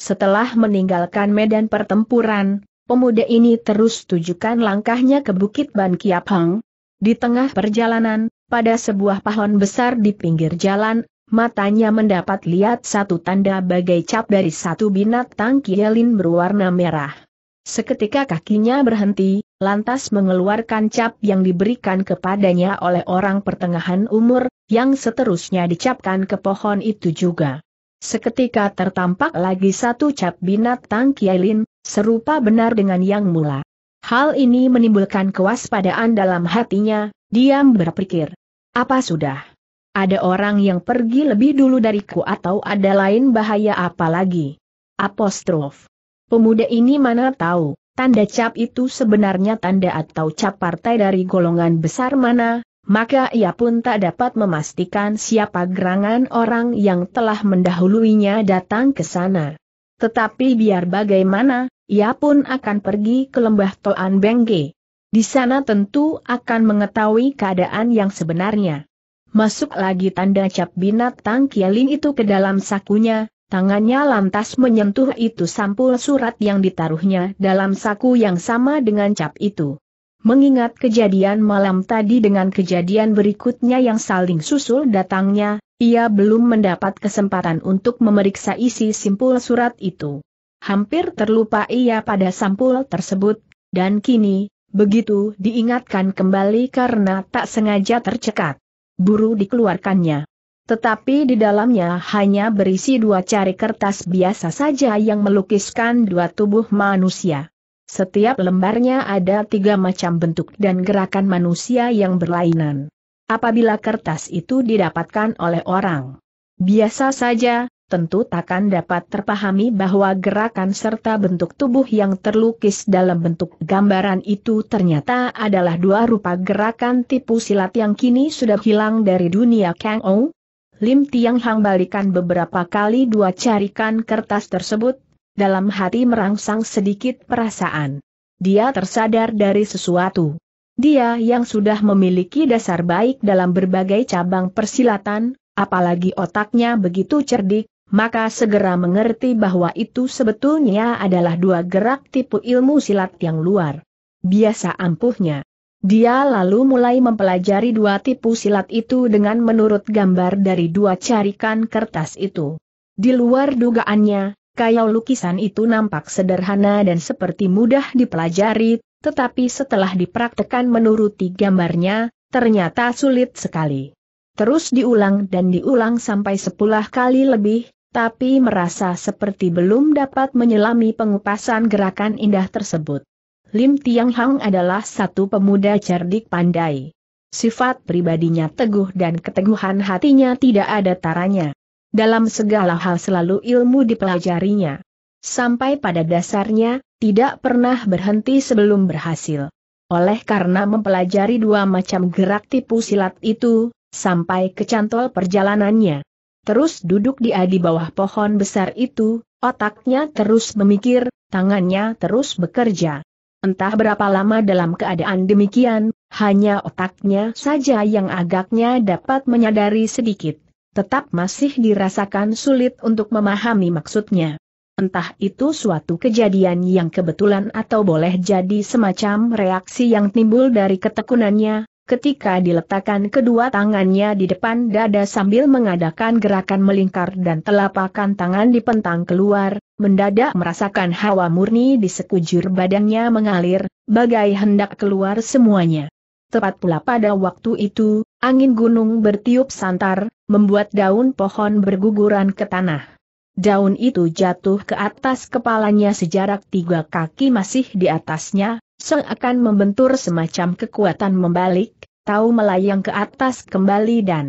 setelah meninggalkan medan pertempuran, pemuda ini terus tujukan langkahnya ke Bukit Ban Kiap Hang. Di tengah perjalanan, pada sebuah pohon besar di pinggir jalan, matanya mendapat lihat satu tanda bagai cap dari satu binatang kielin berwarna merah. Seketika kakinya berhenti, lantas mengeluarkan cap yang diberikan kepadanya oleh orang pertengahan umur, yang seterusnya dicapkan ke pohon itu juga. Seketika tertampak lagi satu cap binatang kialin, serupa benar dengan yang mula. Hal ini menimbulkan kewaspadaan dalam hatinya, diam berpikir. Apa sudah? Ada orang yang pergi lebih dulu dariku atau ada lain bahaya apa lagi? Apostrof. Pemuda ini mana tahu, tanda cap itu sebenarnya tanda atau cap partai dari golongan besar mana, maka ia pun tak dapat memastikan siapa gerangan orang yang telah mendahuluinya datang ke sana. Tetapi biar bagaimana, ia pun akan pergi ke lembah Toan Bengge. Di sana tentu akan mengetahui keadaan yang sebenarnya. Masuk lagi tanda cap binatang Kialin itu ke dalam sakunya, tangannya lantas menyentuh itu sampul surat yang ditaruhnya dalam saku yang sama dengan cap itu. Mengingat kejadian malam tadi dengan kejadian berikutnya yang saling susul datangnya, ia belum mendapat kesempatan untuk memeriksa isi simpul surat itu. Hampir terlupa ia pada sampul tersebut, dan kini, begitu diingatkan kembali karena tak sengaja tercekat. Buru dikeluarkannya. Tetapi di dalamnya hanya berisi dua cari kertas biasa saja yang melukiskan dua tubuh manusia. Setiap lembarnya ada tiga macam bentuk dan gerakan manusia yang berlainan. Apabila kertas itu didapatkan oleh orang biasa saja, tentu takkan dapat terpahami bahwa gerakan serta bentuk tubuh yang terlukis dalam bentuk gambaran itu ternyata adalah dua rupa gerakan tipu silat yang kini sudah hilang dari dunia Kang Ou. Lim Tiang Hang balikan beberapa kali dua carikan kertas tersebut, dalam hati merangsang sedikit perasaan. Dia tersadar dari sesuatu. Dia yang sudah memiliki dasar baik dalam berbagai cabang persilatan, apalagi otaknya begitu cerdik, maka segera mengerti bahwa itu sebetulnya adalah dua gerak tipu ilmu silat yang luar biasa ampuhnya. Dia lalu mulai mempelajari dua tipu silat itu dengan menurut gambar dari dua carikan kertas itu. Di luar dugaannya, Kayau lukisan itu nampak sederhana dan seperti mudah dipelajari, tetapi setelah dipraktekan menuruti gambarnya, ternyata sulit sekali. Terus diulang dan diulang sampai sepuluh kali lebih, tapi merasa seperti belum dapat menyelami pengupasan gerakan indah tersebut. Lim Tiang Hang adalah satu pemuda cerdik pandai. Sifat pribadinya teguh dan keteguhan hatinya tidak ada taranya. Dalam segala hal selalu ilmu dipelajarinya. Sampai pada dasarnya, tidak pernah berhenti sebelum berhasil. Oleh karena mempelajari dua macam gerak tipu silat itu, sampai ke cantol perjalanannya. Terus duduk di adi bawah pohon besar itu, otaknya terus memikir, tangannya terus bekerja. Entah berapa lama dalam keadaan demikian, hanya otaknya saja yang agaknya dapat menyadari sedikit tetap masih dirasakan sulit untuk memahami maksudnya. Entah itu suatu kejadian yang kebetulan atau boleh jadi semacam reaksi yang timbul dari ketekunannya, ketika diletakkan kedua tangannya di depan dada sambil mengadakan gerakan melingkar dan telapakan tangan di pentang keluar, mendadak merasakan hawa murni di sekujur badannya mengalir, bagai hendak keluar semuanya. Tepat pula pada waktu itu, angin gunung bertiup santar, membuat daun pohon berguguran ke tanah. Daun itu jatuh ke atas kepalanya sejarak tiga kaki masih di atasnya, akan membentur semacam kekuatan membalik, tahu melayang ke atas kembali dan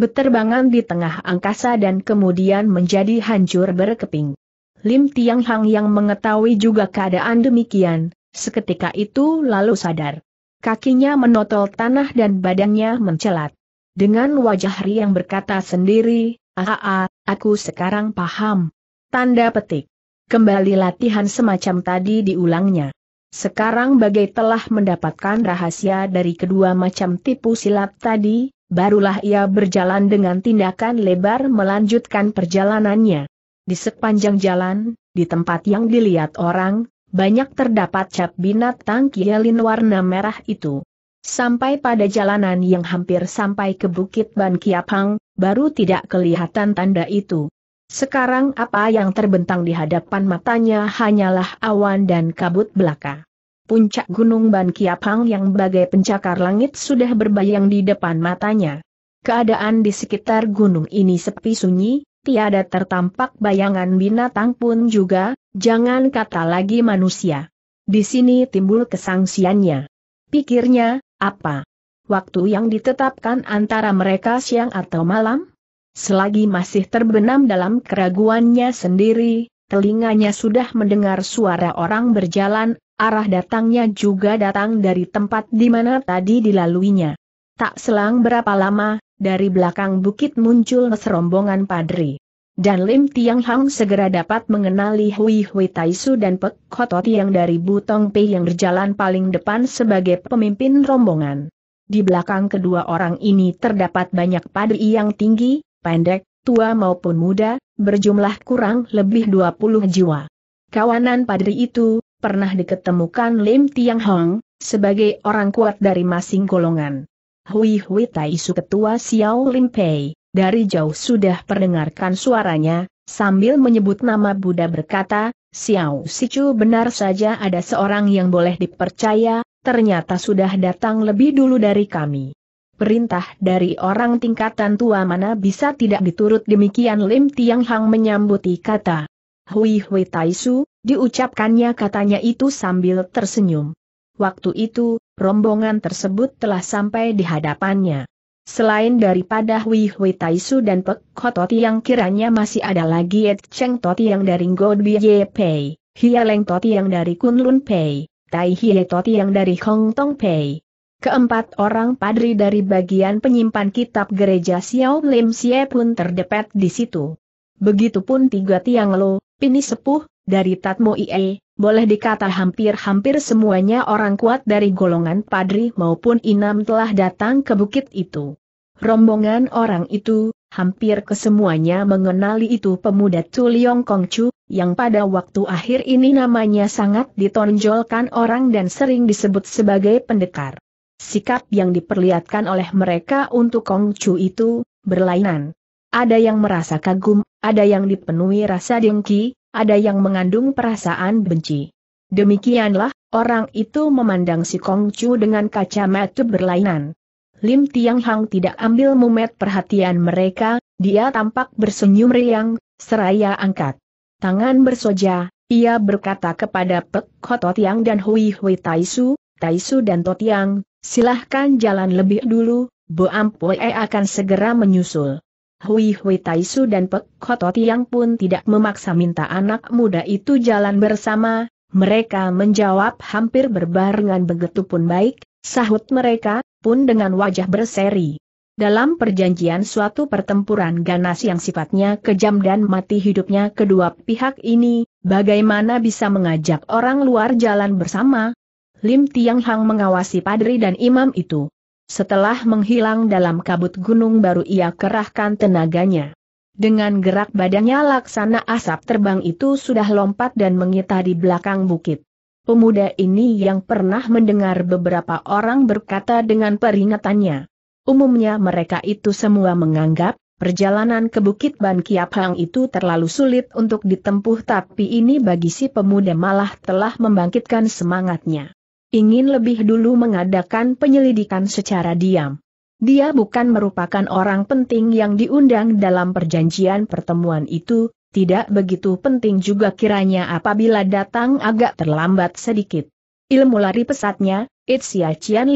beterbangan di tengah angkasa dan kemudian menjadi hancur berkeping. Lim Tiang Hang yang mengetahui juga keadaan demikian, seketika itu lalu sadar kakinya menotol tanah dan badannya mencelat. Dengan wajah riang berkata sendiri, Aa, aku sekarang paham. Tanda petik. Kembali latihan semacam tadi diulangnya. Sekarang bagai telah mendapatkan rahasia dari kedua macam tipu silat tadi, barulah ia berjalan dengan tindakan lebar melanjutkan perjalanannya. Di sepanjang jalan, di tempat yang dilihat orang, banyak terdapat cap binatang kielin warna merah itu. Sampai pada jalanan yang hampir sampai ke Bukit Ban Kiapang, baru tidak kelihatan tanda itu. Sekarang apa yang terbentang di hadapan matanya hanyalah awan dan kabut belaka. Puncak Gunung Ban Kiapang yang bagai pencakar langit sudah berbayang di depan matanya. Keadaan di sekitar gunung ini sepi sunyi, tiada tertampak bayangan binatang pun juga, Jangan kata lagi manusia. Di sini timbul kesangsiannya. Pikirnya, apa? Waktu yang ditetapkan antara mereka siang atau malam? Selagi masih terbenam dalam keraguannya sendiri, telinganya sudah mendengar suara orang berjalan, arah datangnya juga datang dari tempat di mana tadi dilaluinya. Tak selang berapa lama, dari belakang bukit muncul serombongan padri. Dan Lim Tiang Hang segera dapat mengenali Hui Hui Tai Su dan Pek Koto Tiang dari Butong Pei yang berjalan paling depan sebagai pemimpin rombongan. Di belakang kedua orang ini terdapat banyak padri yang tinggi, pendek, tua maupun muda, berjumlah kurang lebih 20 jiwa. Kawanan padri itu, pernah diketemukan Lim Tiang Hang, sebagai orang kuat dari masing golongan. Hui Hui Tai Su Ketua Xiao Lim Pei dari jauh sudah perdengarkan suaranya, sambil menyebut nama Buddha berkata, Xiao Sichu benar saja ada seorang yang boleh dipercaya, ternyata sudah datang lebih dulu dari kami. Perintah dari orang tingkatan tua mana bisa tidak diturut demikian Lim Tiang Hang menyambuti kata. Hui Hui Taisu, diucapkannya katanya itu sambil tersenyum. Waktu itu, rombongan tersebut telah sampai di hadapannya. Selain daripada Hui Hui Taisu dan Pek Kototi yang kiranya masih ada lagi Ed Cheng Toti yang dari God Ye Pei, Hia Leng Toti yang dari Kunlun Pei, Tai Hie Toti yang dari Hong Tong Pei. Keempat orang padri dari bagian penyimpan kitab gereja Xiao Lim Xie pun terdepet di situ. Begitupun tiga tiang lo, Pini Sepuh, dari Tatmo IE, boleh dikata hampir-hampir semuanya orang kuat dari golongan Padri maupun Inam telah datang ke bukit itu. Rombongan orang itu, hampir kesemuanya mengenali itu pemuda Tuliong Kongcu, yang pada waktu akhir ini namanya sangat ditonjolkan orang dan sering disebut sebagai pendekar. Sikap yang diperlihatkan oleh mereka untuk Kongcu itu, berlainan. Ada yang merasa kagum, ada yang dipenuhi rasa dengki, ada yang mengandung perasaan benci. Demikianlah, orang itu memandang si Kong Chu dengan kacamata berlainan. Lim Tiang Hang tidak ambil mumet perhatian mereka, dia tampak bersenyum riang, seraya angkat. Tangan bersoja, ia berkata kepada Pek Tiang dan Hui Hui Taisu, Taisu dan Totiang, silahkan jalan lebih dulu, Bo Ampue akan segera menyusul. Hui Hui Taisu dan Pek Koto Tiang pun tidak memaksa minta anak muda itu jalan bersama, mereka menjawab hampir berbarengan begitu pun baik, sahut mereka, pun dengan wajah berseri. Dalam perjanjian suatu pertempuran ganas yang sifatnya kejam dan mati hidupnya kedua pihak ini, bagaimana bisa mengajak orang luar jalan bersama? Lim Tiang Hang mengawasi padri dan imam itu. Setelah menghilang dalam kabut gunung baru ia kerahkan tenaganya. Dengan gerak badannya laksana asap terbang itu sudah lompat dan mengita di belakang bukit. Pemuda ini yang pernah mendengar beberapa orang berkata dengan peringatannya. Umumnya mereka itu semua menganggap, perjalanan ke Bukit Ban Kiap Hang itu terlalu sulit untuk ditempuh tapi ini bagi si pemuda malah telah membangkitkan semangatnya ingin lebih dulu mengadakan penyelidikan secara diam. Dia bukan merupakan orang penting yang diundang dalam perjanjian pertemuan itu, tidak begitu penting juga kiranya apabila datang agak terlambat sedikit. Ilmu lari pesatnya, Itzia Qian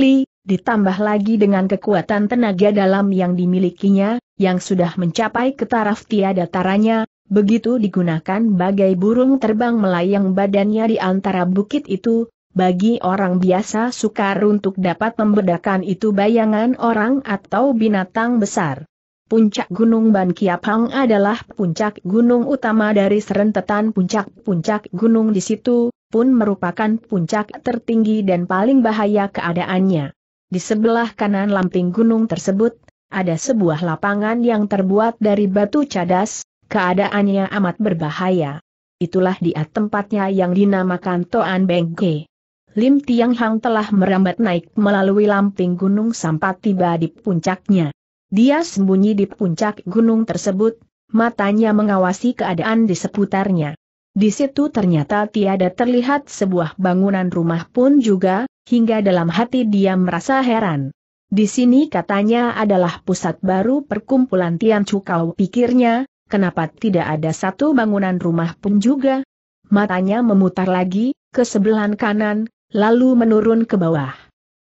ditambah lagi dengan kekuatan tenaga dalam yang dimilikinya, yang sudah mencapai ke tiada taranya, begitu digunakan bagai burung terbang melayang badannya di antara bukit itu, bagi orang biasa sukar untuk dapat membedakan itu bayangan orang atau binatang besar. Puncak Gunung Ban Kiapang adalah puncak gunung utama dari serentetan puncak-puncak gunung di situ, pun merupakan puncak tertinggi dan paling bahaya keadaannya. Di sebelah kanan lamping gunung tersebut, ada sebuah lapangan yang terbuat dari batu cadas, keadaannya amat berbahaya. Itulah dia tempatnya yang dinamakan Toan Bengke. Lim Tiang Hang telah merambat naik melalui lamping gunung sampai tiba di puncaknya. Dia sembunyi di puncak gunung tersebut, matanya mengawasi keadaan di seputarnya. Di situ ternyata tiada terlihat sebuah bangunan rumah pun juga, hingga dalam hati dia merasa heran. Di sini katanya adalah pusat baru perkumpulan Tian Cukau pikirnya, kenapa tidak ada satu bangunan rumah pun juga? Matanya memutar lagi, ke sebelah kanan, lalu menurun ke bawah.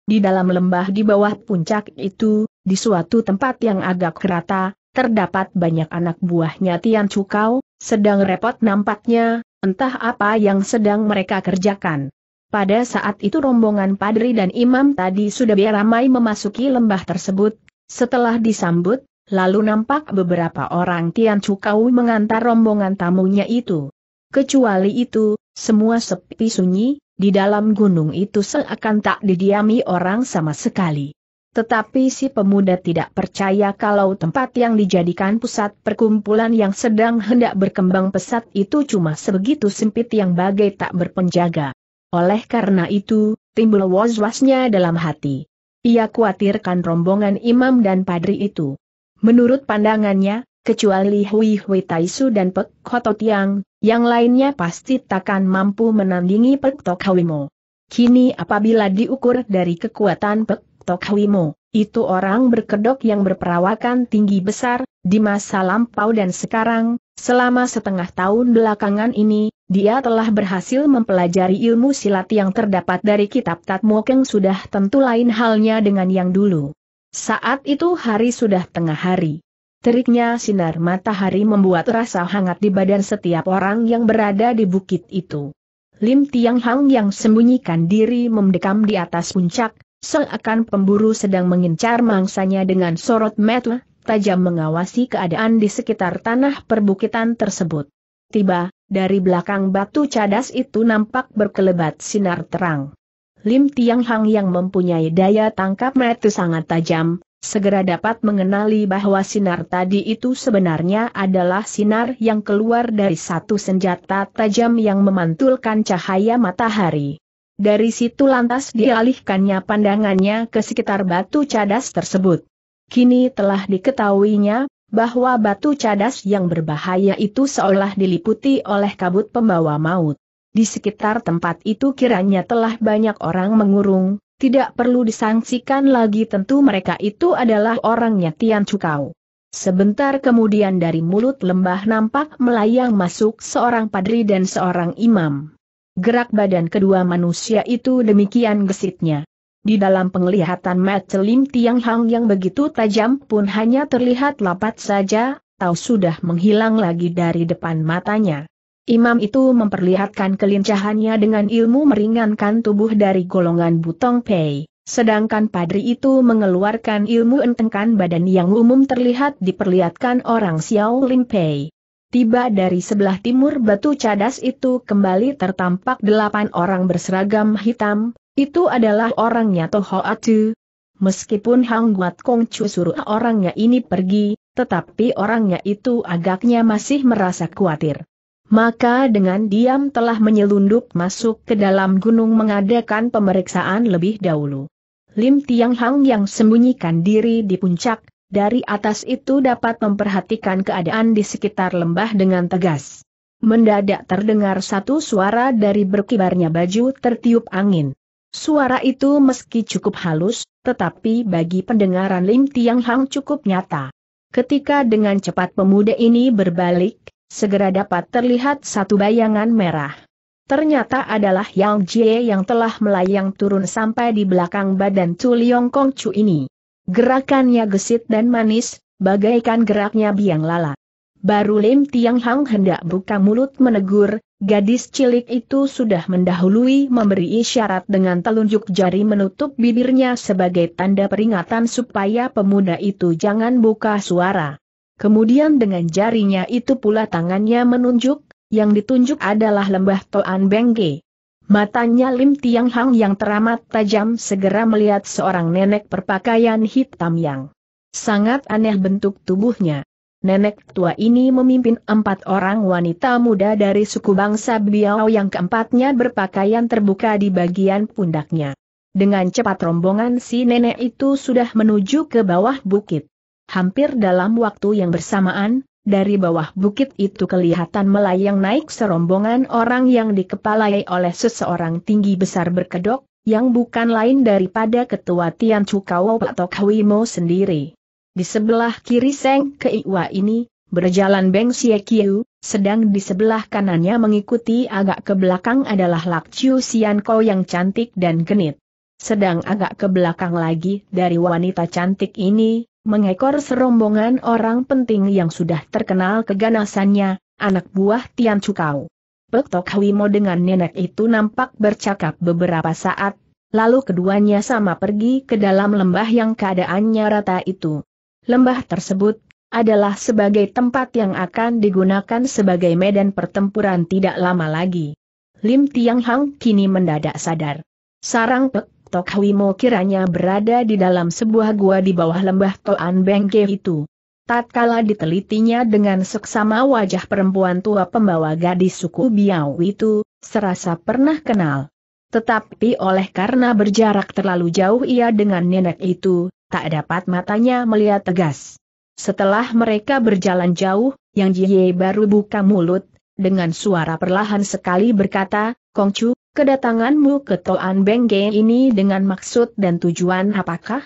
Di dalam lembah di bawah puncak itu, di suatu tempat yang agak rata, terdapat banyak anak buahnya Tian Cukau, sedang repot nampaknya, entah apa yang sedang mereka kerjakan. Pada saat itu rombongan padri dan imam tadi sudah beramai memasuki lembah tersebut, setelah disambut, lalu nampak beberapa orang Tian Cukau mengantar rombongan tamunya itu. Kecuali itu, semua sepi sunyi, di dalam gunung itu seakan tak didiami orang sama sekali. Tetapi si pemuda tidak percaya kalau tempat yang dijadikan pusat perkumpulan yang sedang hendak berkembang pesat itu cuma sebegitu sempit yang bagai tak berpenjaga. Oleh karena itu, timbul was-wasnya dalam hati. Ia khawatirkan rombongan imam dan padri itu. Menurut pandangannya, kecuali Li Hui Hui Taisu dan Pek Koto Tiang, yang lainnya pasti takkan mampu menandingi Pek Tok Mo. Kini apabila diukur dari kekuatan Pek Tok Mo, itu orang berkedok yang berperawakan tinggi besar, di masa lampau dan sekarang, selama setengah tahun belakangan ini, dia telah berhasil mempelajari ilmu silat yang terdapat dari kitab Tatmokeng sudah tentu lain halnya dengan yang dulu. Saat itu hari sudah tengah hari. Teriknya sinar matahari membuat rasa hangat di badan setiap orang yang berada di bukit itu. Lim Tiang Hang yang sembunyikan diri mendekam di atas puncak, seakan pemburu sedang mengincar mangsanya dengan sorot mata tajam mengawasi keadaan di sekitar tanah perbukitan tersebut. Tiba, dari belakang batu cadas itu nampak berkelebat sinar terang. Lim Tiang Hang yang mempunyai daya tangkap mata sangat tajam, segera dapat mengenali bahwa sinar tadi itu sebenarnya adalah sinar yang keluar dari satu senjata tajam yang memantulkan cahaya matahari. Dari situ lantas dialihkannya pandangannya ke sekitar batu cadas tersebut. Kini telah diketahuinya bahwa batu cadas yang berbahaya itu seolah diliputi oleh kabut pembawa maut. Di sekitar tempat itu kiranya telah banyak orang mengurung, tidak perlu disangsikan lagi tentu mereka itu adalah orangnya Tian Cukau. Sebentar kemudian dari mulut lembah nampak melayang masuk seorang padri dan seorang imam. Gerak badan kedua manusia itu demikian gesitnya. Di dalam penglihatan Matelim Tiang Hang yang begitu tajam pun hanya terlihat lapat saja, tahu sudah menghilang lagi dari depan matanya. Imam itu memperlihatkan kelincahannya dengan ilmu meringankan tubuh dari golongan Butong Pei, sedangkan padri itu mengeluarkan ilmu entengkan badan yang umum terlihat diperlihatkan orang Xiao Lim Pei. Tiba dari sebelah timur batu cadas itu kembali tertampak delapan orang berseragam hitam, itu adalah orangnya Toho Atu. Meskipun Hang Guat Kong Chu suruh orangnya ini pergi, tetapi orangnya itu agaknya masih merasa khawatir maka dengan diam telah menyelundup masuk ke dalam gunung mengadakan pemeriksaan lebih dahulu. Lim Tiang Hang yang sembunyikan diri di puncak, dari atas itu dapat memperhatikan keadaan di sekitar lembah dengan tegas. Mendadak terdengar satu suara dari berkibarnya baju tertiup angin. Suara itu meski cukup halus, tetapi bagi pendengaran Lim Tiang Hang cukup nyata. Ketika dengan cepat pemuda ini berbalik, segera dapat terlihat satu bayangan merah. Ternyata adalah Yang Jie yang telah melayang turun sampai di belakang badan Chu Liong Kong Chu ini. Gerakannya gesit dan manis, bagaikan geraknya biang lala. Baru Lim Tiang Hang hendak buka mulut menegur, gadis cilik itu sudah mendahului memberi isyarat dengan telunjuk jari menutup bibirnya sebagai tanda peringatan supaya pemuda itu jangan buka suara. Kemudian dengan jarinya itu pula tangannya menunjuk, yang ditunjuk adalah lembah Toan Bengge. Matanya Lim Tiang Hang yang teramat tajam segera melihat seorang nenek berpakaian hitam yang sangat aneh bentuk tubuhnya. Nenek tua ini memimpin empat orang wanita muda dari suku bangsa Biao yang keempatnya berpakaian terbuka di bagian pundaknya. Dengan cepat rombongan si nenek itu sudah menuju ke bawah bukit hampir dalam waktu yang bersamaan, dari bawah bukit itu kelihatan melayang naik serombongan orang yang dikepalai oleh seseorang tinggi besar berkedok, yang bukan lain daripada ketua Tian Chukawo atau Kawimo sendiri. Di sebelah kiri Seng Keiwa ini, berjalan Beng Xie Kiu, sedang di sebelah kanannya mengikuti agak ke belakang adalah Lak Chiu Sian yang cantik dan genit. Sedang agak ke belakang lagi dari wanita cantik ini, mengekor serombongan orang penting yang sudah terkenal keganasannya, anak buah Tian Cukau. Pek Tok Hwimo dengan nenek itu nampak bercakap beberapa saat, lalu keduanya sama pergi ke dalam lembah yang keadaannya rata itu. Lembah tersebut adalah sebagai tempat yang akan digunakan sebagai medan pertempuran tidak lama lagi. Lim Tiang Hang kini mendadak sadar. Sarang Pek Tok Hwimo kiranya berada di dalam sebuah gua di bawah lembah Toan Bengke itu. Tatkala ditelitinya dengan seksama wajah perempuan tua pembawa gadis suku Biau itu, serasa pernah kenal. Tetapi oleh karena berjarak terlalu jauh ia dengan nenek itu, tak dapat matanya melihat tegas. Setelah mereka berjalan jauh, Yang Jie baru buka mulut, dengan suara perlahan sekali berkata, Kongcu, Kedatanganmu ke Toan Bengge ini dengan maksud dan tujuan apakah?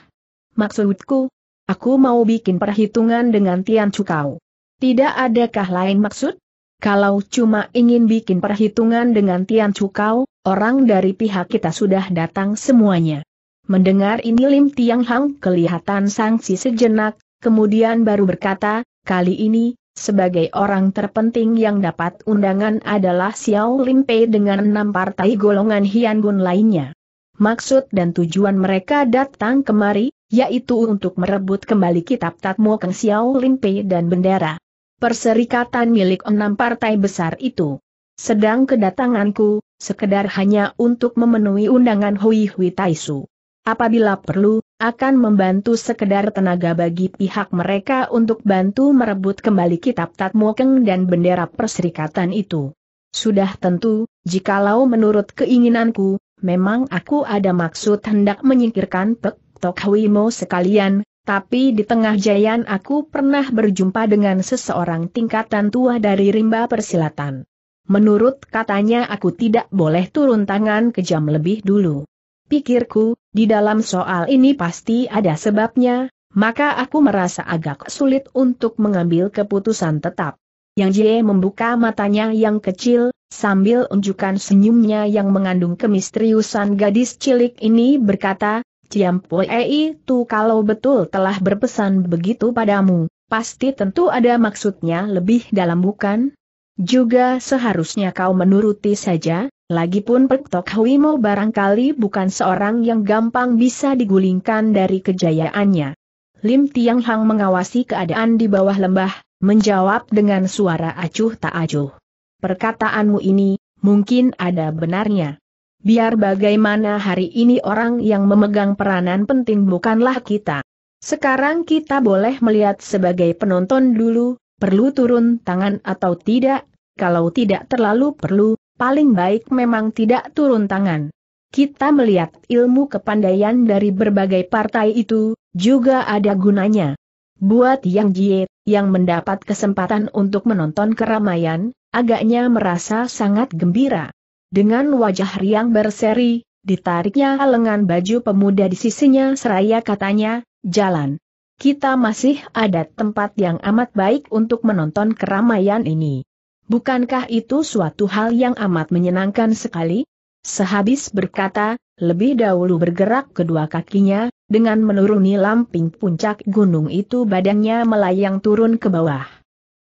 Maksudku, aku mau bikin perhitungan dengan Tian Cukau. Tidak adakah lain maksud? Kalau cuma ingin bikin perhitungan dengan Tian Cukau, orang dari pihak kita sudah datang semuanya. Mendengar ini Lim Tiang Hang kelihatan sangsi sejenak, kemudian baru berkata, kali ini, sebagai orang terpenting yang dapat undangan adalah Xiao Limpei dengan enam partai golongan Hian Bun lainnya. Maksud dan tujuan mereka datang kemari, yaitu untuk merebut kembali kitab Tatmo Keng Xiao Limpei dan bendera perserikatan milik enam partai besar itu. Sedang kedatanganku, sekedar hanya untuk memenuhi undangan Hui Hui Taisu. Apabila perlu, akan membantu sekedar tenaga bagi pihak mereka untuk bantu merebut kembali kitab Tatmokeng dan bendera perserikatan itu. Sudah tentu, jikalau menurut keinginanku, memang aku ada maksud hendak menyingkirkan Pek Tok mo sekalian, tapi di tengah jayan aku pernah berjumpa dengan seseorang tingkatan tua dari rimba persilatan. Menurut katanya aku tidak boleh turun tangan kejam lebih dulu. Pikirku, di dalam soal ini pasti ada sebabnya, maka aku merasa agak sulit untuk mengambil keputusan tetap. Yang Jie membuka matanya yang kecil, sambil unjukkan senyumnya yang mengandung kemisteriusan gadis cilik ini berkata, Ciam Puei itu kalau betul telah berpesan begitu padamu, pasti tentu ada maksudnya lebih dalam bukan? Juga seharusnya kau menuruti saja, Lagipun Pek Tok Huimo barangkali bukan seorang yang gampang bisa digulingkan dari kejayaannya. Lim Tiang Hang mengawasi keadaan di bawah lembah, menjawab dengan suara acuh tak acuh. Perkataanmu ini, mungkin ada benarnya. Biar bagaimana hari ini orang yang memegang peranan penting bukanlah kita. Sekarang kita boleh melihat sebagai penonton dulu, perlu turun tangan atau tidak, kalau tidak terlalu perlu, paling baik memang tidak turun tangan. Kita melihat ilmu kepandaian dari berbagai partai itu, juga ada gunanya. Buat Yang Jie, yang mendapat kesempatan untuk menonton keramaian, agaknya merasa sangat gembira. Dengan wajah riang berseri, ditariknya lengan baju pemuda di sisinya seraya katanya, jalan. Kita masih ada tempat yang amat baik untuk menonton keramaian ini. Bukankah itu suatu hal yang amat menyenangkan sekali? Sehabis berkata, lebih dahulu bergerak kedua kakinya, dengan menuruni lamping puncak gunung itu badannya melayang turun ke bawah.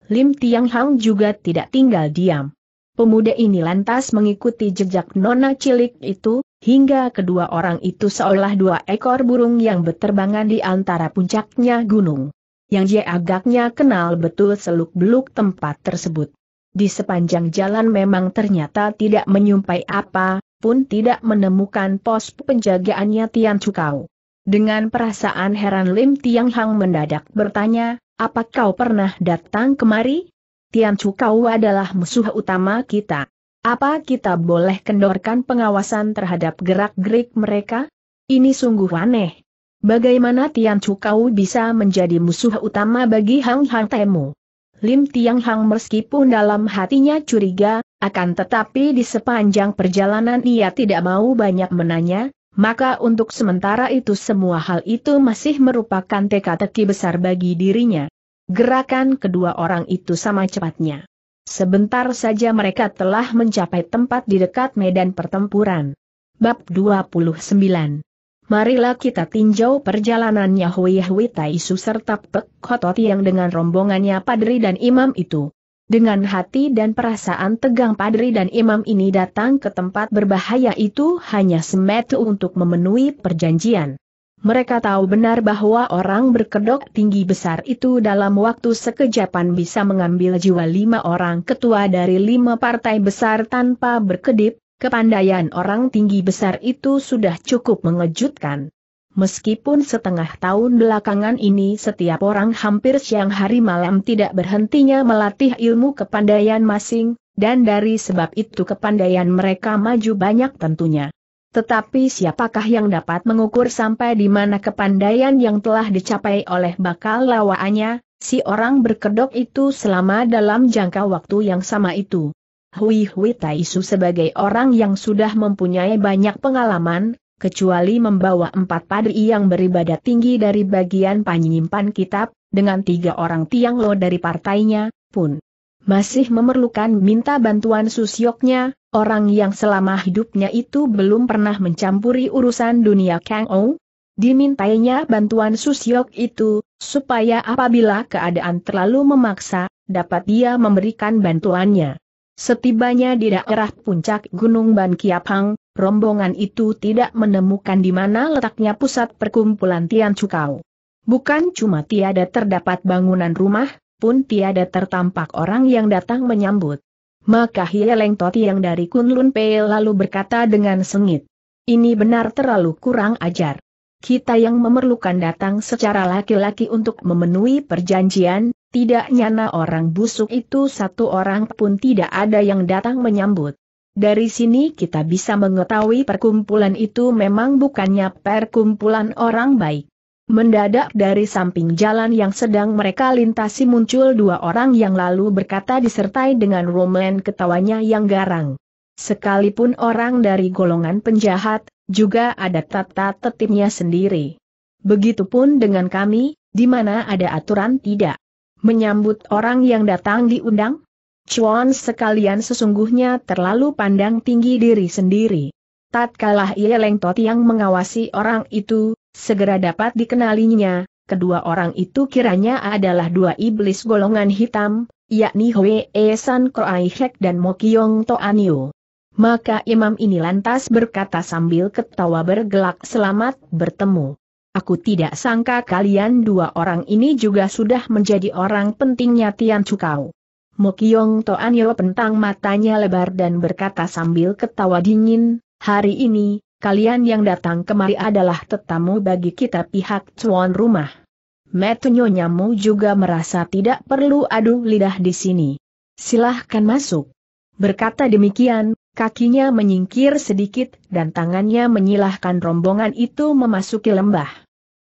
Lim Tiang Hang juga tidak tinggal diam. Pemuda ini lantas mengikuti jejak nona cilik itu, hingga kedua orang itu seolah dua ekor burung yang berterbangan di antara puncaknya gunung. Yang dia agaknya kenal betul seluk-beluk tempat tersebut. Di sepanjang jalan memang ternyata tidak menyumpai apa, pun tidak menemukan pos penjagaannya Tian Cukau. Dengan perasaan heran Lim Tiang Hang mendadak bertanya, apa kau pernah datang kemari? Tian Cukau adalah musuh utama kita. Apa kita boleh kendorkan pengawasan terhadap gerak-gerik mereka? Ini sungguh aneh. Bagaimana Tian Cukau bisa menjadi musuh utama bagi Hang Hang Temu? Lim Tiang Hang meskipun dalam hatinya curiga, akan tetapi di sepanjang perjalanan ia tidak mau banyak menanya, maka untuk sementara itu semua hal itu masih merupakan teka-teki besar bagi dirinya. Gerakan kedua orang itu sama cepatnya. Sebentar saja mereka telah mencapai tempat di dekat medan pertempuran. Bab 29 Marilah kita tinjau perjalanannya Yahweh Hui Taisu serta Pek Khotot yang dengan rombongannya padri dan imam itu. Dengan hati dan perasaan tegang padri dan imam ini datang ke tempat berbahaya itu hanya semetu untuk memenuhi perjanjian. Mereka tahu benar bahwa orang berkedok tinggi besar itu dalam waktu sekejapan bisa mengambil jiwa lima orang ketua dari lima partai besar tanpa berkedip, Kepandaian orang tinggi besar itu sudah cukup mengejutkan. Meskipun setengah tahun belakangan ini setiap orang hampir siang hari malam tidak berhentinya melatih ilmu kepandaian masing, dan dari sebab itu kepandaian mereka maju banyak tentunya. Tetapi siapakah yang dapat mengukur sampai di mana kepandaian yang telah dicapai oleh bakal lawaannya, si orang berkedok itu selama dalam jangka waktu yang sama itu. Hui Hui Taisu sebagai orang yang sudah mempunyai banyak pengalaman, kecuali membawa empat padri yang beribadah tinggi dari bagian penyimpan kitab, dengan tiga orang tiang lo dari partainya, pun masih memerlukan minta bantuan susyoknya, orang yang selama hidupnya itu belum pernah mencampuri urusan dunia Kang Ou. Dimintainya bantuan susyok itu, supaya apabila keadaan terlalu memaksa, dapat dia memberikan bantuannya. Setibanya di daerah puncak Gunung Ban Kiapang, rombongan itu tidak menemukan di mana letaknya pusat perkumpulan Tian Cukau. Bukan cuma tiada terdapat bangunan rumah, pun tiada tertampak orang yang datang menyambut. Maka Hieleng Toti yang dari Kunlun Pei lalu berkata dengan sengit. Ini benar terlalu kurang ajar. Kita yang memerlukan datang secara laki-laki untuk memenuhi perjanjian, tidak nyana orang busuk itu satu orang pun tidak ada yang datang menyambut. Dari sini kita bisa mengetahui perkumpulan itu memang bukannya perkumpulan orang baik. Mendadak dari samping jalan yang sedang mereka lintasi muncul dua orang yang lalu berkata disertai dengan romlen ketawanya yang garang. Sekalipun orang dari golongan penjahat, juga ada tata tertibnya sendiri. Begitupun dengan kami, di mana ada aturan tidak Menyambut orang yang datang diundang? Chuan sekalian sesungguhnya terlalu pandang tinggi diri sendiri. Tatkala ia lengtot yang mengawasi orang itu, segera dapat dikenalinya, kedua orang itu kiranya adalah dua iblis golongan hitam, yakni Hwee San Kroai Hek dan Mokyong Toanio. Maka imam ini lantas berkata sambil ketawa bergelak selamat bertemu. Aku tidak sangka kalian dua orang ini juga sudah menjadi orang pentingnya Tian Cukau. Mokyong Toanyo pentang matanya lebar dan berkata sambil ketawa dingin, hari ini, kalian yang datang kemari adalah tetamu bagi kita pihak tuan rumah. Metunyonya juga merasa tidak perlu adu lidah di sini. Silahkan masuk. Berkata demikian, kakinya menyingkir sedikit dan tangannya menyilahkan rombongan itu memasuki lembah.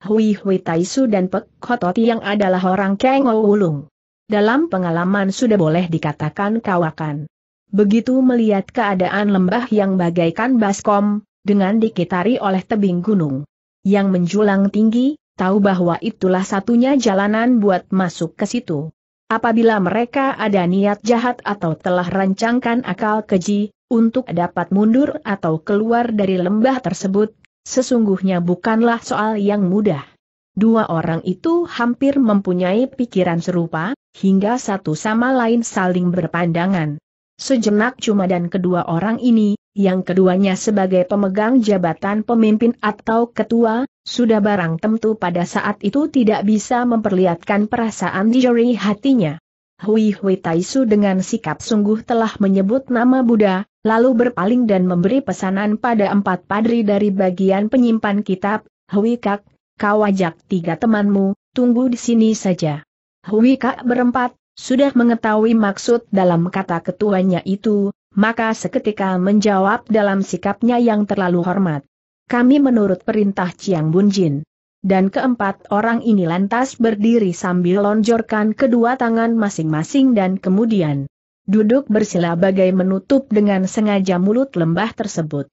Hui Hui Taisu dan Pek Hototi yang adalah orang O Ulung. Dalam pengalaman sudah boleh dikatakan kawakan. Begitu melihat keadaan lembah yang bagaikan baskom, dengan dikitari oleh tebing gunung. Yang menjulang tinggi, tahu bahwa itulah satunya jalanan buat masuk ke situ. Apabila mereka ada niat jahat atau telah rancangkan akal keji, untuk dapat mundur atau keluar dari lembah tersebut, sesungguhnya bukanlah soal yang mudah. Dua orang itu hampir mempunyai pikiran serupa, hingga satu sama lain saling berpandangan. Sejenak cuma dan kedua orang ini, yang keduanya sebagai pemegang jabatan pemimpin atau ketua, sudah barang tentu pada saat itu tidak bisa memperlihatkan perasaan di jari hatinya. Hui Hui Taisu dengan sikap sungguh telah menyebut nama Buddha, lalu berpaling dan memberi pesanan pada empat padri dari bagian penyimpan kitab, Hui Kak, kau ajak tiga temanmu, tunggu di sini saja. Hui Kak berempat, sudah mengetahui maksud dalam kata ketuanya itu, maka seketika menjawab dalam sikapnya yang terlalu hormat. Kami menurut perintah Chiang Bunjin. Dan keempat orang ini lantas berdiri sambil lonjorkan kedua tangan masing-masing dan kemudian duduk bersila bagai menutup dengan sengaja mulut lembah tersebut.